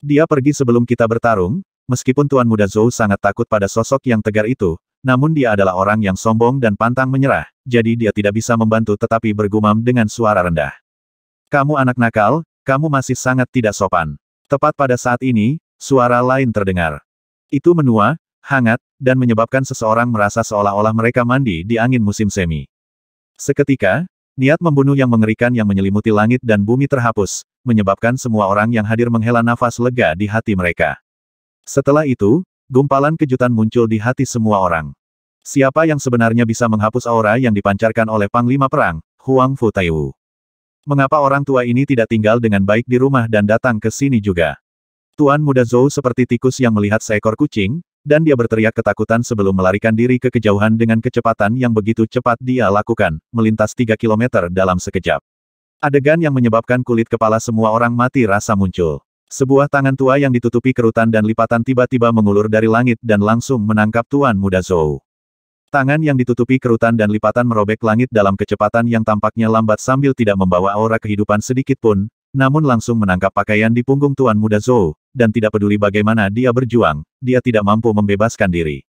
Dia pergi sebelum kita bertarung, meskipun Tuan Muda Zhou sangat takut pada sosok yang tegar itu, namun dia adalah orang yang sombong dan pantang menyerah, jadi dia tidak bisa membantu tetapi bergumam dengan suara rendah. Kamu anak nakal, kamu masih sangat tidak sopan. Tepat pada saat ini, suara lain terdengar. Itu menua, hangat, dan menyebabkan seseorang merasa seolah-olah mereka mandi di angin musim semi. Seketika, niat membunuh yang mengerikan yang menyelimuti langit dan bumi terhapus, menyebabkan semua orang yang hadir menghela nafas lega di hati mereka. Setelah itu, Gumpalan kejutan muncul di hati semua orang. Siapa yang sebenarnya bisa menghapus aura yang dipancarkan oleh Panglima Perang, Huang Fu Taiwu? Mengapa orang tua ini tidak tinggal dengan baik di rumah dan datang ke sini juga? Tuan muda Zhou seperti tikus yang melihat seekor kucing, dan dia berteriak ketakutan sebelum melarikan diri ke kejauhan dengan kecepatan yang begitu cepat dia lakukan, melintas 3 km dalam sekejap. Adegan yang menyebabkan kulit kepala semua orang mati rasa muncul. Sebuah tangan tua yang ditutupi kerutan dan lipatan tiba-tiba mengulur dari langit dan langsung menangkap Tuan Muda Zhou. Tangan yang ditutupi kerutan dan lipatan merobek langit dalam kecepatan yang tampaknya lambat sambil tidak membawa aura kehidupan sedikit pun, namun langsung menangkap pakaian di punggung Tuan Muda Zhou, dan tidak peduli bagaimana dia berjuang, dia tidak mampu membebaskan diri.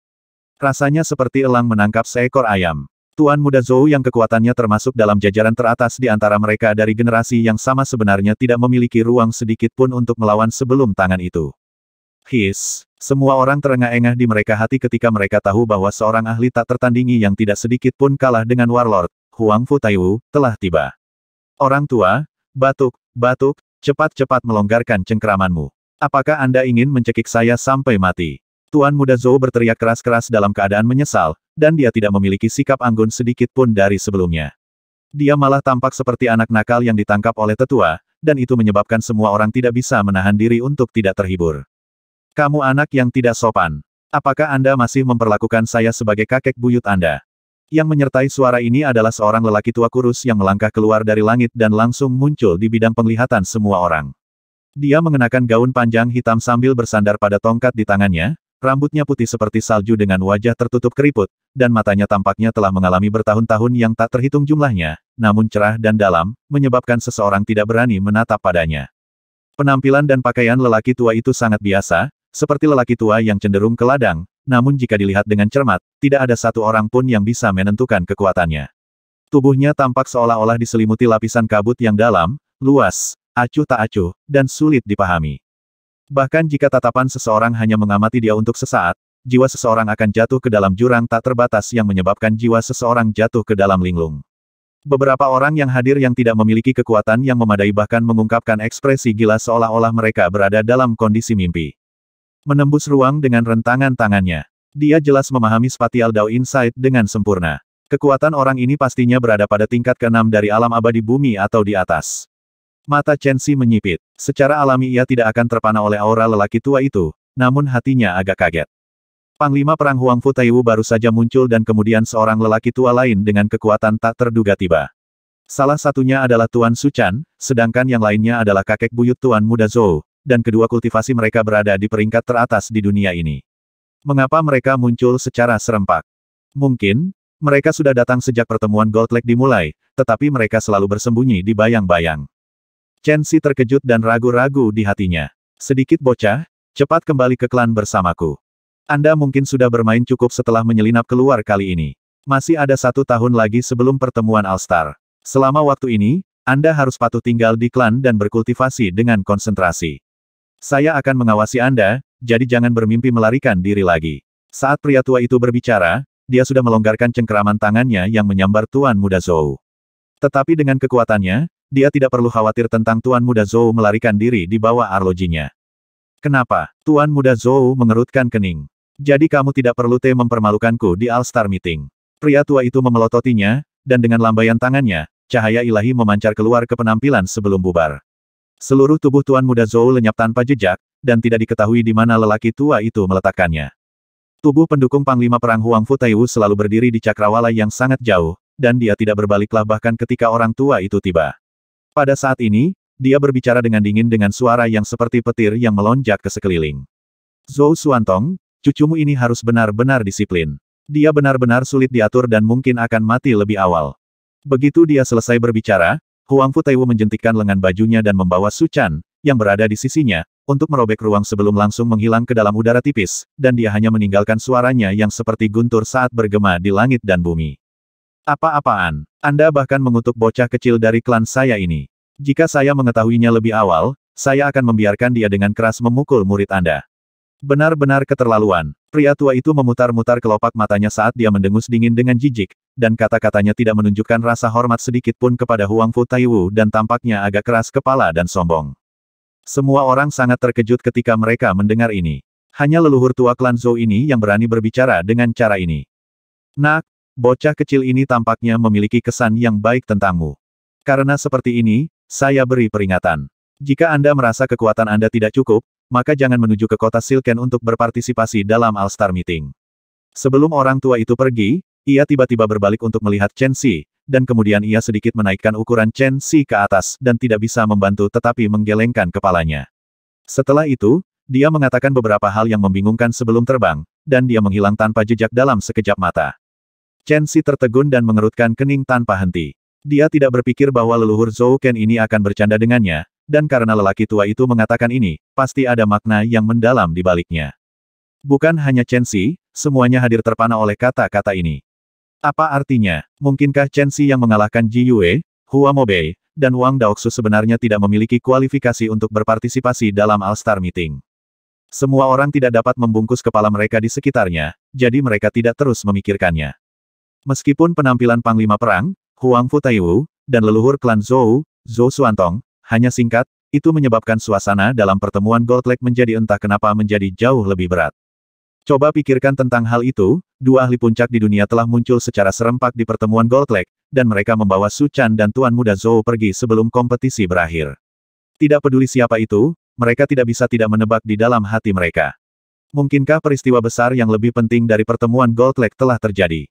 Rasanya seperti elang menangkap seekor ayam. Tuan Muda Zhou yang kekuatannya termasuk dalam jajaran teratas di antara mereka dari generasi yang sama sebenarnya tidak memiliki ruang sedikit pun untuk melawan sebelum tangan itu. His, semua orang terengah-engah di mereka hati ketika mereka tahu bahwa seorang ahli tak tertandingi yang tidak sedikit pun kalah dengan Warlord, Huang Fu Taiwu, telah tiba. Orang tua, batuk, batuk, cepat-cepat melonggarkan cengkeramanmu. Apakah Anda ingin mencekik saya sampai mati? Tuan muda Zhou berteriak keras-keras dalam keadaan menyesal, dan dia tidak memiliki sikap anggun sedikit pun dari sebelumnya. Dia malah tampak seperti anak nakal yang ditangkap oleh tetua, dan itu menyebabkan semua orang tidak bisa menahan diri untuk tidak terhibur. Kamu anak yang tidak sopan. Apakah Anda masih memperlakukan saya sebagai kakek buyut Anda? Yang menyertai suara ini adalah seorang lelaki tua kurus yang melangkah keluar dari langit dan langsung muncul di bidang penglihatan semua orang. Dia mengenakan gaun panjang hitam sambil bersandar pada tongkat di tangannya, Rambutnya putih seperti salju dengan wajah tertutup keriput, dan matanya tampaknya telah mengalami bertahun-tahun yang tak terhitung jumlahnya, namun cerah dan dalam, menyebabkan seseorang tidak berani menatap padanya. Penampilan dan pakaian lelaki tua itu sangat biasa, seperti lelaki tua yang cenderung ke ladang, namun jika dilihat dengan cermat, tidak ada satu orang pun yang bisa menentukan kekuatannya. Tubuhnya tampak seolah-olah diselimuti lapisan kabut yang dalam, luas, acuh tak acuh, dan sulit dipahami. Bahkan jika tatapan seseorang hanya mengamati dia untuk sesaat, jiwa seseorang akan jatuh ke dalam jurang tak terbatas yang menyebabkan jiwa seseorang jatuh ke dalam linglung. Beberapa orang yang hadir yang tidak memiliki kekuatan yang memadai bahkan mengungkapkan ekspresi gila seolah-olah mereka berada dalam kondisi mimpi. Menembus ruang dengan rentangan tangannya. Dia jelas memahami spatial Dao Insight dengan sempurna. Kekuatan orang ini pastinya berada pada tingkat keenam dari alam abadi bumi atau di atas. Mata Chen Xi menyipit. Secara alami ia tidak akan terpana oleh aura lelaki tua itu, namun hatinya agak kaget. Panglima Perang Huangfu Taiwu baru saja muncul dan kemudian seorang lelaki tua lain dengan kekuatan tak terduga tiba. Salah satunya adalah Tuan Suchan, sedangkan yang lainnya adalah kakek buyut Tuan Muda Zhou, dan kedua kultivasi mereka berada di peringkat teratas di dunia ini. Mengapa mereka muncul secara serempak? Mungkin, mereka sudah datang sejak pertemuan Gold Lake dimulai, tetapi mereka selalu bersembunyi di bayang-bayang. Chen Si terkejut dan ragu-ragu di hatinya. Sedikit bocah, cepat kembali ke klan bersamaku. Anda mungkin sudah bermain cukup setelah menyelinap keluar kali ini. Masih ada satu tahun lagi sebelum pertemuan Alstar. Selama waktu ini, Anda harus patuh tinggal di klan dan berkultivasi dengan konsentrasi. Saya akan mengawasi Anda, jadi jangan bermimpi melarikan diri lagi. Saat pria tua itu berbicara, dia sudah melonggarkan cengkeraman tangannya yang menyambar Tuan Muda Zhou. Tetapi dengan kekuatannya, dia tidak perlu khawatir tentang Tuan Muda Zhou melarikan diri di bawah arlojinya. Kenapa? Tuan Muda Zhou mengerutkan kening. Jadi kamu tidak perlu te mempermalukanku di All-Star Meeting. Pria tua itu memelototinya, dan dengan lambaian tangannya, cahaya ilahi memancar keluar ke penampilan sebelum bubar. Seluruh tubuh Tuan Muda Zhou lenyap tanpa jejak, dan tidak diketahui di mana lelaki tua itu meletakkannya. Tubuh pendukung Panglima Perang Huang Fu Taiwu selalu berdiri di cakrawala yang sangat jauh, dan dia tidak berbaliklah bahkan ketika orang tua itu tiba. Pada saat ini, dia berbicara dengan dingin dengan suara yang seperti petir yang melonjak ke sekeliling. Zhou Suantong, cucumu ini harus benar-benar disiplin. Dia benar-benar sulit diatur dan mungkin akan mati lebih awal. Begitu dia selesai berbicara, Huang Futaiwu menjentikkan lengan bajunya dan membawa Su yang berada di sisinya, untuk merobek ruang sebelum langsung menghilang ke dalam udara tipis, dan dia hanya meninggalkan suaranya yang seperti guntur saat bergema di langit dan bumi. Apa-apaan? Anda bahkan mengutuk bocah kecil dari klan saya ini. Jika saya mengetahuinya lebih awal, saya akan membiarkan dia dengan keras memukul murid Anda. Benar-benar keterlaluan. Pria tua itu memutar-mutar kelopak matanya saat dia mendengus dingin dengan jijik, dan kata-katanya tidak menunjukkan rasa hormat sedikit pun kepada Huang Fu Taiwu dan tampaknya agak keras kepala dan sombong. Semua orang sangat terkejut ketika mereka mendengar ini. Hanya leluhur tua klan Zhou ini yang berani berbicara dengan cara ini. Nak, Bocah kecil ini tampaknya memiliki kesan yang baik tentangmu. Karena seperti ini, saya beri peringatan. Jika Anda merasa kekuatan Anda tidak cukup, maka jangan menuju ke kota Silken untuk berpartisipasi dalam All-Star Meeting. Sebelum orang tua itu pergi, ia tiba-tiba berbalik untuk melihat Chen Xi, dan kemudian ia sedikit menaikkan ukuran Chen Xi ke atas dan tidak bisa membantu tetapi menggelengkan kepalanya. Setelah itu, dia mengatakan beberapa hal yang membingungkan sebelum terbang, dan dia menghilang tanpa jejak dalam sekejap mata. Chen Xi tertegun dan mengerutkan kening tanpa henti. Dia tidak berpikir bahwa leluhur Zhou Ken ini akan bercanda dengannya, dan karena lelaki tua itu mengatakan ini, pasti ada makna yang mendalam di baliknya. Bukan hanya Chen Xi, semuanya hadir terpana oleh kata-kata ini. Apa artinya? Mungkinkah Chen Xi yang mengalahkan Ji Yue, Hua Mobei, dan Wang Daoksu sebenarnya tidak memiliki kualifikasi untuk berpartisipasi dalam All-Star Meeting? Semua orang tidak dapat membungkus kepala mereka di sekitarnya, jadi mereka tidak terus memikirkannya. Meskipun penampilan Panglima Perang, Huang Fu Taiwu, dan leluhur klan Zhou, Zhou Suantong, hanya singkat, itu menyebabkan suasana dalam pertemuan Gold Lake menjadi entah kenapa menjadi jauh lebih berat. Coba pikirkan tentang hal itu, dua ahli puncak di dunia telah muncul secara serempak di pertemuan Gold Lake, dan mereka membawa Su Chan dan Tuan Muda Zhou pergi sebelum kompetisi berakhir. Tidak peduli siapa itu, mereka tidak bisa tidak menebak di dalam hati mereka. Mungkinkah peristiwa besar yang lebih penting dari pertemuan Gold Lake telah terjadi?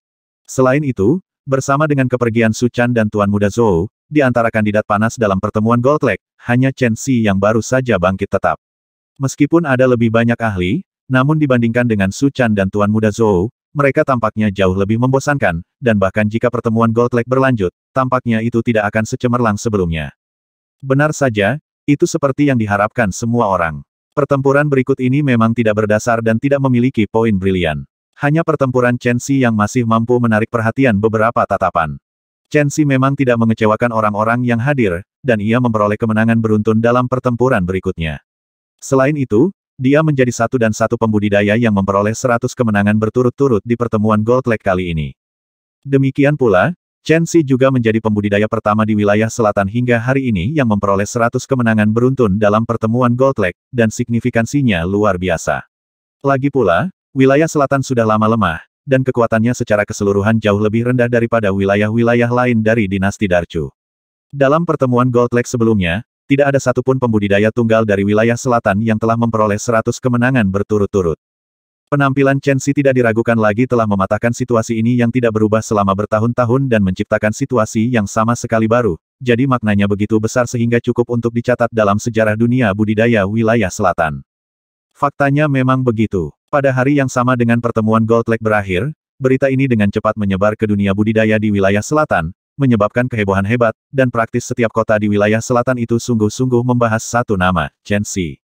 Selain itu, bersama dengan kepergian Su Chan dan Tuan Muda Zhou, di antara kandidat panas dalam pertemuan Gold Lake, hanya Chen Xi yang baru saja bangkit tetap. Meskipun ada lebih banyak ahli, namun dibandingkan dengan Su Chan dan Tuan Muda Zhou, mereka tampaknya jauh lebih membosankan, dan bahkan jika pertemuan Gold Lake berlanjut, tampaknya itu tidak akan secemerlang sebelumnya. Benar saja, itu seperti yang diharapkan semua orang. Pertempuran berikut ini memang tidak berdasar dan tidak memiliki poin brilian. Hanya pertempuran Chen Xi yang masih mampu menarik perhatian beberapa tatapan. Chen Xi memang tidak mengecewakan orang-orang yang hadir, dan ia memperoleh kemenangan beruntun dalam pertempuran berikutnya. Selain itu, dia menjadi satu dan satu pembudidaya yang memperoleh 100 kemenangan berturut-turut di pertemuan Gold Lake kali ini. Demikian pula, Chen Xi juga menjadi pembudidaya pertama di wilayah selatan hingga hari ini yang memperoleh 100 kemenangan beruntun dalam pertemuan Gold Lake, dan signifikansinya luar biasa. Lagi pula, Wilayah selatan sudah lama lemah, dan kekuatannya secara keseluruhan jauh lebih rendah daripada wilayah-wilayah lain dari dinasti Darchu. Dalam pertemuan Gold Lake sebelumnya, tidak ada satupun pembudidaya tunggal dari wilayah selatan yang telah memperoleh 100 kemenangan berturut-turut. Penampilan Chen Xi tidak diragukan lagi telah mematahkan situasi ini yang tidak berubah selama bertahun-tahun dan menciptakan situasi yang sama sekali baru, jadi maknanya begitu besar sehingga cukup untuk dicatat dalam sejarah dunia budidaya wilayah selatan. Faktanya memang begitu. Pada hari yang sama dengan pertemuan Gold Lake berakhir, berita ini dengan cepat menyebar ke dunia budidaya di wilayah selatan, menyebabkan kehebohan hebat, dan praktis setiap kota di wilayah selatan itu sungguh-sungguh membahas satu nama, Chen Xi.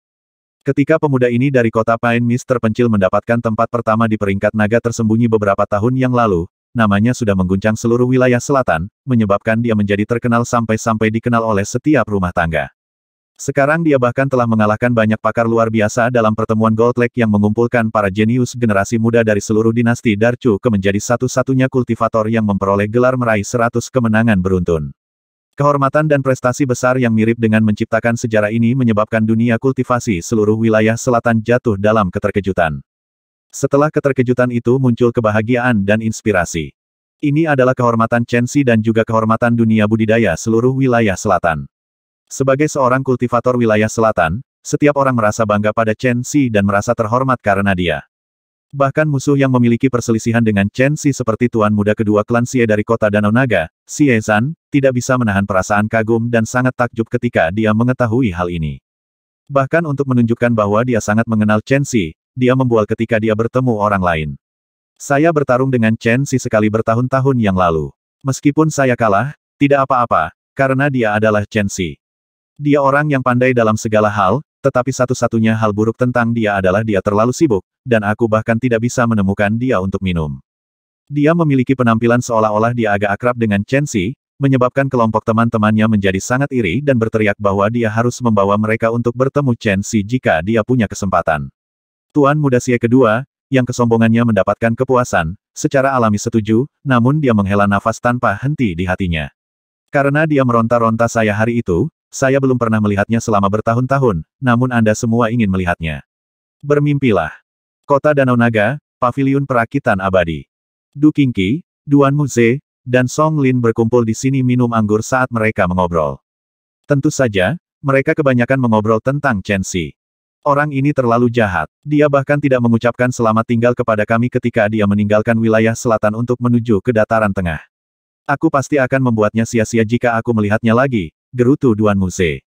Ketika pemuda ini dari kota Pine Mist terpencil mendapatkan tempat pertama di peringkat naga tersembunyi beberapa tahun yang lalu, namanya sudah mengguncang seluruh wilayah selatan, menyebabkan dia menjadi terkenal sampai-sampai dikenal oleh setiap rumah tangga. Sekarang dia bahkan telah mengalahkan banyak pakar luar biasa dalam pertemuan Gold Lake yang mengumpulkan para jenius generasi muda dari seluruh dinasti Darchu ke menjadi satu-satunya kultivator yang memperoleh gelar meraih 100 kemenangan beruntun. Kehormatan dan prestasi besar yang mirip dengan menciptakan sejarah ini menyebabkan dunia kultivasi seluruh wilayah selatan jatuh dalam keterkejutan. Setelah keterkejutan itu muncul kebahagiaan dan inspirasi. Ini adalah kehormatan Chen Xi dan juga kehormatan dunia budidaya seluruh wilayah selatan. Sebagai seorang kultivator wilayah selatan, setiap orang merasa bangga pada Chen Xi dan merasa terhormat karena dia. Bahkan musuh yang memiliki perselisihan dengan Chen Xi seperti tuan muda kedua klan Xie dari kota Danau Naga, Xie Zan, tidak bisa menahan perasaan kagum dan sangat takjub ketika dia mengetahui hal ini. Bahkan untuk menunjukkan bahwa dia sangat mengenal Chen Xi, dia membual ketika dia bertemu orang lain. Saya bertarung dengan Chen Xi sekali bertahun-tahun yang lalu. Meskipun saya kalah, tidak apa-apa, karena dia adalah Chen Xi. Dia orang yang pandai dalam segala hal, tetapi satu-satunya hal buruk tentang dia adalah dia terlalu sibuk, dan aku bahkan tidak bisa menemukan dia untuk minum. Dia memiliki penampilan seolah-olah dia agak akrab dengan Chen Xi, menyebabkan kelompok teman-temannya menjadi sangat iri dan berteriak bahwa dia harus membawa mereka untuk bertemu Chen Xi jika dia punya kesempatan. Tuan Muda Xie kedua, yang kesombongannya mendapatkan kepuasan, secara alami setuju, namun dia menghela nafas tanpa henti di hatinya. Karena dia meronta-ronta saya hari itu, saya belum pernah melihatnya selama bertahun-tahun, namun Anda semua ingin melihatnya. Bermimpilah. Kota Danau Naga, Paviliun Perakitan Abadi. Du Qingqi, Duan Muze, dan Song Lin berkumpul di sini minum anggur saat mereka mengobrol. Tentu saja, mereka kebanyakan mengobrol tentang Chen Xi. Orang ini terlalu jahat. Dia bahkan tidak mengucapkan selamat tinggal kepada kami ketika dia meninggalkan wilayah selatan untuk menuju ke dataran tengah. Aku pasti akan membuatnya sia-sia jika aku melihatnya lagi, gerutu Duan Muze.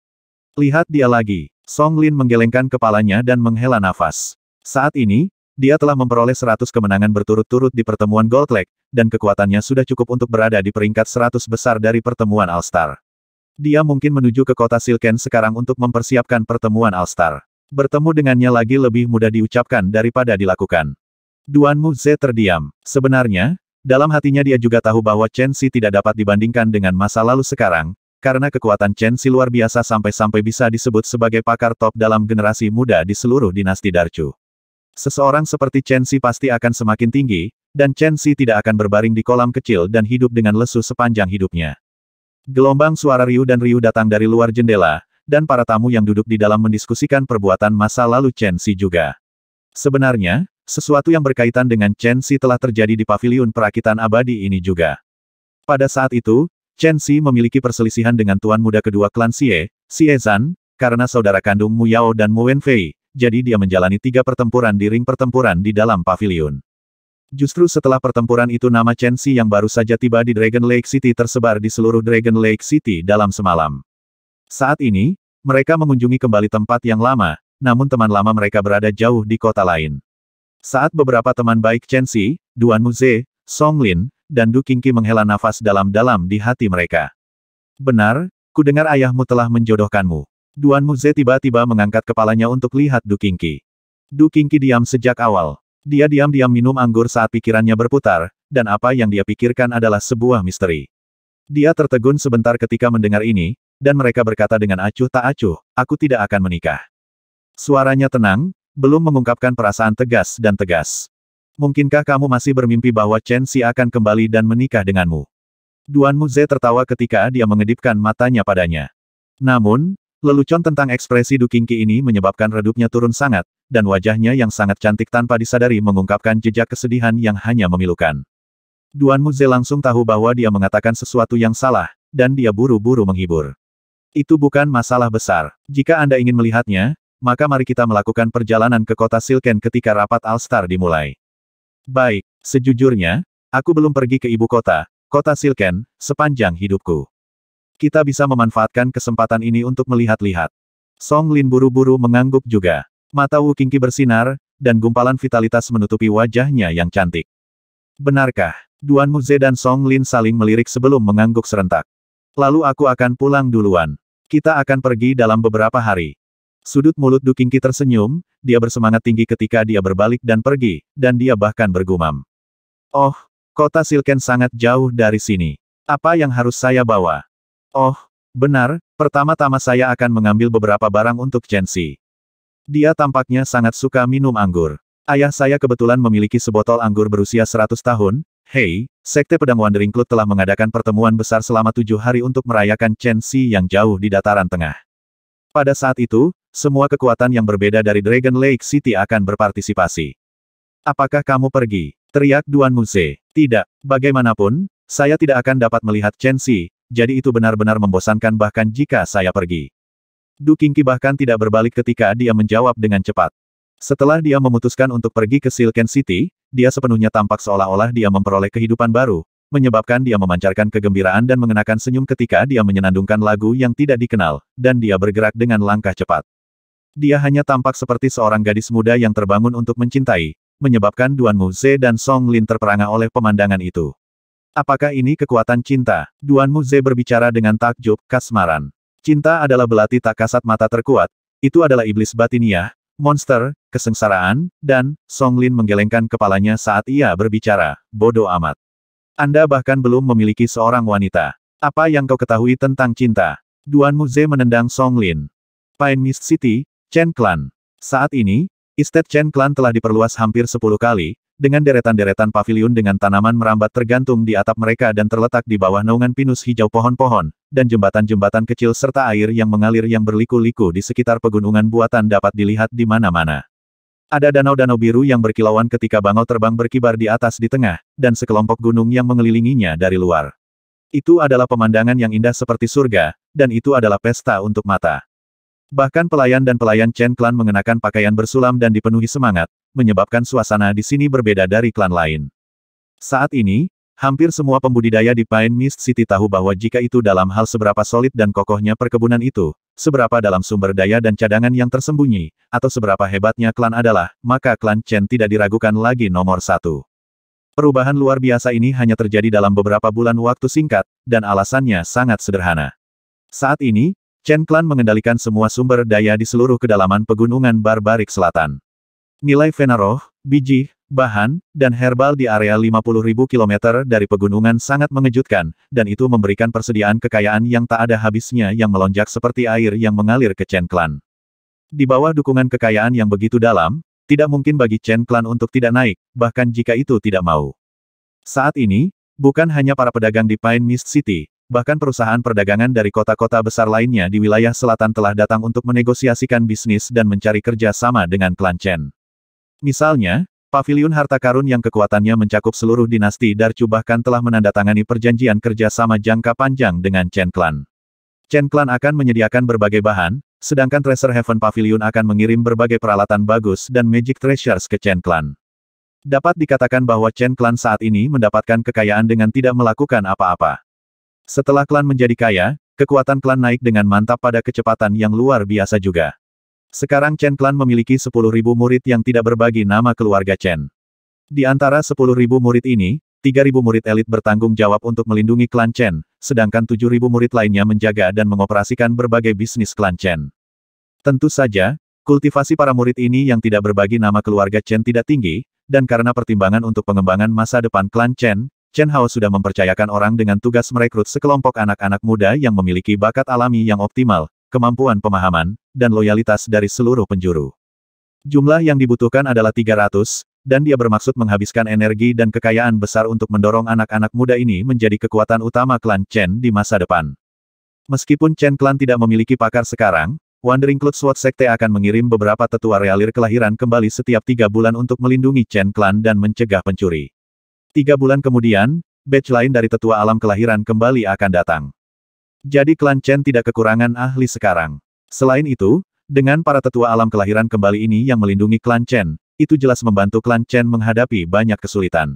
Lihat dia lagi. Song Lin menggelengkan kepalanya dan menghela nafas. Saat ini, dia telah memperoleh 100 kemenangan berturut-turut di pertemuan Gold Lake, dan kekuatannya sudah cukup untuk berada di peringkat 100 besar dari pertemuan All-Star. Dia mungkin menuju ke kota Silken sekarang untuk mempersiapkan pertemuan All-Star. Bertemu dengannya lagi lebih mudah diucapkan daripada dilakukan. Duan Mu terdiam. Sebenarnya, dalam hatinya dia juga tahu bahwa Chen Xi tidak dapat dibandingkan dengan masa lalu sekarang, karena kekuatan Chen Si luar biasa sampai-sampai bisa disebut sebagai pakar top dalam generasi muda di seluruh dinasti Darchu. Seseorang seperti Chen Si pasti akan semakin tinggi, dan Chen Si tidak akan berbaring di kolam kecil dan hidup dengan lesu sepanjang hidupnya. Gelombang suara Ryu dan Ryu datang dari luar jendela, dan para tamu yang duduk di dalam mendiskusikan perbuatan masa lalu Chen Si juga. Sebenarnya, sesuatu yang berkaitan dengan Chen Si telah terjadi di paviliun perakitan abadi ini juga. Pada saat itu, Chen Xi memiliki perselisihan dengan tuan muda kedua klan Xie, Xie Zan, karena saudara kandung Mu Yao dan Mu Wenfei, jadi dia menjalani tiga pertempuran di ring pertempuran di dalam pavilion. Justru setelah pertempuran itu nama Chen Xi yang baru saja tiba di Dragon Lake City tersebar di seluruh Dragon Lake City dalam semalam. Saat ini, mereka mengunjungi kembali tempat yang lama, namun teman lama mereka berada jauh di kota lain. Saat beberapa teman baik Chen Xi, Duan Muze, Song Lin, dan Du Kingki menghela nafas dalam-dalam di hati mereka. Benar, ku dengar ayahmu telah menjodohkanmu. Duan Muze tiba-tiba mengangkat kepalanya untuk lihat Du Kingki. Du Kingki diam sejak awal. Dia diam-diam minum anggur saat pikirannya berputar, dan apa yang dia pikirkan adalah sebuah misteri. Dia tertegun sebentar ketika mendengar ini, dan mereka berkata dengan acuh tak acuh, aku tidak akan menikah. Suaranya tenang, belum mengungkapkan perasaan tegas dan tegas. Mungkinkah kamu masih bermimpi bahwa Chen Xi akan kembali dan menikah denganmu? Duan Muze tertawa ketika dia mengedipkan matanya padanya. Namun, lelucon tentang ekspresi Du Qingqi ini menyebabkan redupnya turun sangat, dan wajahnya yang sangat cantik tanpa disadari mengungkapkan jejak kesedihan yang hanya memilukan. Duan Muze langsung tahu bahwa dia mengatakan sesuatu yang salah, dan dia buru-buru menghibur. Itu bukan masalah besar. Jika Anda ingin melihatnya, maka mari kita melakukan perjalanan ke kota Silken ketika rapat Alstar dimulai. Baik, sejujurnya, aku belum pergi ke ibu kota, kota Silken, sepanjang hidupku. Kita bisa memanfaatkan kesempatan ini untuk melihat-lihat. Song Lin buru-buru mengangguk juga. Mata Wu Qingqi bersinar, dan gumpalan vitalitas menutupi wajahnya yang cantik. Benarkah? Duan Muze dan Song Lin saling melirik sebelum mengangguk serentak. Lalu aku akan pulang duluan. Kita akan pergi dalam beberapa hari. Sudut mulut Dukingki tersenyum, dia bersemangat tinggi ketika dia berbalik dan pergi, dan dia bahkan bergumam. Oh, kota Silken sangat jauh dari sini. Apa yang harus saya bawa? Oh, benar, pertama-tama saya akan mengambil beberapa barang untuk Jensi. Dia tampaknya sangat suka minum anggur. Ayah saya kebetulan memiliki sebotol anggur berusia 100 tahun. Hei, Sekte Pedang Wandering Club telah mengadakan pertemuan besar selama tujuh hari untuk merayakan Chen Xi yang jauh di dataran tengah. Pada saat itu, semua kekuatan yang berbeda dari Dragon Lake City akan berpartisipasi. Apakah kamu pergi? Teriak Duan Muse. Tidak. Bagaimanapun, saya tidak akan dapat melihat Chen Xi, jadi itu benar-benar membosankan bahkan jika saya pergi. Du Qingqi bahkan tidak berbalik ketika dia menjawab dengan cepat. Setelah dia memutuskan untuk pergi ke Silken City, dia sepenuhnya tampak seolah-olah dia memperoleh kehidupan baru, menyebabkan dia memancarkan kegembiraan dan mengenakan senyum ketika dia menyenandungkan lagu yang tidak dikenal, dan dia bergerak dengan langkah cepat. Dia hanya tampak seperti seorang gadis muda yang terbangun untuk mencintai, menyebabkan Duan Mu Ze dan Song Lin terperangah oleh pemandangan itu. Apakah ini kekuatan cinta? Duan Mu Ze berbicara dengan takjub, kasmaran. Cinta adalah belati tak kasat mata terkuat, itu adalah iblis batiniah, monster, kesengsaraan, dan Song Lin menggelengkan kepalanya saat ia berbicara, bodoh amat. Anda bahkan belum memiliki seorang wanita. Apa yang kau ketahui tentang cinta? Duan Muze menendang Song Lin. Pine Mist City, Chen Clan. Saat ini, estate Chen Clan telah diperluas hampir 10 kali, dengan deretan-deretan pavilion dengan tanaman merambat tergantung di atap mereka dan terletak di bawah naungan pinus hijau pohon-pohon, dan jembatan-jembatan kecil serta air yang mengalir yang berliku-liku di sekitar pegunungan buatan dapat dilihat di mana-mana. Ada danau-danau biru yang berkilauan ketika bangau terbang berkibar di atas di tengah, dan sekelompok gunung yang mengelilinginya dari luar. Itu adalah pemandangan yang indah seperti surga, dan itu adalah pesta untuk mata. Bahkan pelayan dan pelayan Chen Clan mengenakan pakaian bersulam dan dipenuhi semangat, menyebabkan suasana di sini berbeda dari klan lain. Saat ini, hampir semua pembudidaya di Pine Mist City tahu bahwa jika itu dalam hal seberapa solid dan kokohnya perkebunan itu, seberapa dalam sumber daya dan cadangan yang tersembunyi, atau seberapa hebatnya klan adalah, maka klan Chen tidak diragukan lagi nomor satu. Perubahan luar biasa ini hanya terjadi dalam beberapa bulan waktu singkat, dan alasannya sangat sederhana. Saat ini, Chen Clan mengendalikan semua sumber daya di seluruh kedalaman pegunungan Barbarik Selatan. Nilai Venaroh, biji, bahan, dan herbal di area 50.000 km dari pegunungan sangat mengejutkan, dan itu memberikan persediaan kekayaan yang tak ada habisnya yang melonjak seperti air yang mengalir ke Chen Clan. Di bawah dukungan kekayaan yang begitu dalam, tidak mungkin bagi Chen Clan untuk tidak naik, bahkan jika itu tidak mau. Saat ini, bukan hanya para pedagang di Pine Mist City, Bahkan perusahaan perdagangan dari kota-kota besar lainnya di wilayah selatan telah datang untuk menegosiasikan bisnis dan mencari kerja sama dengan klan Chen. Misalnya, Pavilion harta karun yang kekuatannya mencakup seluruh dinasti Darcu bahkan telah menandatangani perjanjian kerja sama jangka panjang dengan Chen Clan. Chen Clan akan menyediakan berbagai bahan, sedangkan Treasure Heaven Pavilion akan mengirim berbagai peralatan bagus dan Magic Treasures ke Chen Clan. Dapat dikatakan bahwa Chen Clan saat ini mendapatkan kekayaan dengan tidak melakukan apa-apa. Setelah klan menjadi kaya, kekuatan klan naik dengan mantap pada kecepatan yang luar biasa juga. Sekarang Chen Clan memiliki 10.000 murid yang tidak berbagi nama keluarga Chen. Di antara 10.000 murid ini, 3.000 murid elit bertanggung jawab untuk melindungi klan Chen, sedangkan 7.000 murid lainnya menjaga dan mengoperasikan berbagai bisnis klan Chen. Tentu saja, kultivasi para murid ini yang tidak berbagi nama keluarga Chen tidak tinggi, dan karena pertimbangan untuk pengembangan masa depan klan Chen, Chen Hao sudah mempercayakan orang dengan tugas merekrut sekelompok anak-anak muda yang memiliki bakat alami yang optimal, kemampuan pemahaman, dan loyalitas dari seluruh penjuru. Jumlah yang dibutuhkan adalah 300, dan dia bermaksud menghabiskan energi dan kekayaan besar untuk mendorong anak-anak muda ini menjadi kekuatan utama klan Chen di masa depan. Meskipun Chen klan tidak memiliki pakar sekarang, Wandering Cloud Sword Sekte akan mengirim beberapa tetua realir kelahiran kembali setiap tiga bulan untuk melindungi Chen Clan dan mencegah pencuri. Tiga bulan kemudian, batch lain dari tetua alam kelahiran kembali akan datang. Jadi klan Chen tidak kekurangan ahli sekarang. Selain itu, dengan para tetua alam kelahiran kembali ini yang melindungi klan Chen, itu jelas membantu klan Chen menghadapi banyak kesulitan.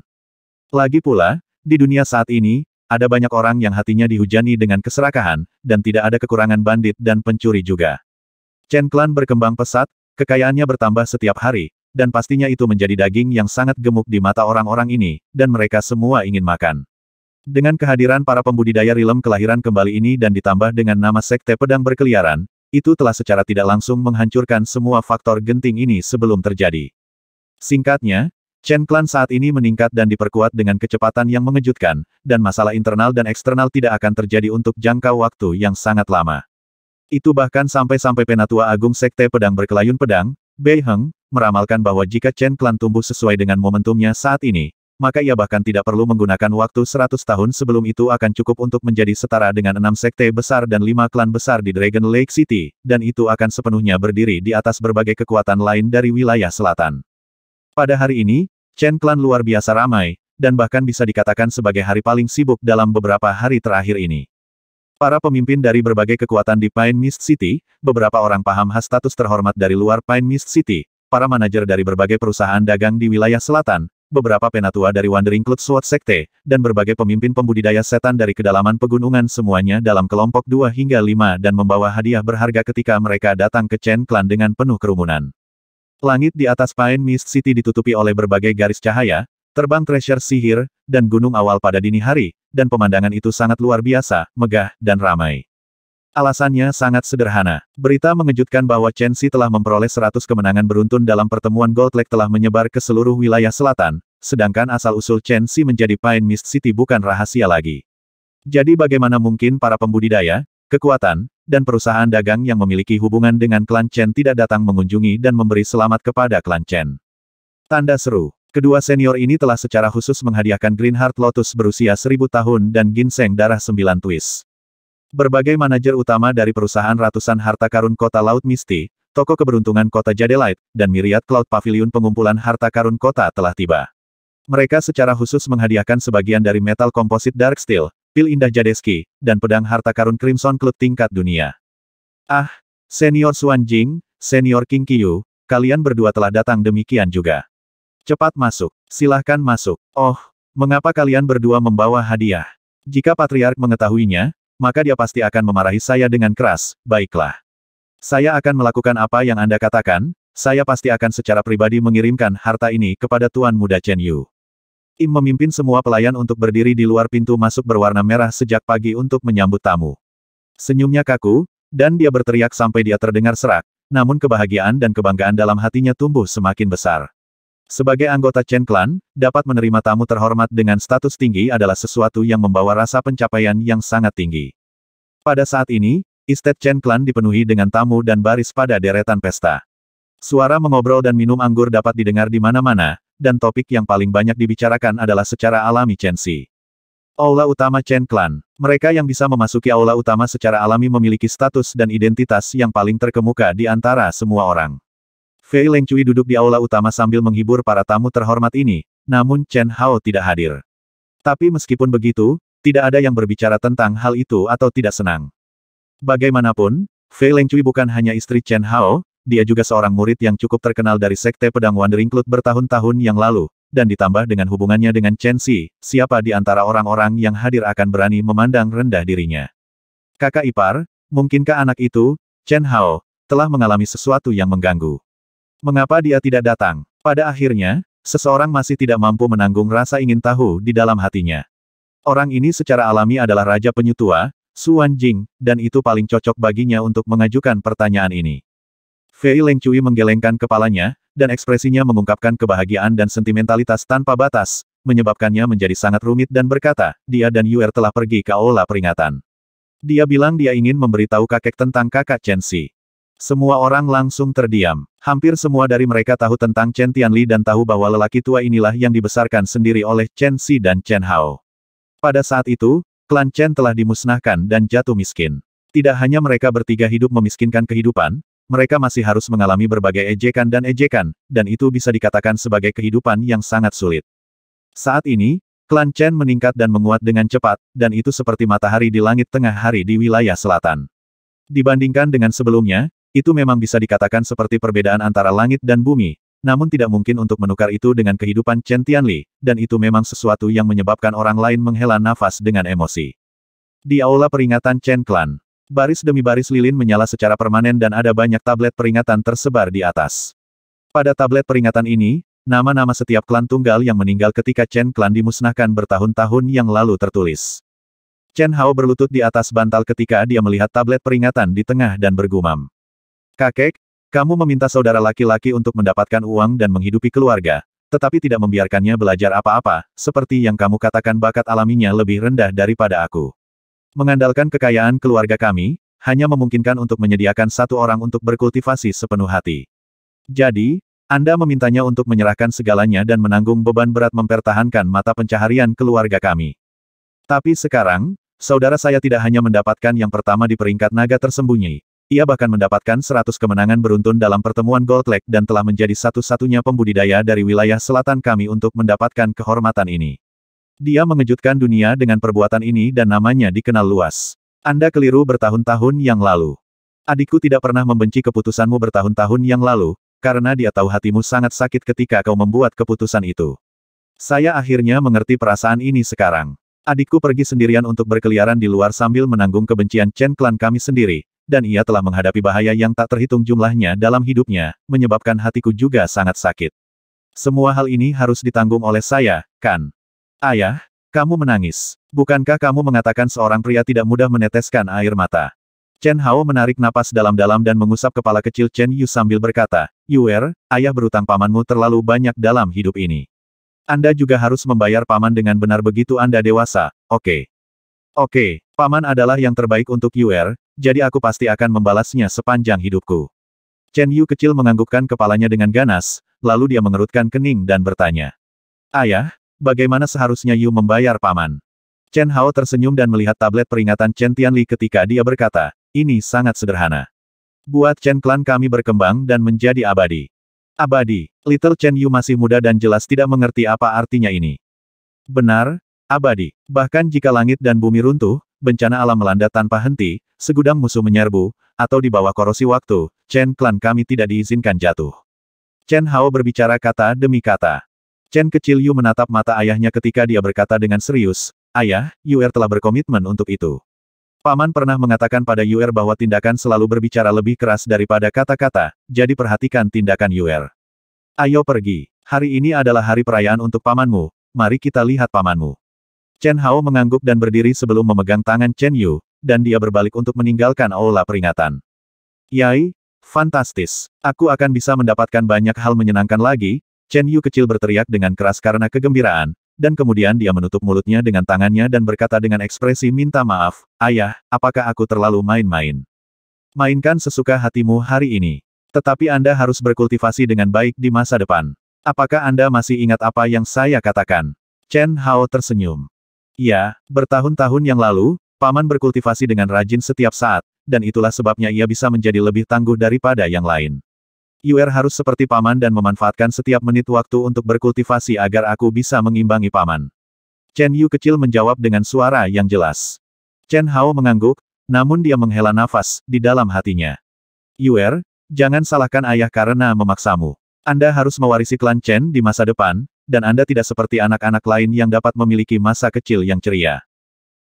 Lagi pula, di dunia saat ini, ada banyak orang yang hatinya dihujani dengan keserakahan, dan tidak ada kekurangan bandit dan pencuri juga. Chen Clan berkembang pesat, kekayaannya bertambah setiap hari, dan pastinya itu menjadi daging yang sangat gemuk di mata orang-orang ini, dan mereka semua ingin makan. Dengan kehadiran para pembudidaya rilem kelahiran kembali ini dan ditambah dengan nama sekte pedang berkeliaran, itu telah secara tidak langsung menghancurkan semua faktor genting ini sebelum terjadi. Singkatnya, Chen Clan saat ini meningkat dan diperkuat dengan kecepatan yang mengejutkan, dan masalah internal dan eksternal tidak akan terjadi untuk jangka waktu yang sangat lama. Itu bahkan sampai-sampai Penatua Agung Sekte Pedang Berkelayun Pedang, Bei Heng, meramalkan bahwa jika Chen Clan tumbuh sesuai dengan momentumnya saat ini, maka ia bahkan tidak perlu menggunakan waktu 100 tahun sebelum itu akan cukup untuk menjadi setara dengan enam sekte besar dan lima klan besar di Dragon Lake City, dan itu akan sepenuhnya berdiri di atas berbagai kekuatan lain dari wilayah selatan. Pada hari ini, Chen Klan luar biasa ramai, dan bahkan bisa dikatakan sebagai hari paling sibuk dalam beberapa hari terakhir ini. Para pemimpin dari berbagai kekuatan di Pine Mist City, beberapa orang paham khas status terhormat dari luar Pine Mist City, para manajer dari berbagai perusahaan dagang di wilayah selatan, beberapa penatua dari Wandering Cloud Sword Sekte, dan berbagai pemimpin pembudidaya setan dari kedalaman pegunungan semuanya dalam kelompok 2 hingga 5 dan membawa hadiah berharga ketika mereka datang ke Chen Clan dengan penuh kerumunan. Langit di atas Pine Mist City ditutupi oleh berbagai garis cahaya, terbang treasure sihir, dan gunung awal pada dini hari, dan pemandangan itu sangat luar biasa, megah, dan ramai. Alasannya sangat sederhana. Berita mengejutkan bahwa Chen Xi telah memperoleh 100 kemenangan beruntun dalam pertemuan Gold Lake telah menyebar ke seluruh wilayah selatan, sedangkan asal-usul Chen Xi menjadi Pine Mist City bukan rahasia lagi. Jadi bagaimana mungkin para pembudidaya, kekuatan, dan perusahaan dagang yang memiliki hubungan dengan klan Chen tidak datang mengunjungi dan memberi selamat kepada klan Chen. Tanda seru. Kedua senior ini telah secara khusus menghadiahkan Green Heart Lotus berusia seribu tahun dan ginseng darah sembilan twist. Berbagai manajer utama dari perusahaan ratusan harta karun kota Laut Misti, toko keberuntungan kota Jadelite, dan miriat Cloud Pavilion pengumpulan harta karun kota telah tiba. Mereka secara khusus menghadiahkan sebagian dari metal komposit Dark Steel, pil indah Jadeski, dan pedang harta karun Crimson Club tingkat dunia. Ah, Senior Xuan Jing, Senior King Qiu, kalian berdua telah datang demikian juga. Cepat masuk, silahkan masuk. Oh, mengapa kalian berdua membawa hadiah? Jika Patriark mengetahuinya, maka dia pasti akan memarahi saya dengan keras, baiklah. Saya akan melakukan apa yang Anda katakan, saya pasti akan secara pribadi mengirimkan harta ini kepada Tuan Muda Chen Yu. Im memimpin semua pelayan untuk berdiri di luar pintu masuk berwarna merah sejak pagi untuk menyambut tamu. Senyumnya kaku, dan dia berteriak sampai dia terdengar serak, namun kebahagiaan dan kebanggaan dalam hatinya tumbuh semakin besar. Sebagai anggota Chen Clan, dapat menerima tamu terhormat dengan status tinggi adalah sesuatu yang membawa rasa pencapaian yang sangat tinggi. Pada saat ini, Estate Chen Clan dipenuhi dengan tamu dan baris pada deretan pesta. Suara mengobrol dan minum anggur dapat didengar di mana-mana, dan topik yang paling banyak dibicarakan adalah secara alami Chen Xi. Aula Utama Chen Clan Mereka yang bisa memasuki aula utama secara alami memiliki status dan identitas yang paling terkemuka di antara semua orang. Fei Leng Cui duduk di aula utama sambil menghibur para tamu terhormat ini, namun Chen Hao tidak hadir. Tapi meskipun begitu, tidak ada yang berbicara tentang hal itu atau tidak senang. Bagaimanapun, Fei Leng Cui bukan hanya istri Chen Hao, dia juga seorang murid yang cukup terkenal dari Sekte Pedang Wandering Cloud bertahun-tahun yang lalu, dan ditambah dengan hubungannya dengan Chen Xi, siapa di antara orang-orang yang hadir akan berani memandang rendah dirinya. Kakak ipar, mungkinkah anak itu, Chen Hao, telah mengalami sesuatu yang mengganggu. Mengapa dia tidak datang? Pada akhirnya, seseorang masih tidak mampu menanggung rasa ingin tahu di dalam hatinya. Orang ini secara alami adalah Raja Penyu Tua, Suan Jing, dan itu paling cocok baginya untuk mengajukan pertanyaan ini. Fei Leng Cui menggelengkan kepalanya, dan ekspresinya mengungkapkan kebahagiaan dan sentimentalitas tanpa batas, menyebabkannya menjadi sangat rumit dan berkata, dia dan Yuer telah pergi ke aula peringatan. Dia bilang dia ingin memberitahu kakek tentang kakak Chen Xi. Semua orang langsung terdiam. Hampir semua dari mereka tahu tentang Chen Tianli dan tahu bahwa lelaki tua inilah yang dibesarkan sendiri oleh Chen Xi dan Chen Hao. Pada saat itu, klan Chen telah dimusnahkan dan jatuh miskin. Tidak hanya mereka bertiga hidup memiskinkan kehidupan, mereka masih harus mengalami berbagai ejekan dan ejekan, dan itu bisa dikatakan sebagai kehidupan yang sangat sulit. Saat ini, klan Chen meningkat dan menguat dengan cepat, dan itu seperti matahari di langit tengah hari di wilayah selatan. Dibandingkan dengan sebelumnya, itu memang bisa dikatakan seperti perbedaan antara langit dan bumi, namun tidak mungkin untuk menukar itu dengan kehidupan Chen Tianli, dan itu memang sesuatu yang menyebabkan orang lain menghela nafas dengan emosi. Di aula peringatan Chen Clan, baris demi baris lilin menyala secara permanen dan ada banyak tablet peringatan tersebar di atas. Pada tablet peringatan ini, nama-nama setiap klan tunggal yang meninggal ketika Chen Clan dimusnahkan bertahun-tahun yang lalu tertulis. Chen Hao berlutut di atas bantal ketika dia melihat tablet peringatan di tengah dan bergumam. Kakek, kamu meminta saudara laki-laki untuk mendapatkan uang dan menghidupi keluarga, tetapi tidak membiarkannya belajar apa-apa, seperti yang kamu katakan bakat alaminya lebih rendah daripada aku. Mengandalkan kekayaan keluarga kami, hanya memungkinkan untuk menyediakan satu orang untuk berkultivasi sepenuh hati. Jadi, Anda memintanya untuk menyerahkan segalanya dan menanggung beban berat mempertahankan mata pencaharian keluarga kami. Tapi sekarang, saudara saya tidak hanya mendapatkan yang pertama di peringkat naga tersembunyi, ia bahkan mendapatkan 100 kemenangan beruntun dalam pertemuan Gold Lake dan telah menjadi satu-satunya pembudidaya dari wilayah selatan kami untuk mendapatkan kehormatan ini. Dia mengejutkan dunia dengan perbuatan ini dan namanya dikenal luas. Anda keliru bertahun-tahun yang lalu. Adikku tidak pernah membenci keputusanmu bertahun-tahun yang lalu, karena dia tahu hatimu sangat sakit ketika kau membuat keputusan itu. Saya akhirnya mengerti perasaan ini sekarang. Adikku pergi sendirian untuk berkeliaran di luar sambil menanggung kebencian Chen Clan kami sendiri, dan ia telah menghadapi bahaya yang tak terhitung jumlahnya dalam hidupnya, menyebabkan hatiku juga sangat sakit. Semua hal ini harus ditanggung oleh saya, kan? Ayah, kamu menangis. Bukankah kamu mengatakan seorang pria tidak mudah meneteskan air mata? Chen Hao menarik napas dalam-dalam dan mengusap kepala kecil Chen Yu sambil berkata, Yuer, ayah berutang pamanmu terlalu banyak dalam hidup ini. Anda juga harus membayar paman dengan benar begitu Anda dewasa, oke. Okay. Oke, okay, paman adalah yang terbaik untuk Yuer, jadi aku pasti akan membalasnya sepanjang hidupku. Chen Yu kecil menganggukkan kepalanya dengan ganas, lalu dia mengerutkan kening dan bertanya. Ayah, bagaimana seharusnya Yu membayar paman? Chen Hao tersenyum dan melihat tablet peringatan Chen Tianli ketika dia berkata, ini sangat sederhana. Buat Chen Clan kami berkembang dan menjadi abadi. Abadi, Little Chen Yu masih muda dan jelas tidak mengerti apa artinya ini. Benar, abadi. Bahkan jika langit dan bumi runtuh, bencana alam melanda tanpa henti, segudang musuh menyerbu, atau di bawah korosi waktu, Chen klan kami tidak diizinkan jatuh. Chen Hao berbicara kata demi kata. Chen kecil Yu menatap mata ayahnya ketika dia berkata dengan serius, Ayah, Yuer telah berkomitmen untuk itu. Paman pernah mengatakan pada Yuer bahwa tindakan selalu berbicara lebih keras daripada kata-kata, jadi perhatikan tindakan Yuer. Ayo pergi. Hari ini adalah hari perayaan untuk pamanmu, mari kita lihat pamanmu. Chen Hao mengangguk dan berdiri sebelum memegang tangan Chen Yu, dan dia berbalik untuk meninggalkan aula peringatan. Yai, fantastis. Aku akan bisa mendapatkan banyak hal menyenangkan lagi, Chen Yu kecil berteriak dengan keras karena kegembiraan, dan kemudian dia menutup mulutnya dengan tangannya dan berkata dengan ekspresi minta maaf, Ayah, apakah aku terlalu main-main? Mainkan sesuka hatimu hari ini. Tetapi Anda harus berkultivasi dengan baik di masa depan. Apakah Anda masih ingat apa yang saya katakan? Chen Hao tersenyum. Ya, bertahun-tahun yang lalu, Paman berkultivasi dengan rajin setiap saat, dan itulah sebabnya ia bisa menjadi lebih tangguh daripada yang lain. Yuer harus seperti Paman dan memanfaatkan setiap menit waktu untuk berkultivasi agar aku bisa mengimbangi Paman. Chen Yu kecil menjawab dengan suara yang jelas. Chen Hao mengangguk, namun dia menghela nafas, di dalam hatinya. Yuer, jangan salahkan ayah karena memaksamu. Anda harus mewarisi klan Chen di masa depan, dan Anda tidak seperti anak-anak lain yang dapat memiliki masa kecil yang ceria.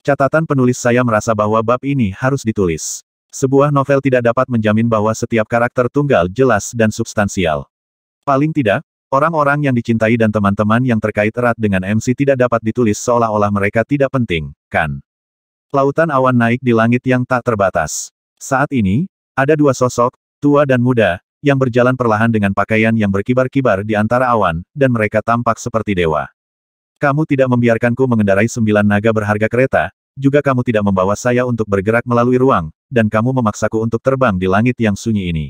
Catatan penulis saya merasa bahwa bab ini harus ditulis. Sebuah novel tidak dapat menjamin bahwa setiap karakter tunggal jelas dan substansial. Paling tidak, orang-orang yang dicintai dan teman-teman yang terkait erat dengan MC tidak dapat ditulis seolah-olah mereka tidak penting, kan? Lautan awan naik di langit yang tak terbatas. Saat ini, ada dua sosok, tua dan muda, yang berjalan perlahan dengan pakaian yang berkibar-kibar di antara awan, dan mereka tampak seperti dewa. Kamu tidak membiarkanku mengendarai sembilan naga berharga kereta, juga kamu tidak membawa saya untuk bergerak melalui ruang, dan kamu memaksaku untuk terbang di langit yang sunyi ini.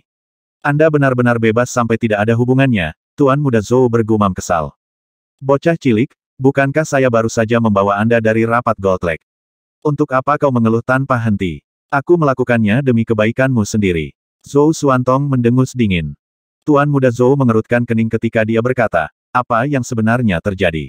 Anda benar-benar bebas sampai tidak ada hubungannya, Tuan Muda Zhou bergumam kesal. Bocah cilik, bukankah saya baru saja membawa Anda dari rapat Goldleg? Untuk apa kau mengeluh tanpa henti? Aku melakukannya demi kebaikanmu sendiri. Zhou Suantong mendengus dingin. Tuan muda Zhou mengerutkan kening ketika dia berkata, apa yang sebenarnya terjadi?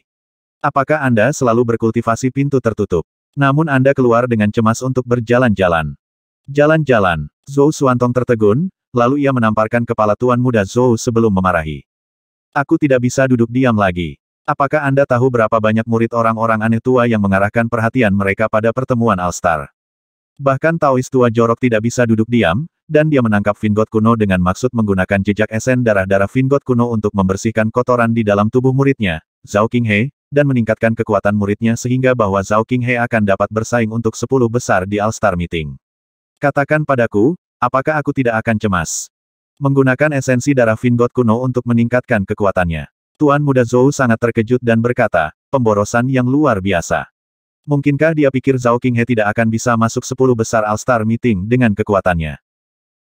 Apakah Anda selalu berkultivasi pintu tertutup? Namun Anda keluar dengan cemas untuk berjalan-jalan. Jalan-jalan, Zhou Suantong tertegun, lalu ia menamparkan kepala tuan muda Zhou sebelum memarahi. Aku tidak bisa duduk diam lagi. Apakah Anda tahu berapa banyak murid orang-orang aneh tua yang mengarahkan perhatian mereka pada pertemuan Alstar? Bahkan Taoist tua jorok tidak bisa duduk diam, dan dia menangkap Vingot kuno dengan maksud menggunakan jejak esen darah-darah Vingot kuno untuk membersihkan kotoran di dalam tubuh muridnya, Zhao Qinghe, dan meningkatkan kekuatan muridnya sehingga bahwa Zhao Qinghe akan dapat bersaing untuk sepuluh besar di All-Star Meeting. Katakan padaku, apakah aku tidak akan cemas? Menggunakan esensi darah Vingot kuno untuk meningkatkan kekuatannya. Tuan muda Zhou sangat terkejut dan berkata, pemborosan yang luar biasa. Mungkinkah dia pikir Zhao Qinghe tidak akan bisa masuk sepuluh besar All-Star Meeting dengan kekuatannya?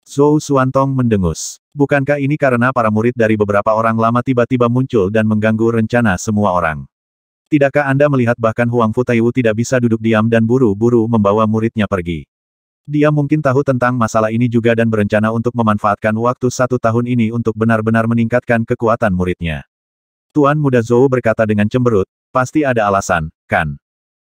Zhou Suantong mendengus. Bukankah ini karena para murid dari beberapa orang lama tiba-tiba muncul dan mengganggu rencana semua orang? Tidakkah Anda melihat bahkan Huang Futaiwu tidak bisa duduk diam dan buru-buru membawa muridnya pergi? Dia mungkin tahu tentang masalah ini juga dan berencana untuk memanfaatkan waktu satu tahun ini untuk benar-benar meningkatkan kekuatan muridnya. Tuan Muda Zhou berkata dengan cemberut, pasti ada alasan, kan?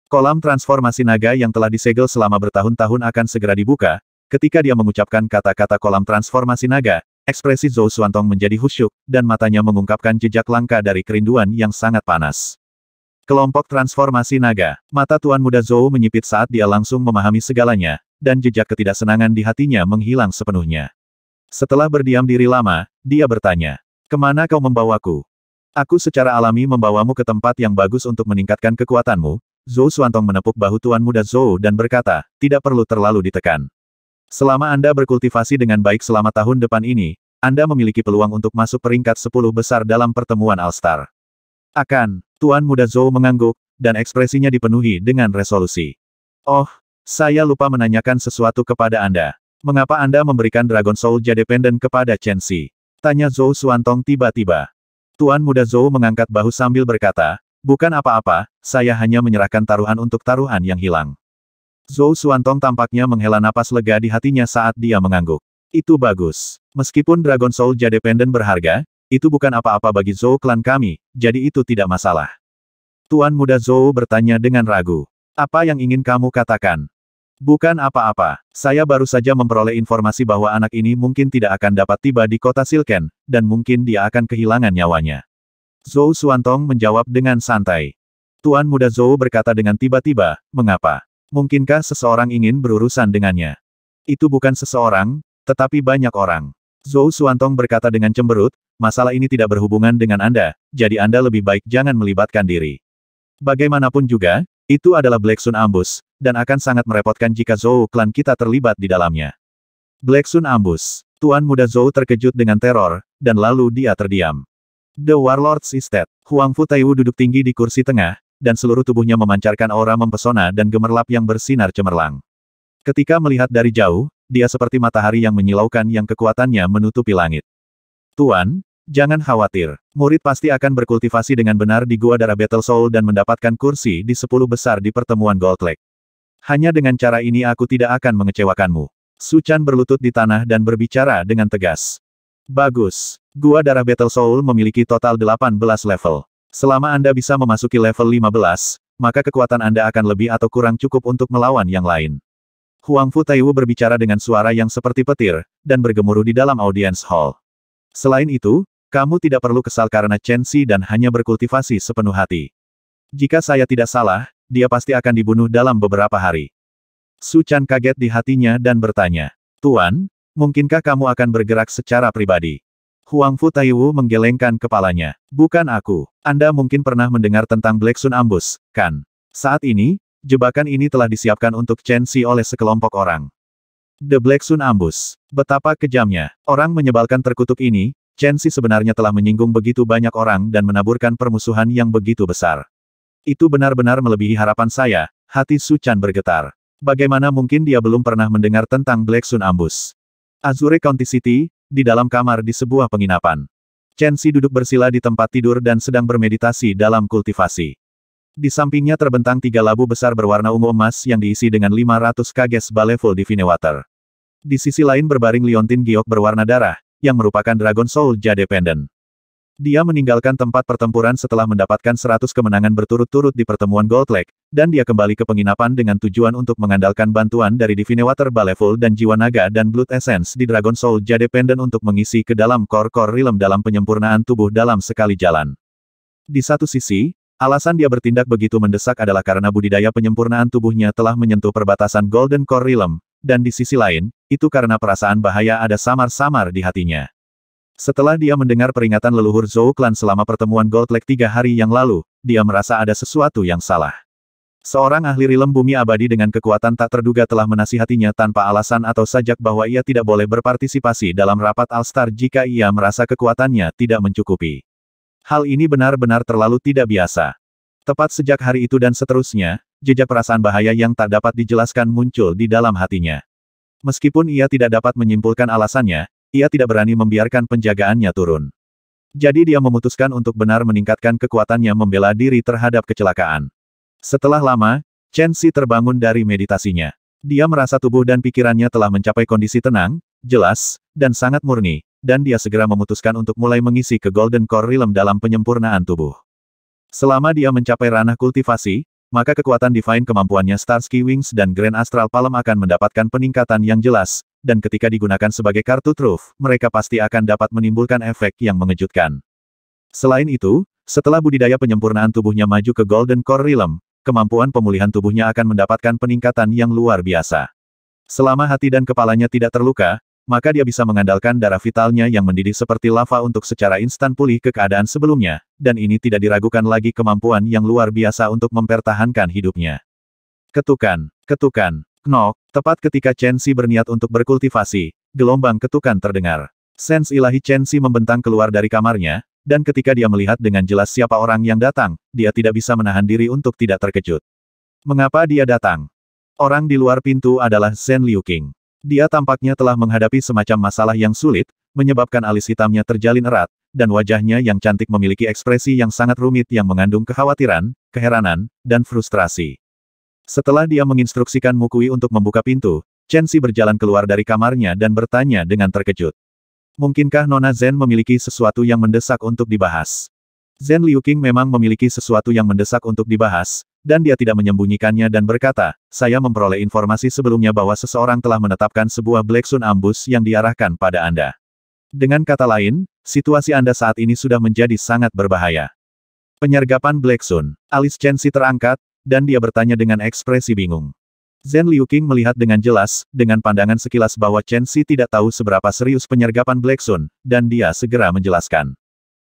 Kolam transformasi naga yang telah disegel selama bertahun-tahun akan segera dibuka, Ketika dia mengucapkan kata-kata kolam transformasi naga, ekspresi Zhou Suantong menjadi husyuk, dan matanya mengungkapkan jejak langka dari kerinduan yang sangat panas. Kelompok transformasi naga, mata Tuan Muda Zhou menyipit saat dia langsung memahami segalanya, dan jejak ketidaksenangan di hatinya menghilang sepenuhnya. Setelah berdiam diri lama, dia bertanya, Kemana kau membawaku? Aku secara alami membawamu ke tempat yang bagus untuk meningkatkan kekuatanmu, Zhou Suantong menepuk bahu Tuan Muda Zhou dan berkata, tidak perlu terlalu ditekan. Selama Anda berkultivasi dengan baik selama tahun depan ini, Anda memiliki peluang untuk masuk peringkat 10 besar dalam pertemuan All-Star. Akan, Tuan Muda Zhou mengangguk, dan ekspresinya dipenuhi dengan resolusi. Oh, saya lupa menanyakan sesuatu kepada Anda. Mengapa Anda memberikan Dragon Soul Jade Pendant kepada Chen Xi? Tanya Zhou Suantong tiba-tiba. Tuan Muda Zhou mengangkat bahu sambil berkata, Bukan apa-apa, saya hanya menyerahkan taruhan untuk taruhan yang hilang. Zhou Suantong tampaknya menghela napas lega di hatinya saat dia mengangguk. Itu bagus. Meskipun Dragon Soul Jade Pendant berharga, itu bukan apa-apa bagi Zhou klan kami, jadi itu tidak masalah. Tuan muda Zhou bertanya dengan ragu. Apa yang ingin kamu katakan? Bukan apa-apa, saya baru saja memperoleh informasi bahwa anak ini mungkin tidak akan dapat tiba di kota Silken, dan mungkin dia akan kehilangan nyawanya. Zhou Suantong menjawab dengan santai. Tuan muda Zhou berkata dengan tiba-tiba, mengapa? Mungkinkah seseorang ingin berurusan dengannya? Itu bukan seseorang, tetapi banyak orang. Zhou Suantong berkata dengan cemberut, masalah ini tidak berhubungan dengan Anda, jadi Anda lebih baik jangan melibatkan diri. Bagaimanapun juga, itu adalah Black Sun Ambus, dan akan sangat merepotkan jika Zhou klan kita terlibat di dalamnya. Black Sun Ambus, Tuan Muda Zhou terkejut dengan teror, dan lalu dia terdiam. The Warlord's Estate, Huang Fu Taiwu duduk tinggi di kursi tengah, dan seluruh tubuhnya memancarkan aura mempesona dan gemerlap yang bersinar cemerlang. Ketika melihat dari jauh, dia seperti matahari yang menyilaukan yang kekuatannya menutupi langit. Tuan, jangan khawatir. Murid pasti akan berkultivasi dengan benar di Gua darah Battle Soul dan mendapatkan kursi di sepuluh besar di pertemuan Gold Lake. Hanya dengan cara ini aku tidak akan mengecewakanmu. Suchan berlutut di tanah dan berbicara dengan tegas. Bagus. Gua Darah Battle Soul memiliki total 18 level. Selama Anda bisa memasuki level 15, maka kekuatan Anda akan lebih atau kurang cukup untuk melawan yang lain. Huang Fu Taiwu berbicara dengan suara yang seperti petir, dan bergemuruh di dalam audience hall. Selain itu, kamu tidak perlu kesal karena Chen Xi dan hanya berkultivasi sepenuh hati. Jika saya tidak salah, dia pasti akan dibunuh dalam beberapa hari. Su Chan kaget di hatinya dan bertanya, Tuan, mungkinkah kamu akan bergerak secara pribadi? Huang Fu Taiwu menggelengkan kepalanya. Bukan aku. Anda mungkin pernah mendengar tentang Black Sun Ambus, kan? Saat ini, jebakan ini telah disiapkan untuk Chen Xi oleh sekelompok orang. The Black Sun Ambus. Betapa kejamnya. Orang menyebalkan terkutuk ini, Chen Xi sebenarnya telah menyinggung begitu banyak orang dan menaburkan permusuhan yang begitu besar. Itu benar-benar melebihi harapan saya, hati Su Chan bergetar. Bagaimana mungkin dia belum pernah mendengar tentang Black Sun Ambus? Azure County City, di dalam kamar di sebuah penginapan. Chen Xi duduk bersila di tempat tidur dan sedang bermeditasi dalam kultivasi. Di sampingnya terbentang tiga labu besar berwarna ungu emas yang diisi dengan 500 kages baleful divine water. Di sisi lain berbaring liontin giok berwarna darah, yang merupakan Dragon Soul Jade Pendant. Dia meninggalkan tempat pertempuran setelah mendapatkan 100 kemenangan berturut-turut di pertemuan Gold Lake, dan dia kembali ke penginapan dengan tujuan untuk mengandalkan bantuan dari Divine Water Baleful dan Jiwa Naga dan Blood Essence di Dragon Soul Jade Pendant untuk mengisi ke dalam core-core realm dalam penyempurnaan tubuh dalam sekali jalan. Di satu sisi, alasan dia bertindak begitu mendesak adalah karena budidaya penyempurnaan tubuhnya telah menyentuh perbatasan Golden Core Realm, dan di sisi lain, itu karena perasaan bahaya ada samar-samar di hatinya. Setelah dia mendengar peringatan leluhur Zhou Clan selama pertemuan Gold Lake tiga hari yang lalu, dia merasa ada sesuatu yang salah. Seorang ahli rilem bumi abadi dengan kekuatan tak terduga telah menasihatinya tanpa alasan atau sajak bahwa ia tidak boleh berpartisipasi dalam rapat Alstar jika ia merasa kekuatannya tidak mencukupi. Hal ini benar-benar terlalu tidak biasa. Tepat sejak hari itu dan seterusnya, jejak perasaan bahaya yang tak dapat dijelaskan muncul di dalam hatinya. Meskipun ia tidak dapat menyimpulkan alasannya, ia tidak berani membiarkan penjagaannya turun. Jadi dia memutuskan untuk benar meningkatkan kekuatannya membela diri terhadap kecelakaan. Setelah lama, Chen Xi terbangun dari meditasinya. Dia merasa tubuh dan pikirannya telah mencapai kondisi tenang, jelas, dan sangat murni, dan dia segera memutuskan untuk mulai mengisi ke Golden Core Realm dalam penyempurnaan tubuh. Selama dia mencapai ranah kultivasi, maka kekuatan Divine kemampuannya Starsky Wings dan Grand Astral Palm akan mendapatkan peningkatan yang jelas, dan ketika digunakan sebagai kartu truf, mereka pasti akan dapat menimbulkan efek yang mengejutkan. Selain itu, setelah budidaya penyempurnaan tubuhnya maju ke Golden Core Realm, kemampuan pemulihan tubuhnya akan mendapatkan peningkatan yang luar biasa. Selama hati dan kepalanya tidak terluka, maka dia bisa mengandalkan darah vitalnya yang mendidih seperti lava untuk secara instan pulih ke keadaan sebelumnya, dan ini tidak diragukan lagi kemampuan yang luar biasa untuk mempertahankan hidupnya. Ketukan, ketukan, No, tepat ketika Chen Xi berniat untuk berkultivasi, gelombang ketukan terdengar. Sens ilahi Chen Xi membentang keluar dari kamarnya, dan ketika dia melihat dengan jelas siapa orang yang datang, dia tidak bisa menahan diri untuk tidak terkejut. Mengapa dia datang? Orang di luar pintu adalah Shen Liu King. Dia tampaknya telah menghadapi semacam masalah yang sulit, menyebabkan alis hitamnya terjalin erat, dan wajahnya yang cantik memiliki ekspresi yang sangat rumit yang mengandung kekhawatiran, keheranan, dan frustrasi. Setelah dia menginstruksikan Mukui untuk membuka pintu, Chen Xi berjalan keluar dari kamarnya dan bertanya dengan terkejut. Mungkinkah Nona Zen memiliki sesuatu yang mendesak untuk dibahas? Zen Liu memang memiliki sesuatu yang mendesak untuk dibahas, dan dia tidak menyembunyikannya dan berkata, saya memperoleh informasi sebelumnya bahwa seseorang telah menetapkan sebuah Black Sun Ambus yang diarahkan pada Anda. Dengan kata lain, situasi Anda saat ini sudah menjadi sangat berbahaya. Penyergapan Black Sun, alis Chen Xi terangkat, dan dia bertanya dengan ekspresi bingung. Zen Liu King melihat dengan jelas, dengan pandangan sekilas bahwa Chen Xi tidak tahu seberapa serius penyergapan Black Sun, dan dia segera menjelaskan.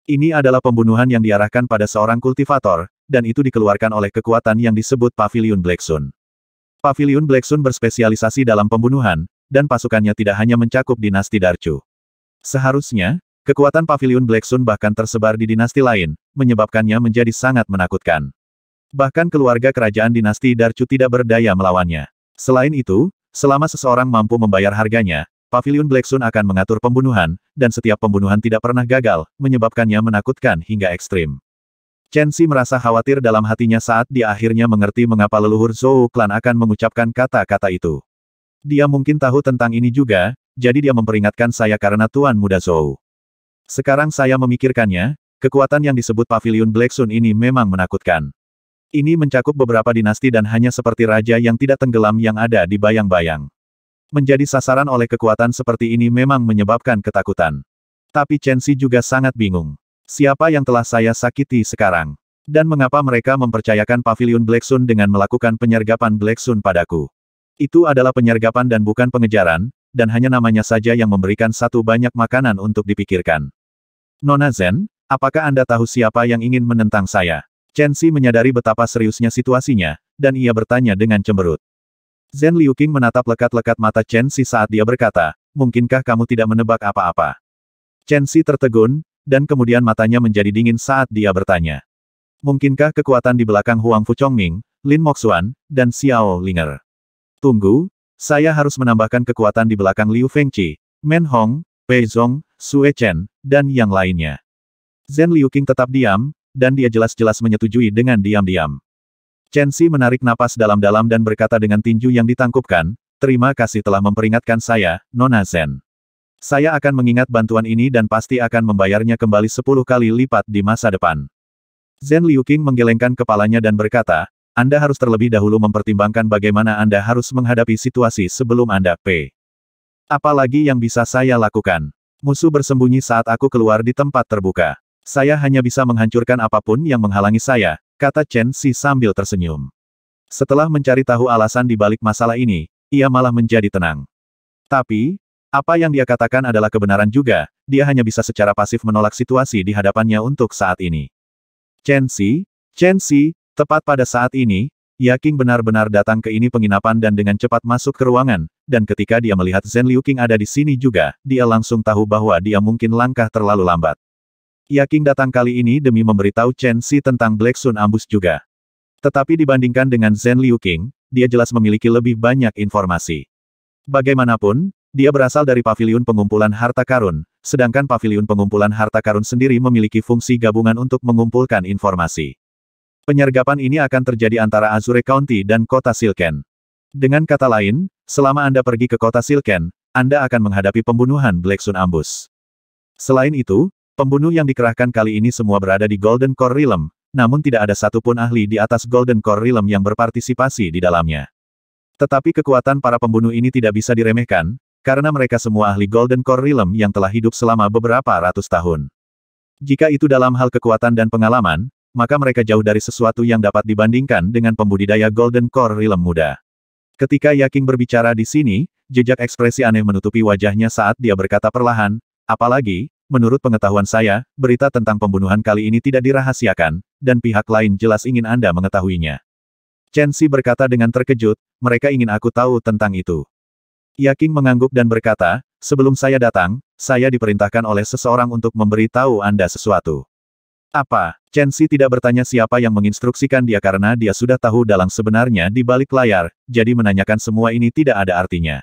Ini adalah pembunuhan yang diarahkan pada seorang kultivator, dan itu dikeluarkan oleh kekuatan yang disebut Pavilion Black Sun. Pavilion Black Sun berspesialisasi dalam pembunuhan, dan pasukannya tidak hanya mencakup dinasti Darchu. Seharusnya, kekuatan Pavilion Black Sun bahkan tersebar di dinasti lain, menyebabkannya menjadi sangat menakutkan. Bahkan keluarga kerajaan dinasti Darcu tidak berdaya melawannya. Selain itu, selama seseorang mampu membayar harganya, Pavilion Black Sun akan mengatur pembunuhan, dan setiap pembunuhan tidak pernah gagal, menyebabkannya menakutkan hingga ekstrim. Chen Xi merasa khawatir dalam hatinya saat dia akhirnya mengerti mengapa leluhur Zhou Clan akan mengucapkan kata-kata itu. Dia mungkin tahu tentang ini juga, jadi dia memperingatkan saya karena Tuan Muda Zhou. Sekarang saya memikirkannya, kekuatan yang disebut Pavilion Black Sun ini memang menakutkan. Ini mencakup beberapa dinasti dan hanya seperti raja yang tidak tenggelam yang ada di bayang-bayang. Menjadi sasaran oleh kekuatan seperti ini memang menyebabkan ketakutan. Tapi Chen Xi juga sangat bingung. Siapa yang telah saya sakiti sekarang? Dan mengapa mereka mempercayakan Pavilion Black Sun dengan melakukan penyergapan Black Sun padaku? Itu adalah penyergapan dan bukan pengejaran, dan hanya namanya saja yang memberikan satu banyak makanan untuk dipikirkan. Nona Zen, apakah Anda tahu siapa yang ingin menentang saya? Chen Xi menyadari betapa seriusnya situasinya, dan ia bertanya dengan cemberut. Zhen Liu menatap lekat-lekat mata Chen Xi saat dia berkata, mungkinkah kamu tidak menebak apa-apa? Chen Xi tertegun, dan kemudian matanya menjadi dingin saat dia bertanya. Mungkinkah kekuatan di belakang Huang Fu Chongming, Lin Moxuan, dan Xiao Linger? Tunggu, saya harus menambahkan kekuatan di belakang Liu Fengqi, Men Hong, Pei Zong, Sue Chen, dan yang lainnya. Zhen Liu tetap diam, dan dia jelas-jelas menyetujui dengan diam-diam. Chen Xi menarik napas dalam-dalam dan berkata dengan tinju yang ditangkupkan, Terima kasih telah memperingatkan saya, Nona Zen. Saya akan mengingat bantuan ini dan pasti akan membayarnya kembali sepuluh kali lipat di masa depan. Zen Qing menggelengkan kepalanya dan berkata, Anda harus terlebih dahulu mempertimbangkan bagaimana Anda harus menghadapi situasi sebelum Anda P. Apalagi yang bisa saya lakukan? Musuh bersembunyi saat aku keluar di tempat terbuka. Saya hanya bisa menghancurkan apapun yang menghalangi saya, kata Chen Xi sambil tersenyum. Setelah mencari tahu alasan di balik masalah ini, ia malah menjadi tenang. Tapi, apa yang dia katakan adalah kebenaran juga, dia hanya bisa secara pasif menolak situasi di hadapannya untuk saat ini. Chen Xi, Chen Xi, tepat pada saat ini, Yaking benar-benar datang ke ini penginapan dan dengan cepat masuk ke ruangan, dan ketika dia melihat Zhen Liu King ada di sini juga, dia langsung tahu bahwa dia mungkin langkah terlalu lambat. Yaking datang kali ini demi memberitahu Chen Xi tentang Black Sun Ambus juga. Tetapi dibandingkan dengan Zhen Liu King, dia jelas memiliki lebih banyak informasi. Bagaimanapun, dia berasal dari pavilion pengumpulan harta karun, sedangkan pavilion pengumpulan harta karun sendiri memiliki fungsi gabungan untuk mengumpulkan informasi. Penyergapan ini akan terjadi antara Azure County dan kota Silken. Dengan kata lain, selama Anda pergi ke kota Silken, Anda akan menghadapi pembunuhan Black Sun Ambus. Selain itu, Pembunuh yang dikerahkan kali ini semua berada di Golden Core Realm, namun tidak ada satupun ahli di atas Golden Core Realm yang berpartisipasi di dalamnya. Tetapi kekuatan para pembunuh ini tidak bisa diremehkan, karena mereka semua ahli Golden Core Realm yang telah hidup selama beberapa ratus tahun. Jika itu dalam hal kekuatan dan pengalaman, maka mereka jauh dari sesuatu yang dapat dibandingkan dengan pembudidaya Golden Core Realm muda. Ketika Yaking berbicara di sini, jejak ekspresi aneh menutupi wajahnya saat dia berkata perlahan, apalagi, menurut pengetahuan saya, berita tentang pembunuhan kali ini tidak dirahasiakan, dan pihak lain jelas ingin Anda mengetahuinya. Chen Xi berkata dengan terkejut, mereka ingin aku tahu tentang itu. Yaking mengangguk dan berkata, sebelum saya datang, saya diperintahkan oleh seseorang untuk memberi tahu Anda sesuatu. Apa? Chen Xi tidak bertanya siapa yang menginstruksikan dia karena dia sudah tahu dalang sebenarnya di balik layar, jadi menanyakan semua ini tidak ada artinya.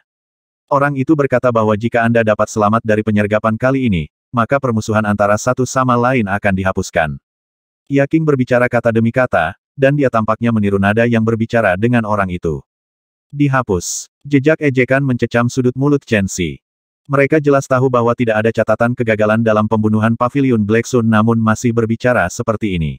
Orang itu berkata bahwa jika Anda dapat selamat dari penyergapan kali ini, maka permusuhan antara satu sama lain akan dihapuskan. Yaking berbicara kata demi kata, dan dia tampaknya meniru nada yang berbicara dengan orang itu. Dihapus. Jejak ejekan mencecam sudut mulut Chen Xi. Mereka jelas tahu bahwa tidak ada catatan kegagalan dalam pembunuhan Pavilion Black Sun namun masih berbicara seperti ini.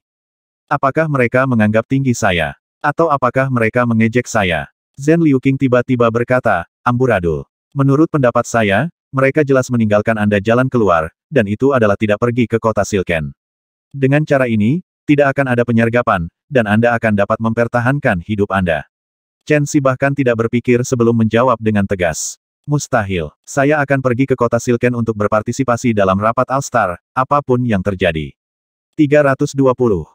Apakah mereka menganggap tinggi saya? Atau apakah mereka mengejek saya? Zhen Liu tiba-tiba berkata, amburadul. Menurut pendapat saya, mereka jelas meninggalkan Anda jalan keluar, dan itu adalah tidak pergi ke kota Silken. Dengan cara ini, tidak akan ada penyergapan, dan Anda akan dapat mempertahankan hidup Anda. Chen Si bahkan tidak berpikir sebelum menjawab dengan tegas. Mustahil, saya akan pergi ke kota Silken untuk berpartisipasi dalam rapat Alstar, apapun yang terjadi. 320.